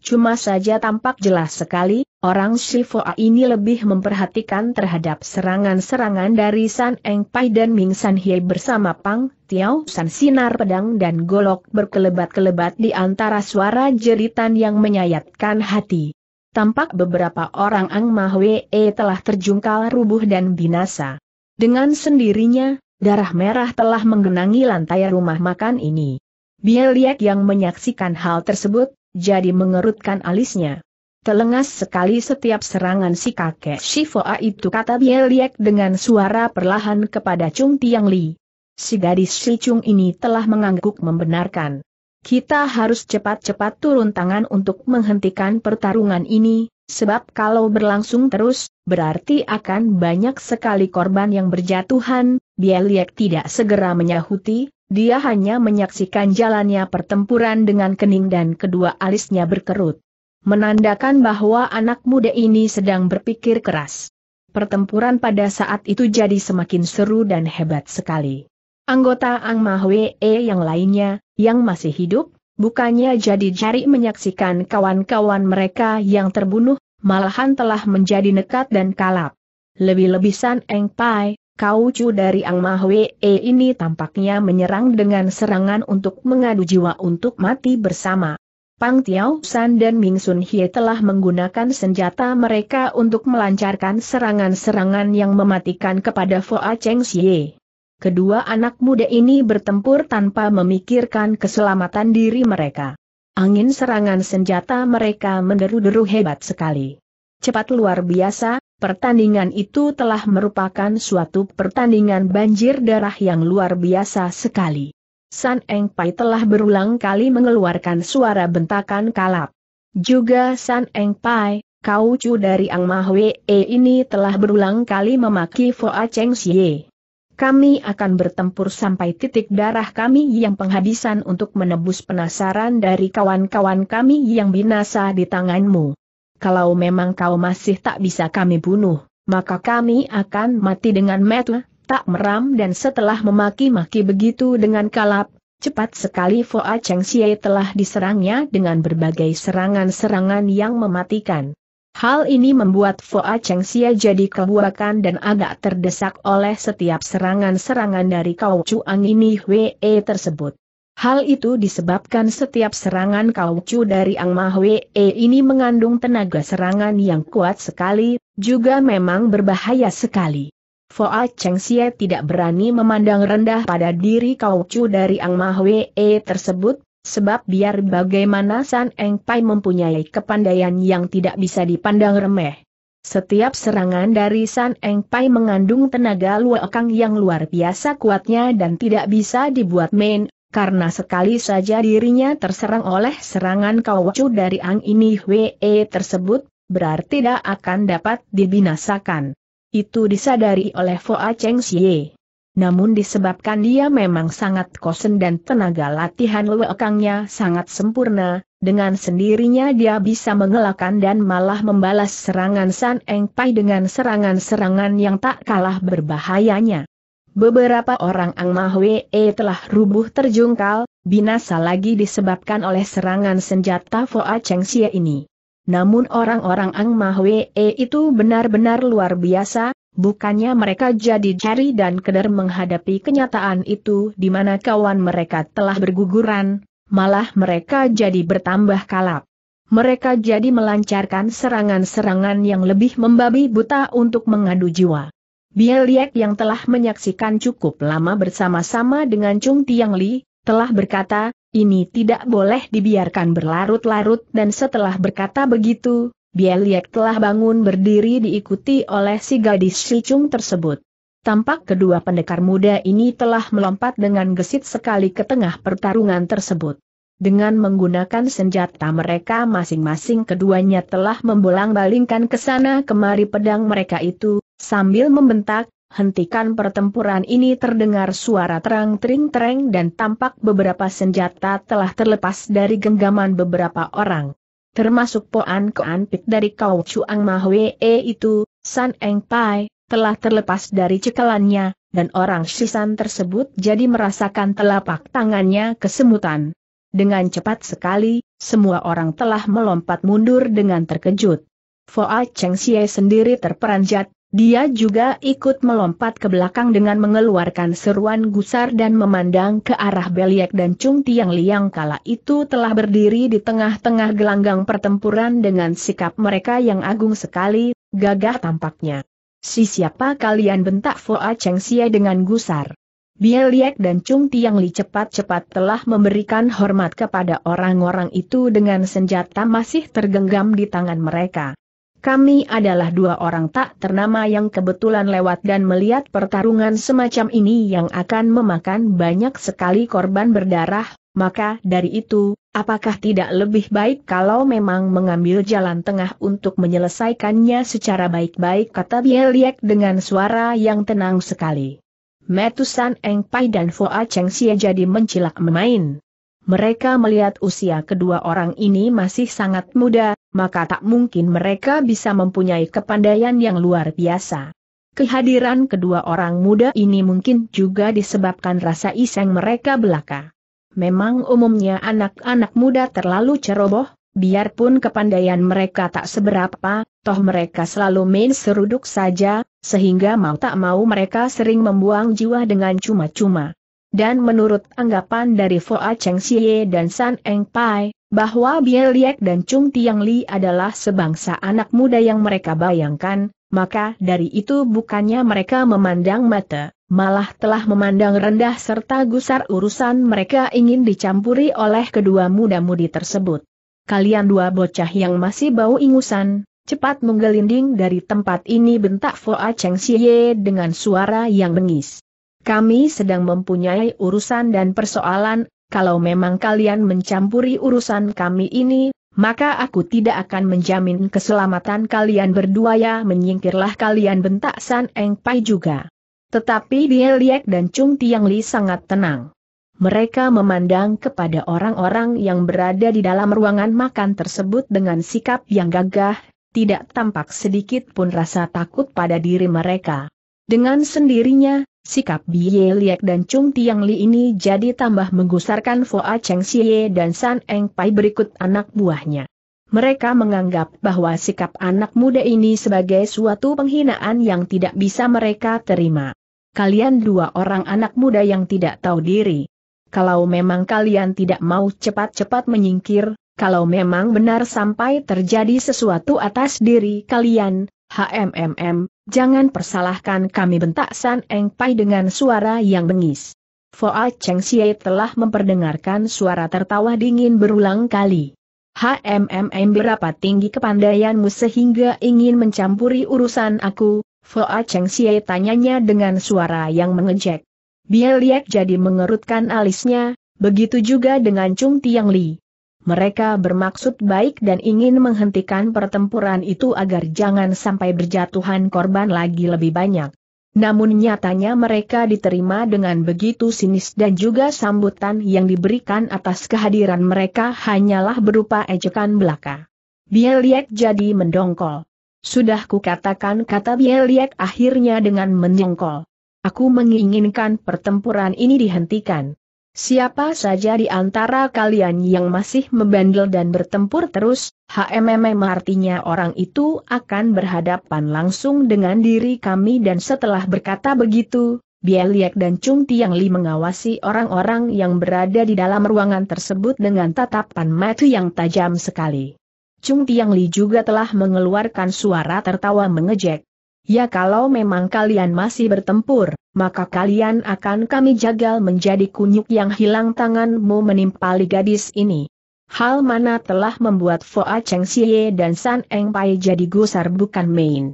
Cuma saja tampak jelas sekali, orang Shifoa ini lebih memperhatikan terhadap serangan-serangan dari San Eng Pai dan Ming San Hie bersama Pang, Tiao San Sinar Pedang dan Golok berkelebat-kelebat di antara suara jeritan yang menyayatkan hati. Tampak beberapa orang Ang Mahwe e telah terjungkal rubuh dan binasa. Dengan sendirinya, darah merah telah menggenangi lantai rumah makan ini. Bieliak yang menyaksikan hal tersebut, jadi mengerutkan alisnya. Telengas sekali setiap serangan si kakek Shifoa itu kata Bieliek dengan suara perlahan kepada Chung Tiang Li. Si gadis Si Chung ini telah mengangguk membenarkan. Kita harus cepat-cepat turun tangan untuk menghentikan pertarungan ini, sebab kalau berlangsung terus, berarti akan banyak sekali korban yang berjatuhan, Bieliek tidak segera menyahuti, dia hanya menyaksikan jalannya pertempuran dengan kening dan kedua alisnya berkerut. Menandakan bahwa anak muda ini sedang berpikir keras. Pertempuran pada saat itu jadi semakin seru dan hebat sekali. Anggota Ang Mahwee yang lainnya, yang masih hidup, bukannya jadi jari menyaksikan kawan-kawan mereka yang terbunuh, malahan telah menjadi nekat dan kalap. Lebih-lebih San Eng Pai, Kaucu dari Ang Mahwe eh, ini tampaknya menyerang dengan serangan untuk mengadu jiwa untuk mati bersama. Pang Tiao San dan Ming Sun Hie telah menggunakan senjata mereka untuk melancarkan serangan-serangan yang mematikan kepada Foa Cheng Xie. Kedua anak muda ini bertempur tanpa memikirkan keselamatan diri mereka. Angin serangan senjata mereka menderu-deru hebat sekali. Cepat luar biasa, Pertandingan itu telah merupakan suatu pertandingan banjir darah yang luar biasa sekali. San Eng Pai telah berulang kali mengeluarkan suara bentakan kalap. Juga San Eng Pai, kau cu dari Ang Mahwe e ini telah berulang kali memaki Fo A Cheng Xie. Kami akan bertempur sampai titik darah kami yang penghabisan untuk menebus penasaran dari kawan-kawan kami yang binasa di tanganmu kalau memang kau masih tak bisa kami bunuh, maka kami akan mati dengan metu, tak meram dan setelah memaki-maki begitu dengan kalap, cepat sekali Foa Cheng Xie telah diserangnya dengan berbagai serangan-serangan yang mematikan. Hal ini membuat Foa Cheng Xie jadi kebuakan dan agak terdesak oleh setiap serangan-serangan dari Kau Chuang ini Hwe tersebut. Hal itu disebabkan setiap serangan kaucu dari Ang Mahwe ini mengandung tenaga serangan yang kuat sekali, juga memang berbahaya sekali. Foa Cheng Xie tidak berani memandang rendah pada diri kaucu dari Ang Mahwe tersebut, sebab biar bagaimana San Eng Pai mempunyai kepandaian yang tidak bisa dipandang remeh. Setiap serangan dari San Eng Pai mengandung tenaga luakang yang luar biasa kuatnya dan tidak bisa dibuat main karena sekali saja dirinya terserang oleh serangan kawacu dari Ang Ini Hwee tersebut, berarti tidak akan dapat dibinasakan. Itu disadari oleh Foa Cheng Xie. Namun disebabkan dia memang sangat kosen dan tenaga latihan lewekangnya sangat sempurna, dengan sendirinya dia bisa mengelakkan dan malah membalas serangan San Eng Pai dengan serangan-serangan yang tak kalah berbahayanya. Beberapa orang Ang Mahwe e telah rubuh terjungkal, binasa lagi disebabkan oleh serangan senjata Foa Cheng Xie ini. Namun orang-orang Ang Mahwe e itu benar-benar luar biasa, bukannya mereka jadi jari dan keder menghadapi kenyataan itu di mana kawan mereka telah berguguran, malah mereka jadi bertambah kalap. Mereka jadi melancarkan serangan-serangan yang lebih membabi buta untuk mengadu jiwa. Bieliek yang telah menyaksikan cukup lama bersama-sama dengan Chung Tiang Li, telah berkata, ini tidak boleh dibiarkan berlarut-larut dan setelah berkata begitu, Bieliek telah bangun berdiri diikuti oleh si gadis si Chung tersebut. Tampak kedua pendekar muda ini telah melompat dengan gesit sekali ke tengah pertarungan tersebut. Dengan menggunakan senjata mereka masing-masing keduanya telah membolang-balingkan ke sana kemari pedang mereka itu, Sambil membentak, hentikan pertempuran ini terdengar suara terang tering-tereng dan tampak beberapa senjata telah terlepas dari genggaman beberapa orang. Termasuk Poan Pik dari Kau Chuang Mahwee itu, San Eng Pai, telah terlepas dari cekalannya, dan orang sisan tersebut jadi merasakan telapak tangannya kesemutan. Dengan cepat sekali, semua orang telah melompat mundur dengan terkejut. Foa Cheng Xie sendiri terperanjat, dia juga ikut melompat ke belakang dengan mengeluarkan seruan gusar dan memandang ke arah Beliek dan Chung Tiang Liang kala itu telah berdiri di tengah-tengah gelanggang pertempuran dengan sikap mereka yang agung sekali, gagah tampaknya. Si siapa kalian bentak Foa Cheng Sia dengan gusar. Beliek dan Chung Tiang Li cepat-cepat telah memberikan hormat kepada orang-orang itu dengan senjata masih tergenggam di tangan mereka. Kami adalah dua orang tak ternama yang kebetulan lewat dan melihat pertarungan semacam ini yang akan memakan banyak sekali korban berdarah, maka dari itu, apakah tidak lebih baik kalau memang mengambil jalan tengah untuk menyelesaikannya secara baik-baik kata Bieliek dengan suara yang tenang sekali. Metusan Eng Pai dan Foa Cheng Xie jadi mencilak memain. Mereka melihat usia kedua orang ini masih sangat muda, maka tak mungkin mereka bisa mempunyai kepandaian yang luar biasa. Kehadiran kedua orang muda ini mungkin juga disebabkan rasa iseng mereka belaka. Memang umumnya anak-anak muda terlalu ceroboh, biarpun kepandaian mereka tak seberapa, toh mereka selalu main seruduk saja, sehingga mau tak mau mereka sering membuang jiwa dengan cuma-cuma. Dan menurut anggapan dari Foa Cheng Xie dan San Eng Pai, bahwa Bie Liek dan Chung Tiang Li adalah sebangsa anak muda yang mereka bayangkan, maka dari itu bukannya mereka memandang mata, malah telah memandang rendah serta gusar urusan mereka ingin dicampuri oleh kedua muda-mudi tersebut. Kalian dua bocah yang masih bau ingusan, cepat menggelinding dari tempat ini bentak Foa Cheng Xie dengan suara yang bengis. Kami sedang mempunyai urusan dan persoalan, kalau memang kalian mencampuri urusan kami ini, maka aku tidak akan menjamin keselamatan kalian berdua ya menyingkirlah kalian bentak San Eng Pai juga. Tetapi Dia Liek dan Chung Tiang Li sangat tenang. Mereka memandang kepada orang-orang yang berada di dalam ruangan makan tersebut dengan sikap yang gagah, tidak tampak sedikit pun rasa takut pada diri mereka. Dengan sendirinya, Sikap Biye Liek dan Chung Tiang Li ini jadi tambah menggusarkan Foa Cheng Xie dan San Eng Pai berikut anak buahnya. Mereka menganggap bahwa sikap anak muda ini sebagai suatu penghinaan yang tidak bisa mereka terima. Kalian dua orang anak muda yang tidak tahu diri. Kalau memang kalian tidak mau cepat-cepat menyingkir, kalau memang benar sampai terjadi sesuatu atas diri kalian, HMMM, Jangan persalahkan kami bentak San Eng Pai dengan suara yang bengis. Foa Cheng Xie telah memperdengarkan suara tertawa dingin berulang kali. HMMM berapa tinggi kepandaianmu sehingga ingin mencampuri urusan aku, Foa Cheng Xie tanyanya dengan suara yang mengejek. Bia jadi mengerutkan alisnya, begitu juga dengan Chung Tiang Li. Mereka bermaksud baik dan ingin menghentikan pertempuran itu agar jangan sampai berjatuhan korban lagi lebih banyak. Namun nyatanya mereka diterima dengan begitu sinis dan juga sambutan yang diberikan atas kehadiran mereka hanyalah berupa ejekan belaka. Bieliek jadi mendongkol. Sudah kukatakan kata Bieliek akhirnya dengan mendongkol. Aku menginginkan pertempuran ini dihentikan. Siapa saja di antara kalian yang masih membandel dan bertempur terus, HMMM artinya orang itu akan berhadapan langsung dengan diri kami dan setelah berkata begitu, Bieliek dan Chung Tiang Li mengawasi orang-orang yang berada di dalam ruangan tersebut dengan tatapan mata yang tajam sekali. Chung Tiang Li juga telah mengeluarkan suara tertawa mengejek. Ya kalau memang kalian masih bertempur, maka kalian akan kami jagal menjadi kunyuk yang hilang tanganmu menimpali gadis ini. Hal mana telah membuat Foa Cheng Xie dan San Eng Pai jadi gusar bukan main.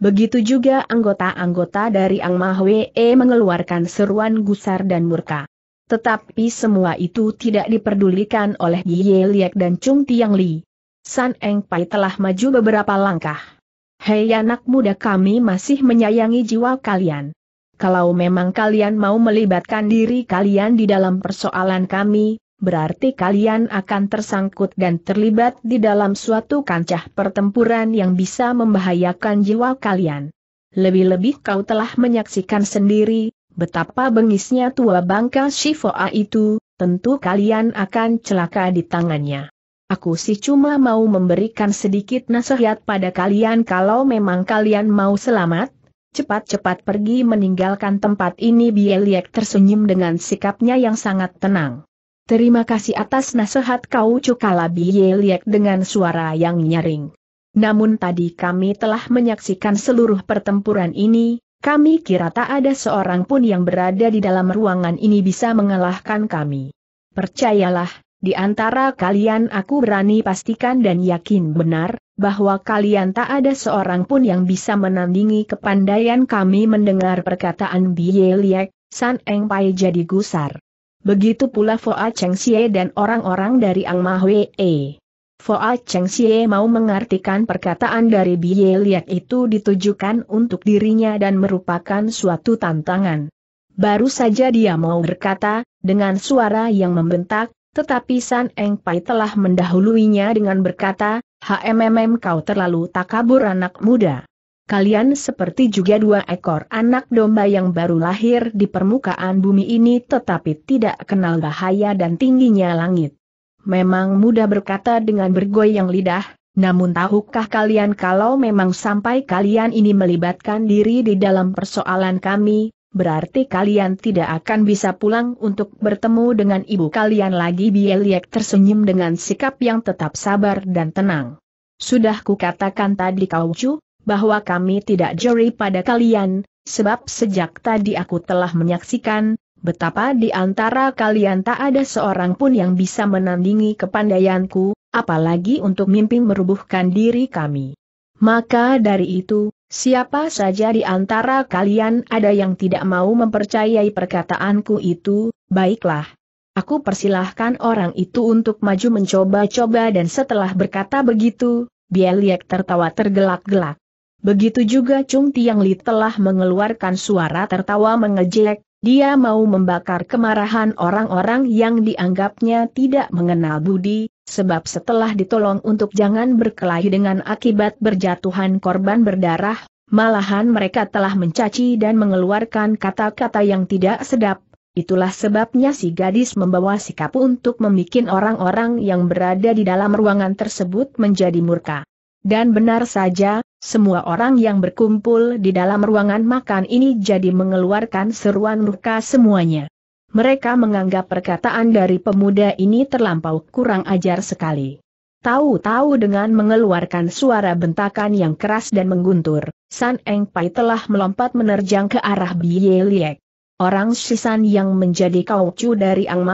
Begitu juga anggota-anggota dari Ang Mah Wee mengeluarkan seruan gusar dan murka. Tetapi semua itu tidak diperdulikan oleh Ye Liek dan Chung Tiang Li. San Eng Pai telah maju beberapa langkah. Hei anak muda kami masih menyayangi jiwa kalian. Kalau memang kalian mau melibatkan diri kalian di dalam persoalan kami, berarti kalian akan tersangkut dan terlibat di dalam suatu kancah pertempuran yang bisa membahayakan jiwa kalian. Lebih-lebih kau telah menyaksikan sendiri, betapa bengisnya tua bangka Shifoa itu, tentu kalian akan celaka di tangannya. Aku sih cuma mau memberikan sedikit nasihat pada kalian kalau memang kalian mau selamat, cepat-cepat pergi meninggalkan tempat ini Bieliek tersenyum dengan sikapnya yang sangat tenang. Terima kasih atas nasihat kau cukala Bieliek dengan suara yang nyaring. Namun tadi kami telah menyaksikan seluruh pertempuran ini, kami kira tak ada seorang pun yang berada di dalam ruangan ini bisa mengalahkan kami. Percayalah, di antara kalian aku berani pastikan dan yakin benar, bahwa kalian tak ada seorang pun yang bisa menandingi kepandaian kami mendengar perkataan Bie Liek, San Eng Pai jadi gusar. Begitu pula Foa Cheng Xie dan orang-orang dari Ang Mahwe. Foa Cheng Xie mau mengartikan perkataan dari Bie Liek itu ditujukan untuk dirinya dan merupakan suatu tantangan. Baru saja dia mau berkata, dengan suara yang membentak, tetapi San Eng Pai telah mendahuluinya dengan berkata, HMMM kau terlalu takabur anak muda. Kalian seperti juga dua ekor anak domba yang baru lahir di permukaan bumi ini tetapi tidak kenal bahaya dan tingginya langit. Memang mudah berkata dengan bergoyang lidah, namun tahukah kalian kalau memang sampai kalian ini melibatkan diri di dalam persoalan kami, berarti kalian tidak akan bisa pulang untuk bertemu dengan ibu kalian lagi Bieliek tersenyum dengan sikap yang tetap sabar dan tenang. Sudah kukatakan tadi kau cu, bahwa kami tidak juri pada kalian, sebab sejak tadi aku telah menyaksikan, betapa di antara kalian tak ada seorang pun yang bisa menandingi kepandaianku, apalagi untuk mimpi merubuhkan diri kami. Maka dari itu, siapa saja di antara kalian ada yang tidak mau mempercayai perkataanku itu, baiklah. Aku persilahkan orang itu untuk maju mencoba-coba dan setelah berkata begitu, Bieliek tertawa tergelak-gelak. Begitu juga Chung Tiang Li telah mengeluarkan suara tertawa mengejek, dia mau membakar kemarahan orang-orang yang dianggapnya tidak mengenal budi, Sebab setelah ditolong untuk jangan berkelahi dengan akibat berjatuhan korban berdarah, malahan mereka telah mencaci dan mengeluarkan kata-kata yang tidak sedap. Itulah sebabnya si gadis membawa sikap untuk membuat orang-orang yang berada di dalam ruangan tersebut menjadi murka. Dan benar saja, semua orang yang berkumpul di dalam ruangan makan ini jadi mengeluarkan seruan murka semuanya mereka menganggap perkataan dari pemuda ini terlampau kurang ajar sekali. Tahu-tahu dengan mengeluarkan suara bentakan yang keras dan mengguntur, San Eng Pai telah melompat menerjang ke arah Biye Liek. Orang Sisan yang menjadi kaucu dari Ang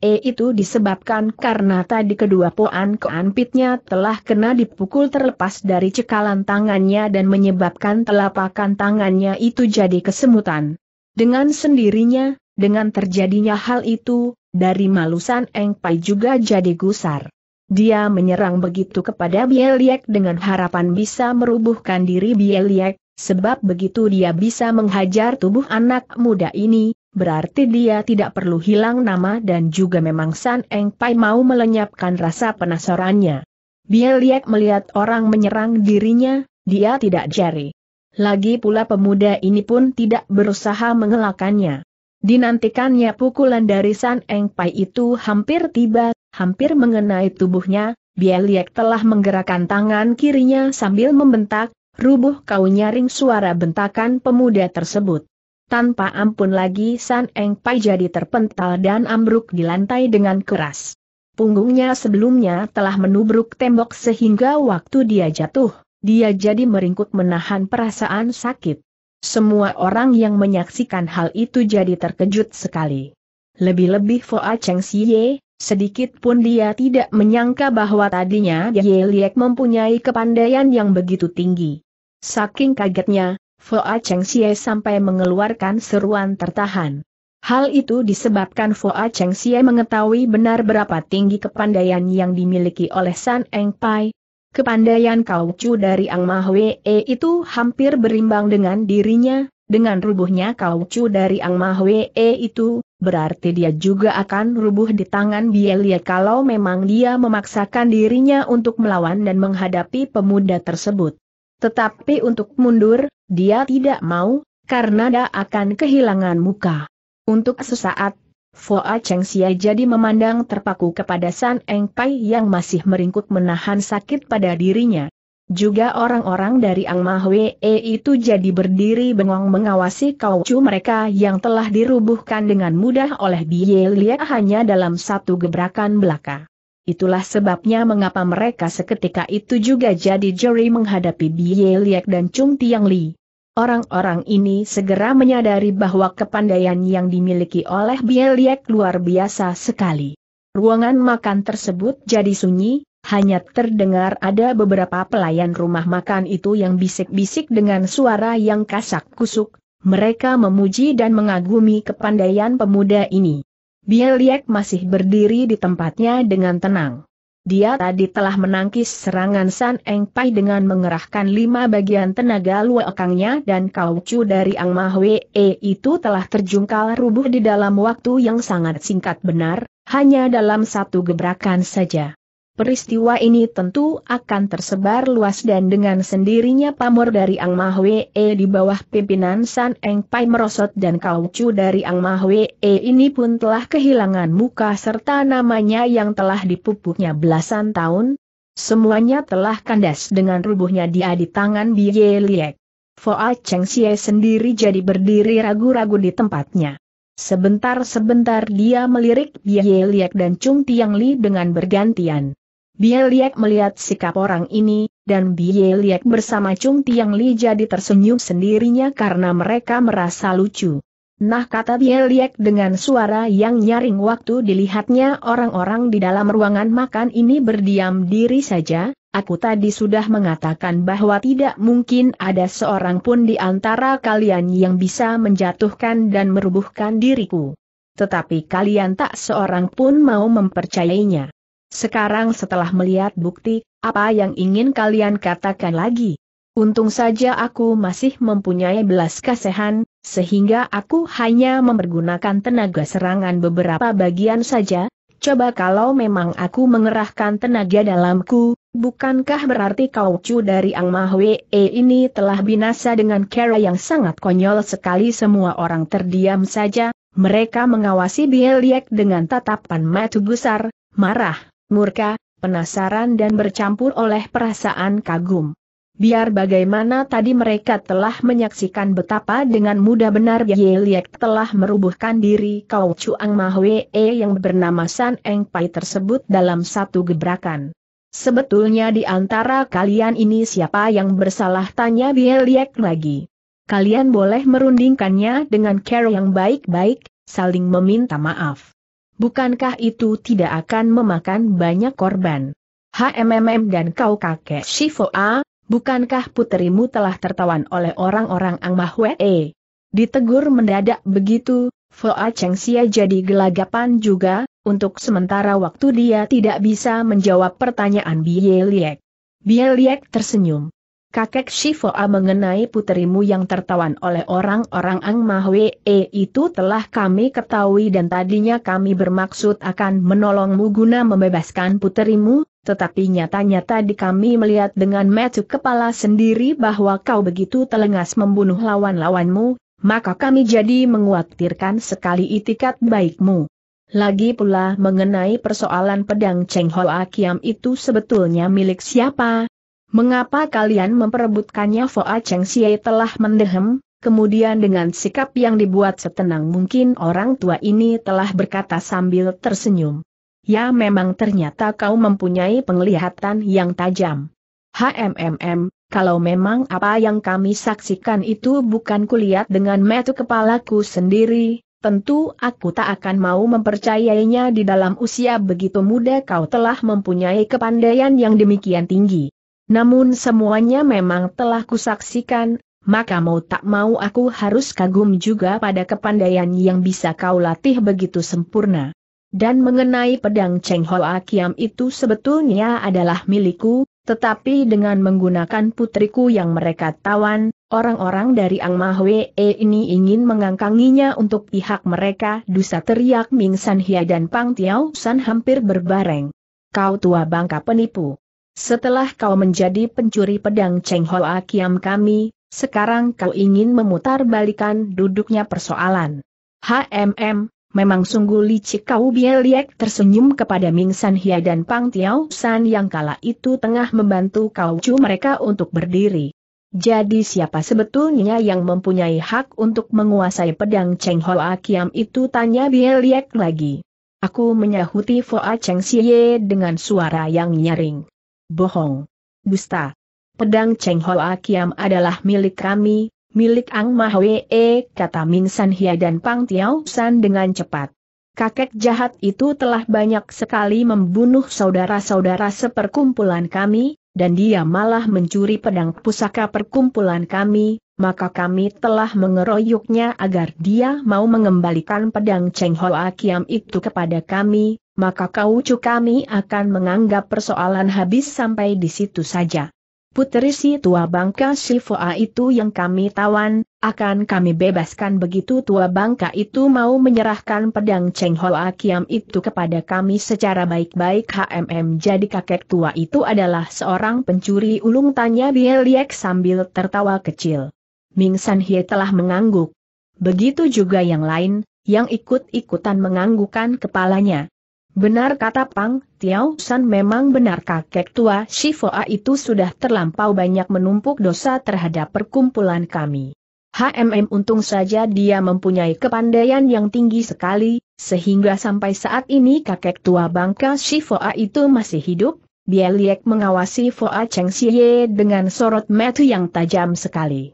E itu disebabkan karena tadi kedua poan keanpitnya telah kena dipukul terlepas dari cekalan tangannya dan menyebabkan telapakan tangannya itu jadi kesemutan. Dengan sendirinya, dengan terjadinya hal itu, dari malusan Eng Pai juga jadi gusar. Dia menyerang begitu kepada Bieliek dengan harapan bisa merubuhkan diri Bieliek, sebab begitu dia bisa menghajar tubuh anak muda ini, berarti dia tidak perlu hilang nama dan juga memang San Eng Pai mau melenyapkan rasa penasarannya. Bieliek melihat orang menyerang dirinya, dia tidak jari. Lagi pula pemuda ini pun tidak berusaha mengelakannya. Dinantikannya pukulan dari San Eng Pai itu hampir tiba, hampir mengenai tubuhnya, Bieliek telah menggerakkan tangan kirinya sambil membentak, rubuh kau nyaring suara bentakan pemuda tersebut. Tanpa ampun lagi San Eng Pai jadi terpental dan ambruk di lantai dengan keras. Punggungnya sebelumnya telah menubruk tembok sehingga waktu dia jatuh, dia jadi meringkuk menahan perasaan sakit. Semua orang yang menyaksikan hal itu jadi terkejut sekali. Lebih-lebih Foa Cheng Xie, sedikit pun dia tidak menyangka bahwa tadinya Ye Liek mempunyai kepandaian yang begitu tinggi. Saking kagetnya, Foa Cheng Ye sampai mengeluarkan seruan tertahan. Hal itu disebabkan Foa Cheng Ye mengetahui benar berapa tinggi kepandaian yang dimiliki oleh San Eng Pai, Kepandaian Kaucu dari Ang Mahwee eh, itu hampir berimbang dengan dirinya, dengan rubuhnya Kaucu dari Ang Mahwee eh, itu, berarti dia juga akan rubuh di tangan Bielia kalau memang dia memaksakan dirinya untuk melawan dan menghadapi pemuda tersebut. Tetapi untuk mundur, dia tidak mau, karena dia akan kehilangan muka. Untuk sesaat, Foa Cheng Xia jadi memandang terpaku kepada San Eng Pai yang masih meringkuk menahan sakit pada dirinya. Juga orang-orang dari Ang Mahwe e itu jadi berdiri bengong mengawasi kaucu mereka yang telah dirubuhkan dengan mudah oleh Bie Lia hanya dalam satu gebrakan belaka. Itulah sebabnya mengapa mereka seketika itu juga jadi juri menghadapi Bie Liak dan Chung Tiang Li. Orang-orang ini segera menyadari bahwa kepandaian yang dimiliki oleh Bieliek luar biasa sekali. Ruangan makan tersebut jadi sunyi, hanya terdengar ada beberapa pelayan rumah makan itu yang bisik-bisik dengan suara yang kasak kusuk, mereka memuji dan mengagumi kepandaian pemuda ini. Bieliek masih berdiri di tempatnya dengan tenang. Dia tadi telah menangkis serangan San Eng Pai dengan mengerahkan lima bagian tenaga luakangnya dan kaucu dari Ang Mahwe e itu telah terjungkal rubuh di dalam waktu yang sangat singkat benar, hanya dalam satu gebrakan saja. Peristiwa ini tentu akan tersebar luas dan dengan sendirinya pamor dari Ang Mahwe e di bawah pimpinan San Eng Pai merosot dan kaucu dari Ang Mahwe e ini pun telah kehilangan muka serta namanya yang telah dipupuknya belasan tahun. Semuanya telah kandas dengan rubuhnya dia di tangan Biye Liek. Foa Cheng Xie sendiri jadi berdiri ragu-ragu di tempatnya. Sebentar-sebentar dia melirik Biye Liek dan Chung Tiang Li dengan bergantian. Bie Liek melihat sikap orang ini, dan Bie Liek bersama Chung Tiang Li jadi tersenyum sendirinya karena mereka merasa lucu. Nah kata Bie Liek dengan suara yang nyaring waktu dilihatnya orang-orang di dalam ruangan makan ini berdiam diri saja, aku tadi sudah mengatakan bahwa tidak mungkin ada seorang pun di antara kalian yang bisa menjatuhkan dan merubuhkan diriku. Tetapi kalian tak seorang pun mau mempercayainya. Sekarang setelah melihat bukti, apa yang ingin kalian katakan lagi? Untung saja aku masih mempunyai belas kasihan, sehingga aku hanya mempergunakan tenaga serangan beberapa bagian saja, coba kalau memang aku mengerahkan tenaga dalamku, bukankah berarti kau cu dari Ang Mahwe ini telah binasa dengan cara yang sangat konyol sekali semua orang terdiam saja, mereka mengawasi Bieliek dengan tatapan mata gusar, marah murka, penasaran dan bercampur oleh perasaan kagum. Biar bagaimana tadi mereka telah menyaksikan betapa dengan mudah benar Ye Liek telah merubuhkan diri Kau Chuang Mahwe yang bernama San Eng Pai tersebut dalam satu gebrakan. Sebetulnya di antara kalian ini siapa yang bersalah tanya Ye Liek lagi. Kalian boleh merundingkannya dengan care yang baik-baik, saling meminta maaf. Bukankah itu tidak akan memakan banyak korban? HMMM dan kau kakek a, bukankah puterimu telah tertawan oleh orang-orang Ang Mahwee? E. Ditegur mendadak begitu, A Cheng Sia jadi gelagapan juga, untuk sementara waktu dia tidak bisa menjawab pertanyaan Bieliek. Bieliek tersenyum. Kakek Shifoa mengenai puterimu yang tertawan oleh orang-orang Ang Mahwe itu telah kami ketahui dan tadinya kami bermaksud akan menolongmu guna membebaskan puterimu, tetapi nyata-nyata di kami melihat dengan metu kepala sendiri bahwa kau begitu telengas membunuh lawan-lawanmu, maka kami jadi menguatirkan sekali itikat baikmu. Lagi pula mengenai persoalan pedang Cheng Hoa Kiam itu sebetulnya milik siapa, Mengapa kalian memperebutkannya A Cheng Xie telah mendehem, kemudian dengan sikap yang dibuat setenang mungkin orang tua ini telah berkata sambil tersenyum. Ya memang ternyata kau mempunyai penglihatan yang tajam. HMMM, kalau memang apa yang kami saksikan itu bukan kulihat dengan metu kepalaku sendiri, tentu aku tak akan mau mempercayainya di dalam usia begitu muda kau telah mempunyai kepandaian yang demikian tinggi. Namun semuanya memang telah kusaksikan, maka mau tak mau aku harus kagum juga pada kepandaian yang bisa kau latih begitu sempurna. Dan mengenai pedang Cheng Ho Akiam itu sebetulnya adalah milikku, tetapi dengan menggunakan putriku yang mereka tawan, orang-orang dari Ang Mahwe e ini ingin mengangkanginya untuk pihak mereka. Dusa teriak Ming San Hia dan Pang Tiao San hampir berbareng. Kau tua bangka penipu. Setelah kau menjadi pencuri pedang Cheng Hoa Kiam kami, sekarang kau ingin memutar balikan duduknya persoalan. HMM, memang sungguh licik kau Bieliek tersenyum kepada Ming San Hia dan Pang Tiao San yang kala itu tengah membantu kau cu mereka untuk berdiri. Jadi siapa sebetulnya yang mempunyai hak untuk menguasai pedang Cheng Hoa Kiam itu tanya Bieliek lagi. Aku menyahuti Foa Cheng Xie dengan suara yang nyaring bohong, dusta. Pedang Cheng Hoa Kiam adalah milik kami, milik Ang Mahwee, kata Ming San Hia dan Pang Tiao San dengan cepat. Kakek jahat itu telah banyak sekali membunuh saudara-saudara seperkumpulan kami, dan dia malah mencuri pedang pusaka perkumpulan kami, maka kami telah mengeroyoknya agar dia mau mengembalikan pedang Cheng Hoa Kiam itu kepada kami, maka kau cu kami akan menganggap persoalan habis sampai di situ saja. Putri si tua bangka Silvoa itu yang kami tawan, akan kami bebaskan begitu tua bangka itu mau menyerahkan pedang Cheng Hoa Kiam itu kepada kami secara baik-baik HMM jadi kakek tua itu adalah seorang pencuri ulung tanya Bieliek sambil tertawa kecil. Ming San Hye telah mengangguk. Begitu juga yang lain, yang ikut-ikutan menganggukkan kepalanya. Benar kata Pang, Tiao San memang benar kakek tua Shifoa itu sudah terlampau banyak menumpuk dosa terhadap perkumpulan kami. HMM untung saja dia mempunyai kepandaian yang tinggi sekali, sehingga sampai saat ini kakek tua bangka Shifoa itu masih hidup, Bieliek mengawasi Foa Cheng Xie dengan sorot mata yang tajam sekali.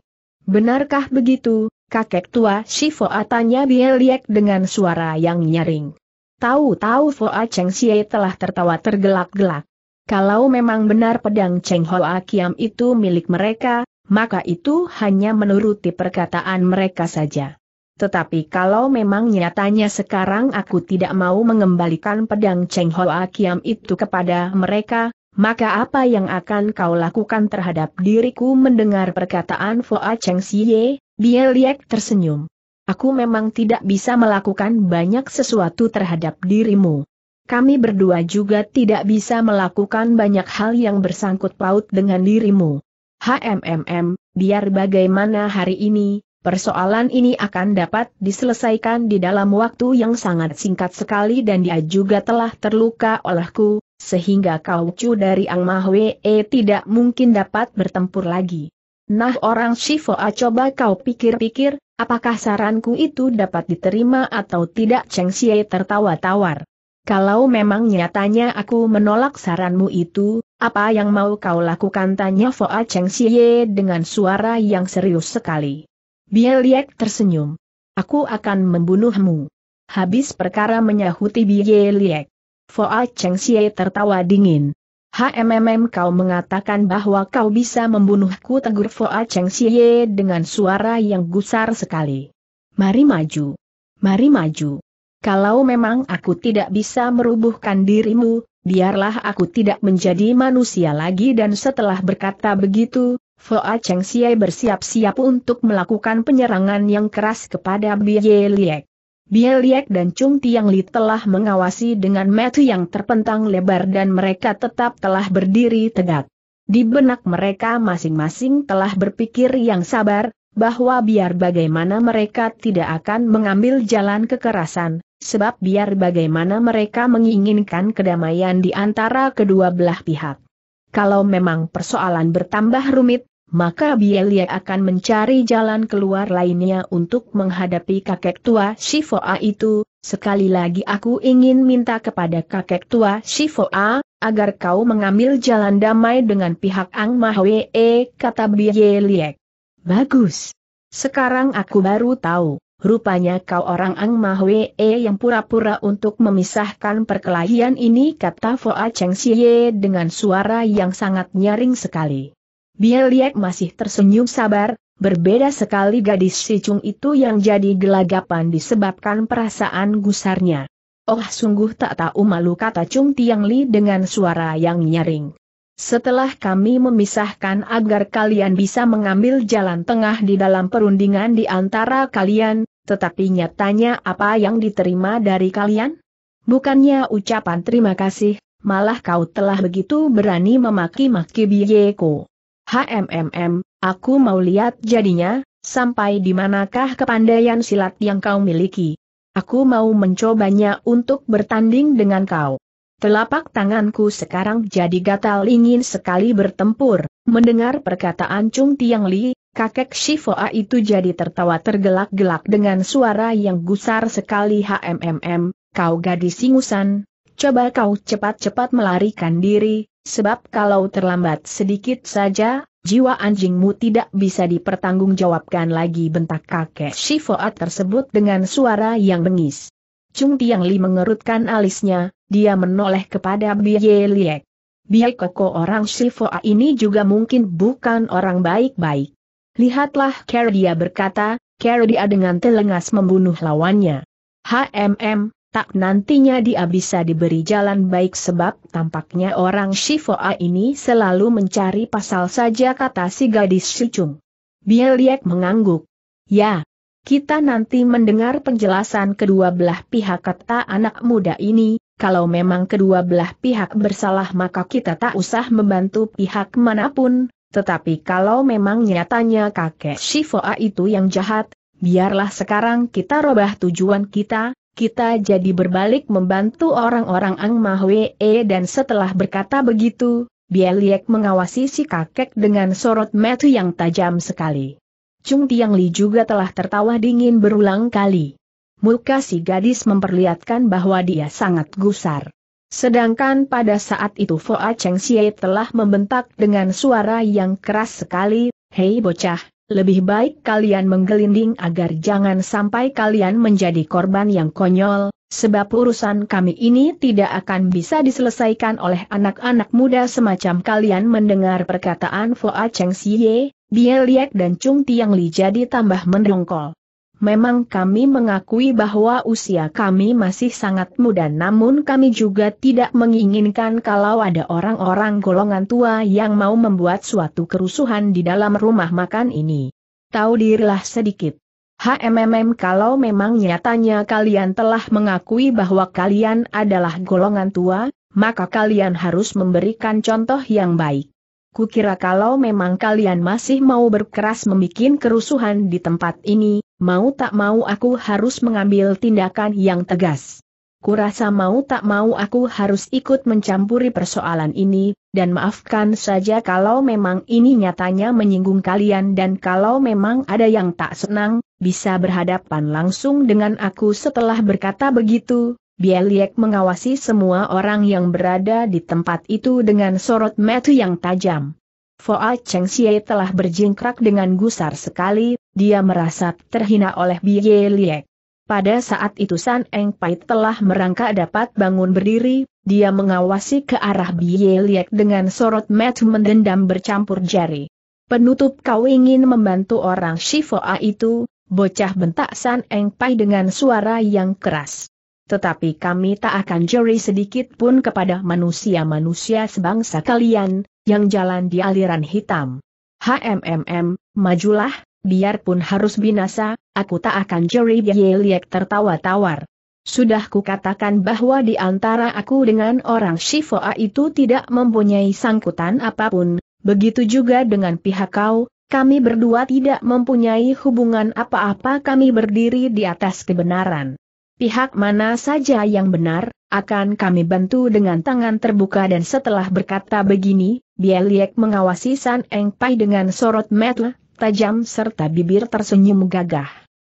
Benarkah begitu, kakek tua Shifoa tanya Bieliek dengan suara yang nyaring. Tahu-tahu Foa Cheng Xie telah tertawa tergelak-gelak. Kalau memang benar pedang Cheng Hoa Kiam itu milik mereka, maka itu hanya menuruti perkataan mereka saja. Tetapi kalau memang nyatanya sekarang aku tidak mau mengembalikan pedang Cheng Hoa Kiam itu kepada mereka, maka apa yang akan kau lakukan terhadap diriku mendengar perkataan Foa Cheng Xie? Dia lihat tersenyum. Aku memang tidak bisa melakukan banyak sesuatu terhadap dirimu. Kami berdua juga tidak bisa melakukan banyak hal yang bersangkut paut dengan dirimu. HMMM, biar bagaimana hari ini, persoalan ini akan dapat diselesaikan di dalam waktu yang sangat singkat sekali dan dia juga telah terluka olehku, sehingga kau cu dari Ang Mahwe e tidak mungkin dapat bertempur lagi. Nah orang Shifoa coba kau pikir-pikir, Apakah saranku itu dapat diterima atau tidak Cheng Xie tertawa tawar? Kalau memang nyatanya aku menolak saranmu itu, apa yang mau kau lakukan tanya Foa Cheng Xie dengan suara yang serius sekali. Bieliek tersenyum. Aku akan membunuhmu. Habis perkara menyahuti Bieliek. Liek. Foa Cheng Xie tertawa dingin. HMMM kau mengatakan bahwa kau bisa membunuhku tegur Foa Cheng Xie dengan suara yang gusar sekali. Mari maju. Mari maju. Kalau memang aku tidak bisa merubuhkan dirimu, biarlah aku tidak menjadi manusia lagi dan setelah berkata begitu, Foa Cheng Xie bersiap-siap untuk melakukan penyerangan yang keras kepada Bie Liek. Bieliek Liak dan Chung Tiang Li telah mengawasi dengan metu yang terpentang lebar dan mereka tetap telah berdiri tegak. Di benak mereka masing-masing telah berpikir yang sabar, bahwa biar bagaimana mereka tidak akan mengambil jalan kekerasan, sebab biar bagaimana mereka menginginkan kedamaian di antara kedua belah pihak. Kalau memang persoalan bertambah rumit, maka Bielia akan mencari jalan keluar lainnya untuk menghadapi kakek tua Shifoa itu. Sekali lagi aku ingin minta kepada kakek tua Shifoa, agar kau mengambil jalan damai dengan pihak Ang Mahwee, kata Bielia. Bagus. Sekarang aku baru tahu. Rupanya kau orang Ang Mahwee yang pura-pura untuk memisahkan perkelahian ini kata Foa Cheng Xie dengan suara yang sangat nyaring sekali. Bieliek masih tersenyum sabar, berbeda sekali gadis Sicung itu yang jadi gelagapan disebabkan perasaan gusarnya. Oh sungguh tak tahu malu kata Chung Tiang Li dengan suara yang nyaring. Setelah kami memisahkan agar kalian bisa mengambil jalan tengah di dalam perundingan di antara kalian, tetapi nyatanya apa yang diterima dari kalian? Bukannya ucapan terima kasih, malah kau telah begitu berani memaki-maki Biyeko. HMMM, aku mau lihat jadinya, sampai di manakah kepandaian silat yang kau miliki. Aku mau mencobanya untuk bertanding dengan kau. Telapak tanganku sekarang jadi gatal ingin sekali bertempur. Mendengar perkataan Chung Tiang Li, kakek Shifoa itu jadi tertawa tergelak-gelak dengan suara yang gusar sekali HMMM, kau gadis singusan coba kau cepat-cepat melarikan diri, sebab kalau terlambat sedikit saja, jiwa anjingmu tidak bisa dipertanggungjawabkan lagi bentak kakek Shifoat tersebut dengan suara yang bengis. Chung Tiang Li mengerutkan alisnya, dia menoleh kepada Bie Liek. Bie Koko orang Shifoat ini juga mungkin bukan orang baik-baik. Lihatlah Kerdia berkata, Kerdia dengan telengas membunuh lawannya. HMM, tak nantinya dia bisa diberi jalan baik sebab tampaknya orang Shifoa ini selalu mencari pasal saja kata si gadis Shucung. Bieliek mengangguk. Ya, kita nanti mendengar penjelasan kedua belah pihak kata anak muda ini, kalau memang kedua belah pihak bersalah maka kita tak usah membantu pihak manapun, tetapi kalau memang nyatanya kakek Shifoa itu yang jahat, biarlah sekarang kita robah tujuan kita, kita jadi berbalik membantu orang-orang Ang Mahwee dan setelah berkata begitu, Bieliek mengawasi si kakek dengan sorot mata yang tajam sekali. Chung Tiang Li juga telah tertawa dingin berulang kali. Muka si gadis memperlihatkan bahwa dia sangat gusar. Sedangkan pada saat itu Foa Cheng Xie telah membentak dengan suara yang keras sekali, Hei bocah, lebih baik kalian menggelinding agar jangan sampai kalian menjadi korban yang konyol, sebab urusan kami ini tidak akan bisa diselesaikan oleh anak-anak muda semacam kalian mendengar perkataan Foa Cheng Xie, Bie dan Chung Tiang Li jadi tambah mendongkol. Memang kami mengakui bahwa usia kami masih sangat muda namun kami juga tidak menginginkan kalau ada orang-orang golongan tua yang mau membuat suatu kerusuhan di dalam rumah makan ini. Tahu dirilah sedikit. HMMM kalau memang nyatanya kalian telah mengakui bahwa kalian adalah golongan tua, maka kalian harus memberikan contoh yang baik. Kukira kalau memang kalian masih mau berkeras membuat kerusuhan di tempat ini, Mau tak mau aku harus mengambil tindakan yang tegas. Kurasa mau tak mau aku harus ikut mencampuri persoalan ini, dan maafkan saja kalau memang ini nyatanya menyinggung kalian dan kalau memang ada yang tak senang, bisa berhadapan langsung dengan aku setelah berkata begitu, Bieliek mengawasi semua orang yang berada di tempat itu dengan sorot mata yang tajam. Foa Cheng Xie telah berjingkrak dengan gusar sekali, dia merasa terhina oleh Bie Liek. Pada saat itu San Eng Pai telah merangkak dapat bangun berdiri, dia mengawasi ke arah Bie Liek dengan sorot mata mendendam bercampur jari. Penutup kau ingin membantu orang Shifoa itu, bocah bentak San Eng Pai dengan suara yang keras. Tetapi kami tak akan juri sedikit pun kepada manusia-manusia sebangsa kalian, yang jalan di aliran hitam. HMMM, majulah, biarpun harus binasa, aku tak akan jeri Yeliek tertawa tawar. Sudah kukatakan bahwa di antara aku dengan orang Shifoa itu tidak mempunyai sangkutan apapun, begitu juga dengan pihak kau, kami berdua tidak mempunyai hubungan apa-apa kami berdiri di atas kebenaran. Pihak mana saja yang benar, akan kami bantu dengan tangan terbuka dan setelah berkata begini, Bieliek mengawasi San Eng Pai dengan sorot mata tajam serta bibir tersenyum gagah.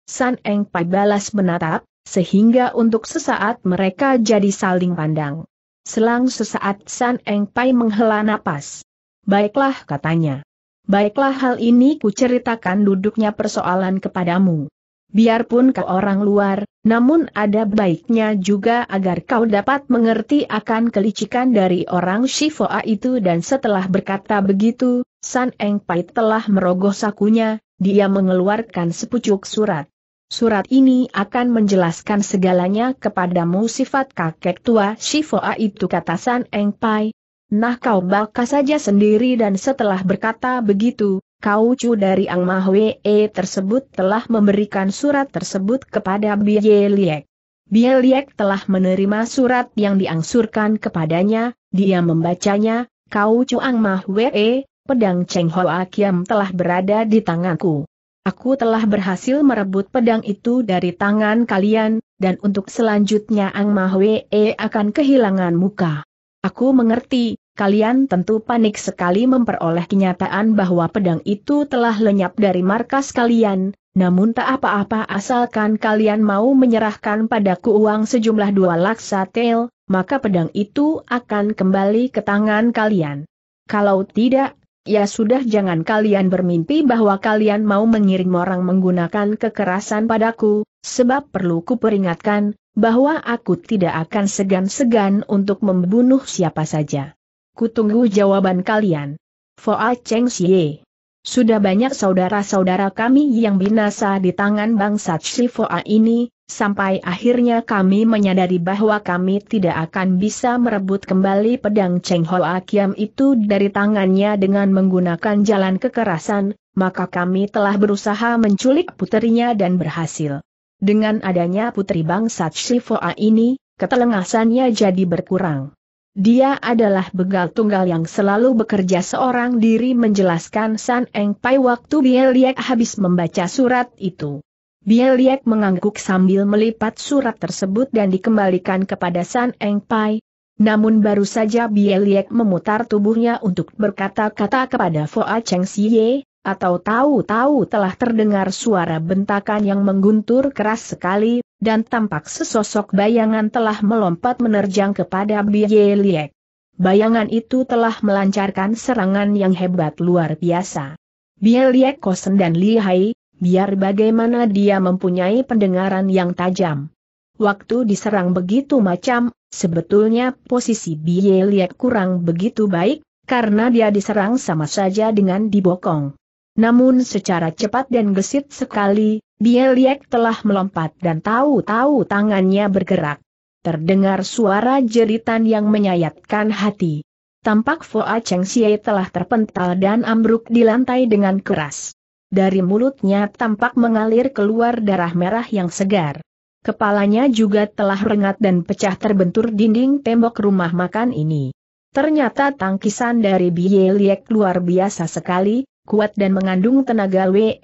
San Eng Pai balas menatap, sehingga untuk sesaat mereka jadi saling pandang. Selang sesaat San Eng Pai menghela napas. Baiklah katanya. Baiklah hal ini kuceritakan duduknya persoalan kepadamu. Biarpun ke orang luar, namun ada baiknya juga agar kau dapat mengerti akan kelicikan dari orang Shifoa itu dan setelah berkata begitu, San Eng Pai telah merogoh sakunya, dia mengeluarkan sepucuk surat. Surat ini akan menjelaskan segalanya kepadamu sifat kakek tua Shifoa itu kata San Eng Pai. Nah kau baka saja sendiri dan setelah berkata begitu, Kaucu dari Ang Mahwe tersebut telah memberikan surat tersebut kepada Bie Liek. Bie Liek telah menerima surat yang diangsurkan kepadanya, dia membacanya, Kaucu Ang Mahwe, pedang Cheng Ho Akiam telah berada di tanganku. Aku telah berhasil merebut pedang itu dari tangan kalian, dan untuk selanjutnya Ang Mahwe akan kehilangan muka. Aku mengerti, kalian tentu panik sekali memperoleh kenyataan bahwa pedang itu telah lenyap dari markas kalian, namun tak apa-apa asalkan kalian mau menyerahkan padaku uang sejumlah dua laksa tel, maka pedang itu akan kembali ke tangan kalian. Kalau tidak, ya sudah jangan kalian bermimpi bahwa kalian mau mengirim orang menggunakan kekerasan padaku, sebab perlu kuperingatkan, bahwa aku tidak akan segan-segan untuk membunuh siapa saja. Kutunggu jawaban kalian. Foa Cheng Xie. Sudah banyak saudara-saudara kami yang binasa di tangan bangsa Foa ini, sampai akhirnya kami menyadari bahwa kami tidak akan bisa merebut kembali pedang Cheng Hoa Kiam itu dari tangannya dengan menggunakan jalan kekerasan, maka kami telah berusaha menculik putrinya dan berhasil. Dengan adanya putri bangsa Foa ini, ketelengasannya jadi berkurang. Dia adalah begal tunggal yang selalu bekerja seorang diri menjelaskan San Eng Pai waktu Bieliek habis membaca surat itu. Bieliek mengangguk sambil melipat surat tersebut dan dikembalikan kepada San Eng Pai. Namun baru saja Bieliek memutar tubuhnya untuk berkata-kata kepada Foa Cheng Xie, atau tahu-tahu telah terdengar suara bentakan yang mengguntur keras sekali, dan tampak sesosok bayangan telah melompat menerjang kepada Biye Liek. Bayangan itu telah melancarkan serangan yang hebat luar biasa. Biye Liek kosen dan lihai, biar bagaimana dia mempunyai pendengaran yang tajam. Waktu diserang begitu macam, sebetulnya posisi Biye Liek kurang begitu baik, karena dia diserang sama saja dengan dibokong. Namun secara cepat dan gesit sekali, Bieliek telah melompat dan tahu-tahu tangannya bergerak. Terdengar suara jeritan yang menyayatkan hati. Tampak Foa Cheng Xie telah terpental dan ambruk di lantai dengan keras. Dari mulutnya tampak mengalir keluar darah merah yang segar. Kepalanya juga telah rengat dan pecah terbentur dinding tembok rumah makan ini. Ternyata tangkisan dari Bieliek luar biasa sekali, kuat dan mengandung tenaga Wei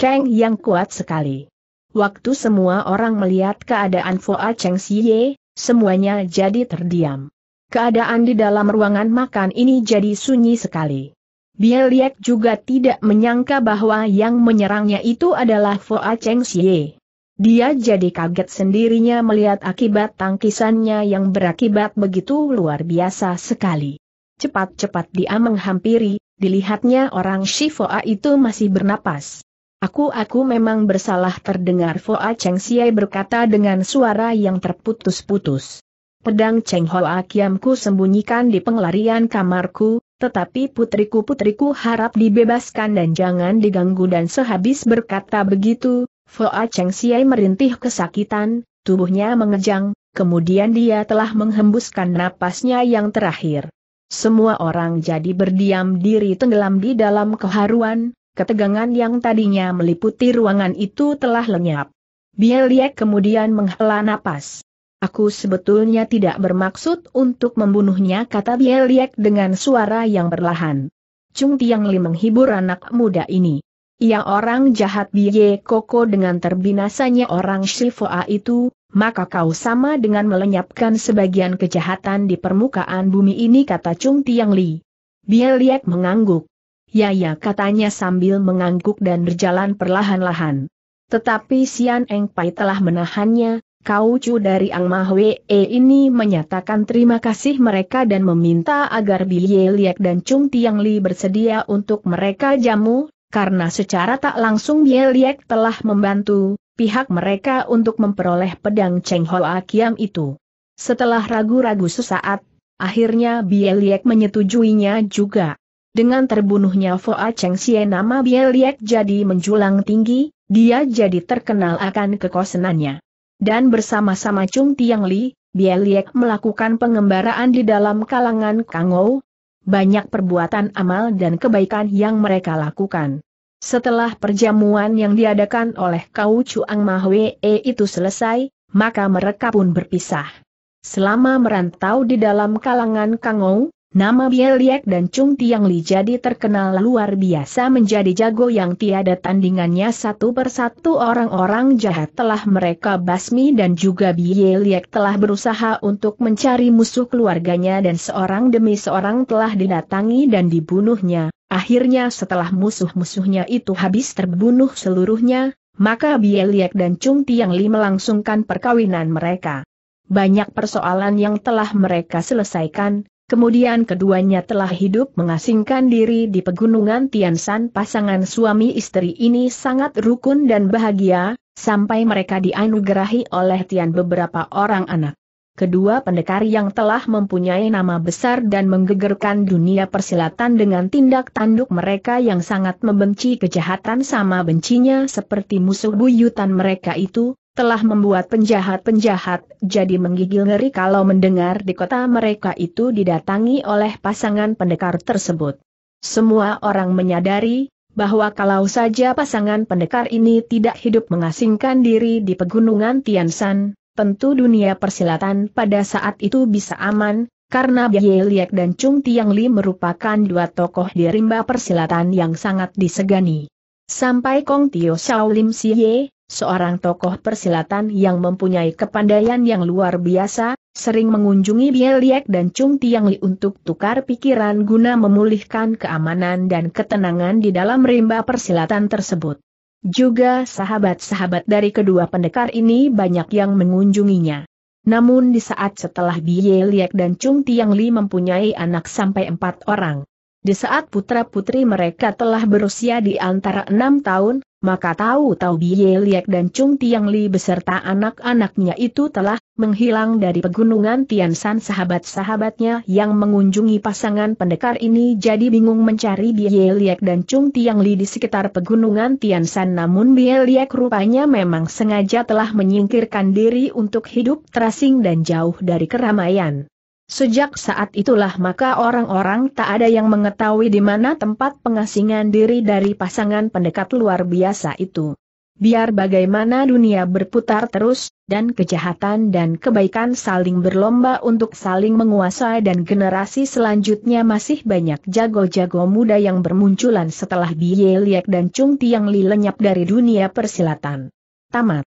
Cheng yang kuat sekali. Waktu semua orang melihat keadaan Foa Cheng Xie, semuanya jadi terdiam. Keadaan di dalam ruangan makan ini jadi sunyi sekali. Biar Liek juga tidak menyangka bahwa yang menyerangnya itu adalah Foa Cheng Xie. Dia jadi kaget sendirinya melihat akibat tangkisannya yang berakibat begitu luar biasa sekali. Cepat-cepat dia menghampiri, dilihatnya orang Shifoa itu masih bernapas. Aku-aku memang bersalah terdengar Foa Cheng Siai berkata dengan suara yang terputus-putus. Pedang Cheng Hoa Kiamku sembunyikan di penglarian kamarku, tetapi putriku-putriku harap dibebaskan dan jangan diganggu dan sehabis berkata begitu, Foa Cheng Siai merintih kesakitan, tubuhnya mengejang, kemudian dia telah menghembuskan napasnya yang terakhir. Semua orang jadi berdiam diri tenggelam di dalam keharuan, ketegangan yang tadinya meliputi ruangan itu telah lenyap. Bieliek kemudian menghela napas. Aku sebetulnya tidak bermaksud untuk membunuhnya kata Bieliek dengan suara yang berlahan. Chung Tiang Li menghibur anak muda ini. Ia orang jahat Bie Koko dengan terbinasanya orang Shifoa itu, maka kau sama dengan melenyapkan sebagian kejahatan di permukaan bumi ini kata Chung Tiang Li. Bieliek mengangguk. Ya ya katanya sambil mengangguk dan berjalan perlahan-lahan. Tetapi Sian Eng Pai telah menahannya, Kau Chu dari Ang Mahwe e ini menyatakan terima kasih mereka dan meminta agar Bieliek Liek dan Chung Tiang Li bersedia untuk mereka jamu, karena secara tak langsung Bieliek telah membantu, pihak mereka untuk memperoleh pedang Cheng Hoa Kiam itu. Setelah ragu-ragu sesaat, akhirnya Bieliek menyetujuinya juga. Dengan terbunuhnya Foa Cheng Xie nama Bieliek jadi menjulang tinggi, dia jadi terkenal akan kekosenannya. Dan bersama-sama Chung Tiang Li, Bieliek melakukan pengembaraan di dalam kalangan Kangou. Banyak perbuatan amal dan kebaikan yang mereka lakukan. Setelah perjamuan yang diadakan oleh Kau Chuang Mahwee itu selesai, maka mereka pun berpisah. Selama merantau di dalam kalangan Kangou, Nama Bieliek dan Chung Tiang Li jadi terkenal luar biasa menjadi jago yang tiada tandingannya satu persatu orang-orang jahat telah mereka basmi dan juga Bieliek telah berusaha untuk mencari musuh keluarganya dan seorang demi seorang telah didatangi dan dibunuhnya. Akhirnya setelah musuh-musuhnya itu habis terbunuh seluruhnya, maka Bieliek dan Chung Tiang Li melangsungkan perkawinan mereka. Banyak persoalan yang telah mereka selesaikan, Kemudian keduanya telah hidup mengasingkan diri di pegunungan Tiansan pasangan suami istri ini sangat rukun dan bahagia, sampai mereka dianugerahi oleh Tian beberapa orang anak. Kedua pendekar yang telah mempunyai nama besar dan menggegerkan dunia persilatan dengan tindak tanduk mereka yang sangat membenci kejahatan sama bencinya seperti musuh buyutan mereka itu, telah membuat penjahat-penjahat jadi menggigil ngeri kalau mendengar di kota mereka itu didatangi oleh pasangan pendekar tersebut. Semua orang menyadari bahwa kalau saja pasangan pendekar ini tidak hidup mengasingkan diri di pegunungan Tiansan, tentu dunia persilatan pada saat itu bisa aman, karena Ye Liek dan Chung Tiang Li merupakan dua tokoh di rimba persilatan yang sangat disegani. Sampai Kong Tio Shaolim Lim Siye, seorang tokoh persilatan yang mempunyai kepandaian yang luar biasa, sering mengunjungi Bieliek dan Chung Tiangli untuk tukar pikiran guna memulihkan keamanan dan ketenangan di dalam rimba persilatan tersebut. Juga sahabat-sahabat dari kedua pendekar ini banyak yang mengunjunginya. Namun di saat setelah Bieliek dan Chung Tiangli mempunyai anak sampai empat orang. Di saat putra-putri mereka telah berusia di antara enam tahun, maka tahu-tahu Biye Liek dan Chung Tiang Li beserta anak-anaknya itu telah menghilang dari pegunungan Tiansan sahabat-sahabatnya yang mengunjungi pasangan pendekar ini jadi bingung mencari Biye Liek dan Chung Tiang Li di sekitar pegunungan Tiansan namun Biye Liek rupanya memang sengaja telah menyingkirkan diri untuk hidup terasing dan jauh dari keramaian. Sejak saat itulah maka orang-orang tak ada yang mengetahui di mana tempat pengasingan diri dari pasangan pendekat luar biasa itu. Biar bagaimana dunia berputar terus, dan kejahatan dan kebaikan saling berlomba untuk saling menguasai dan generasi selanjutnya masih banyak jago-jago muda yang bermunculan setelah Biye Liek dan Chung Tiang Li lenyap dari dunia persilatan. Tamat.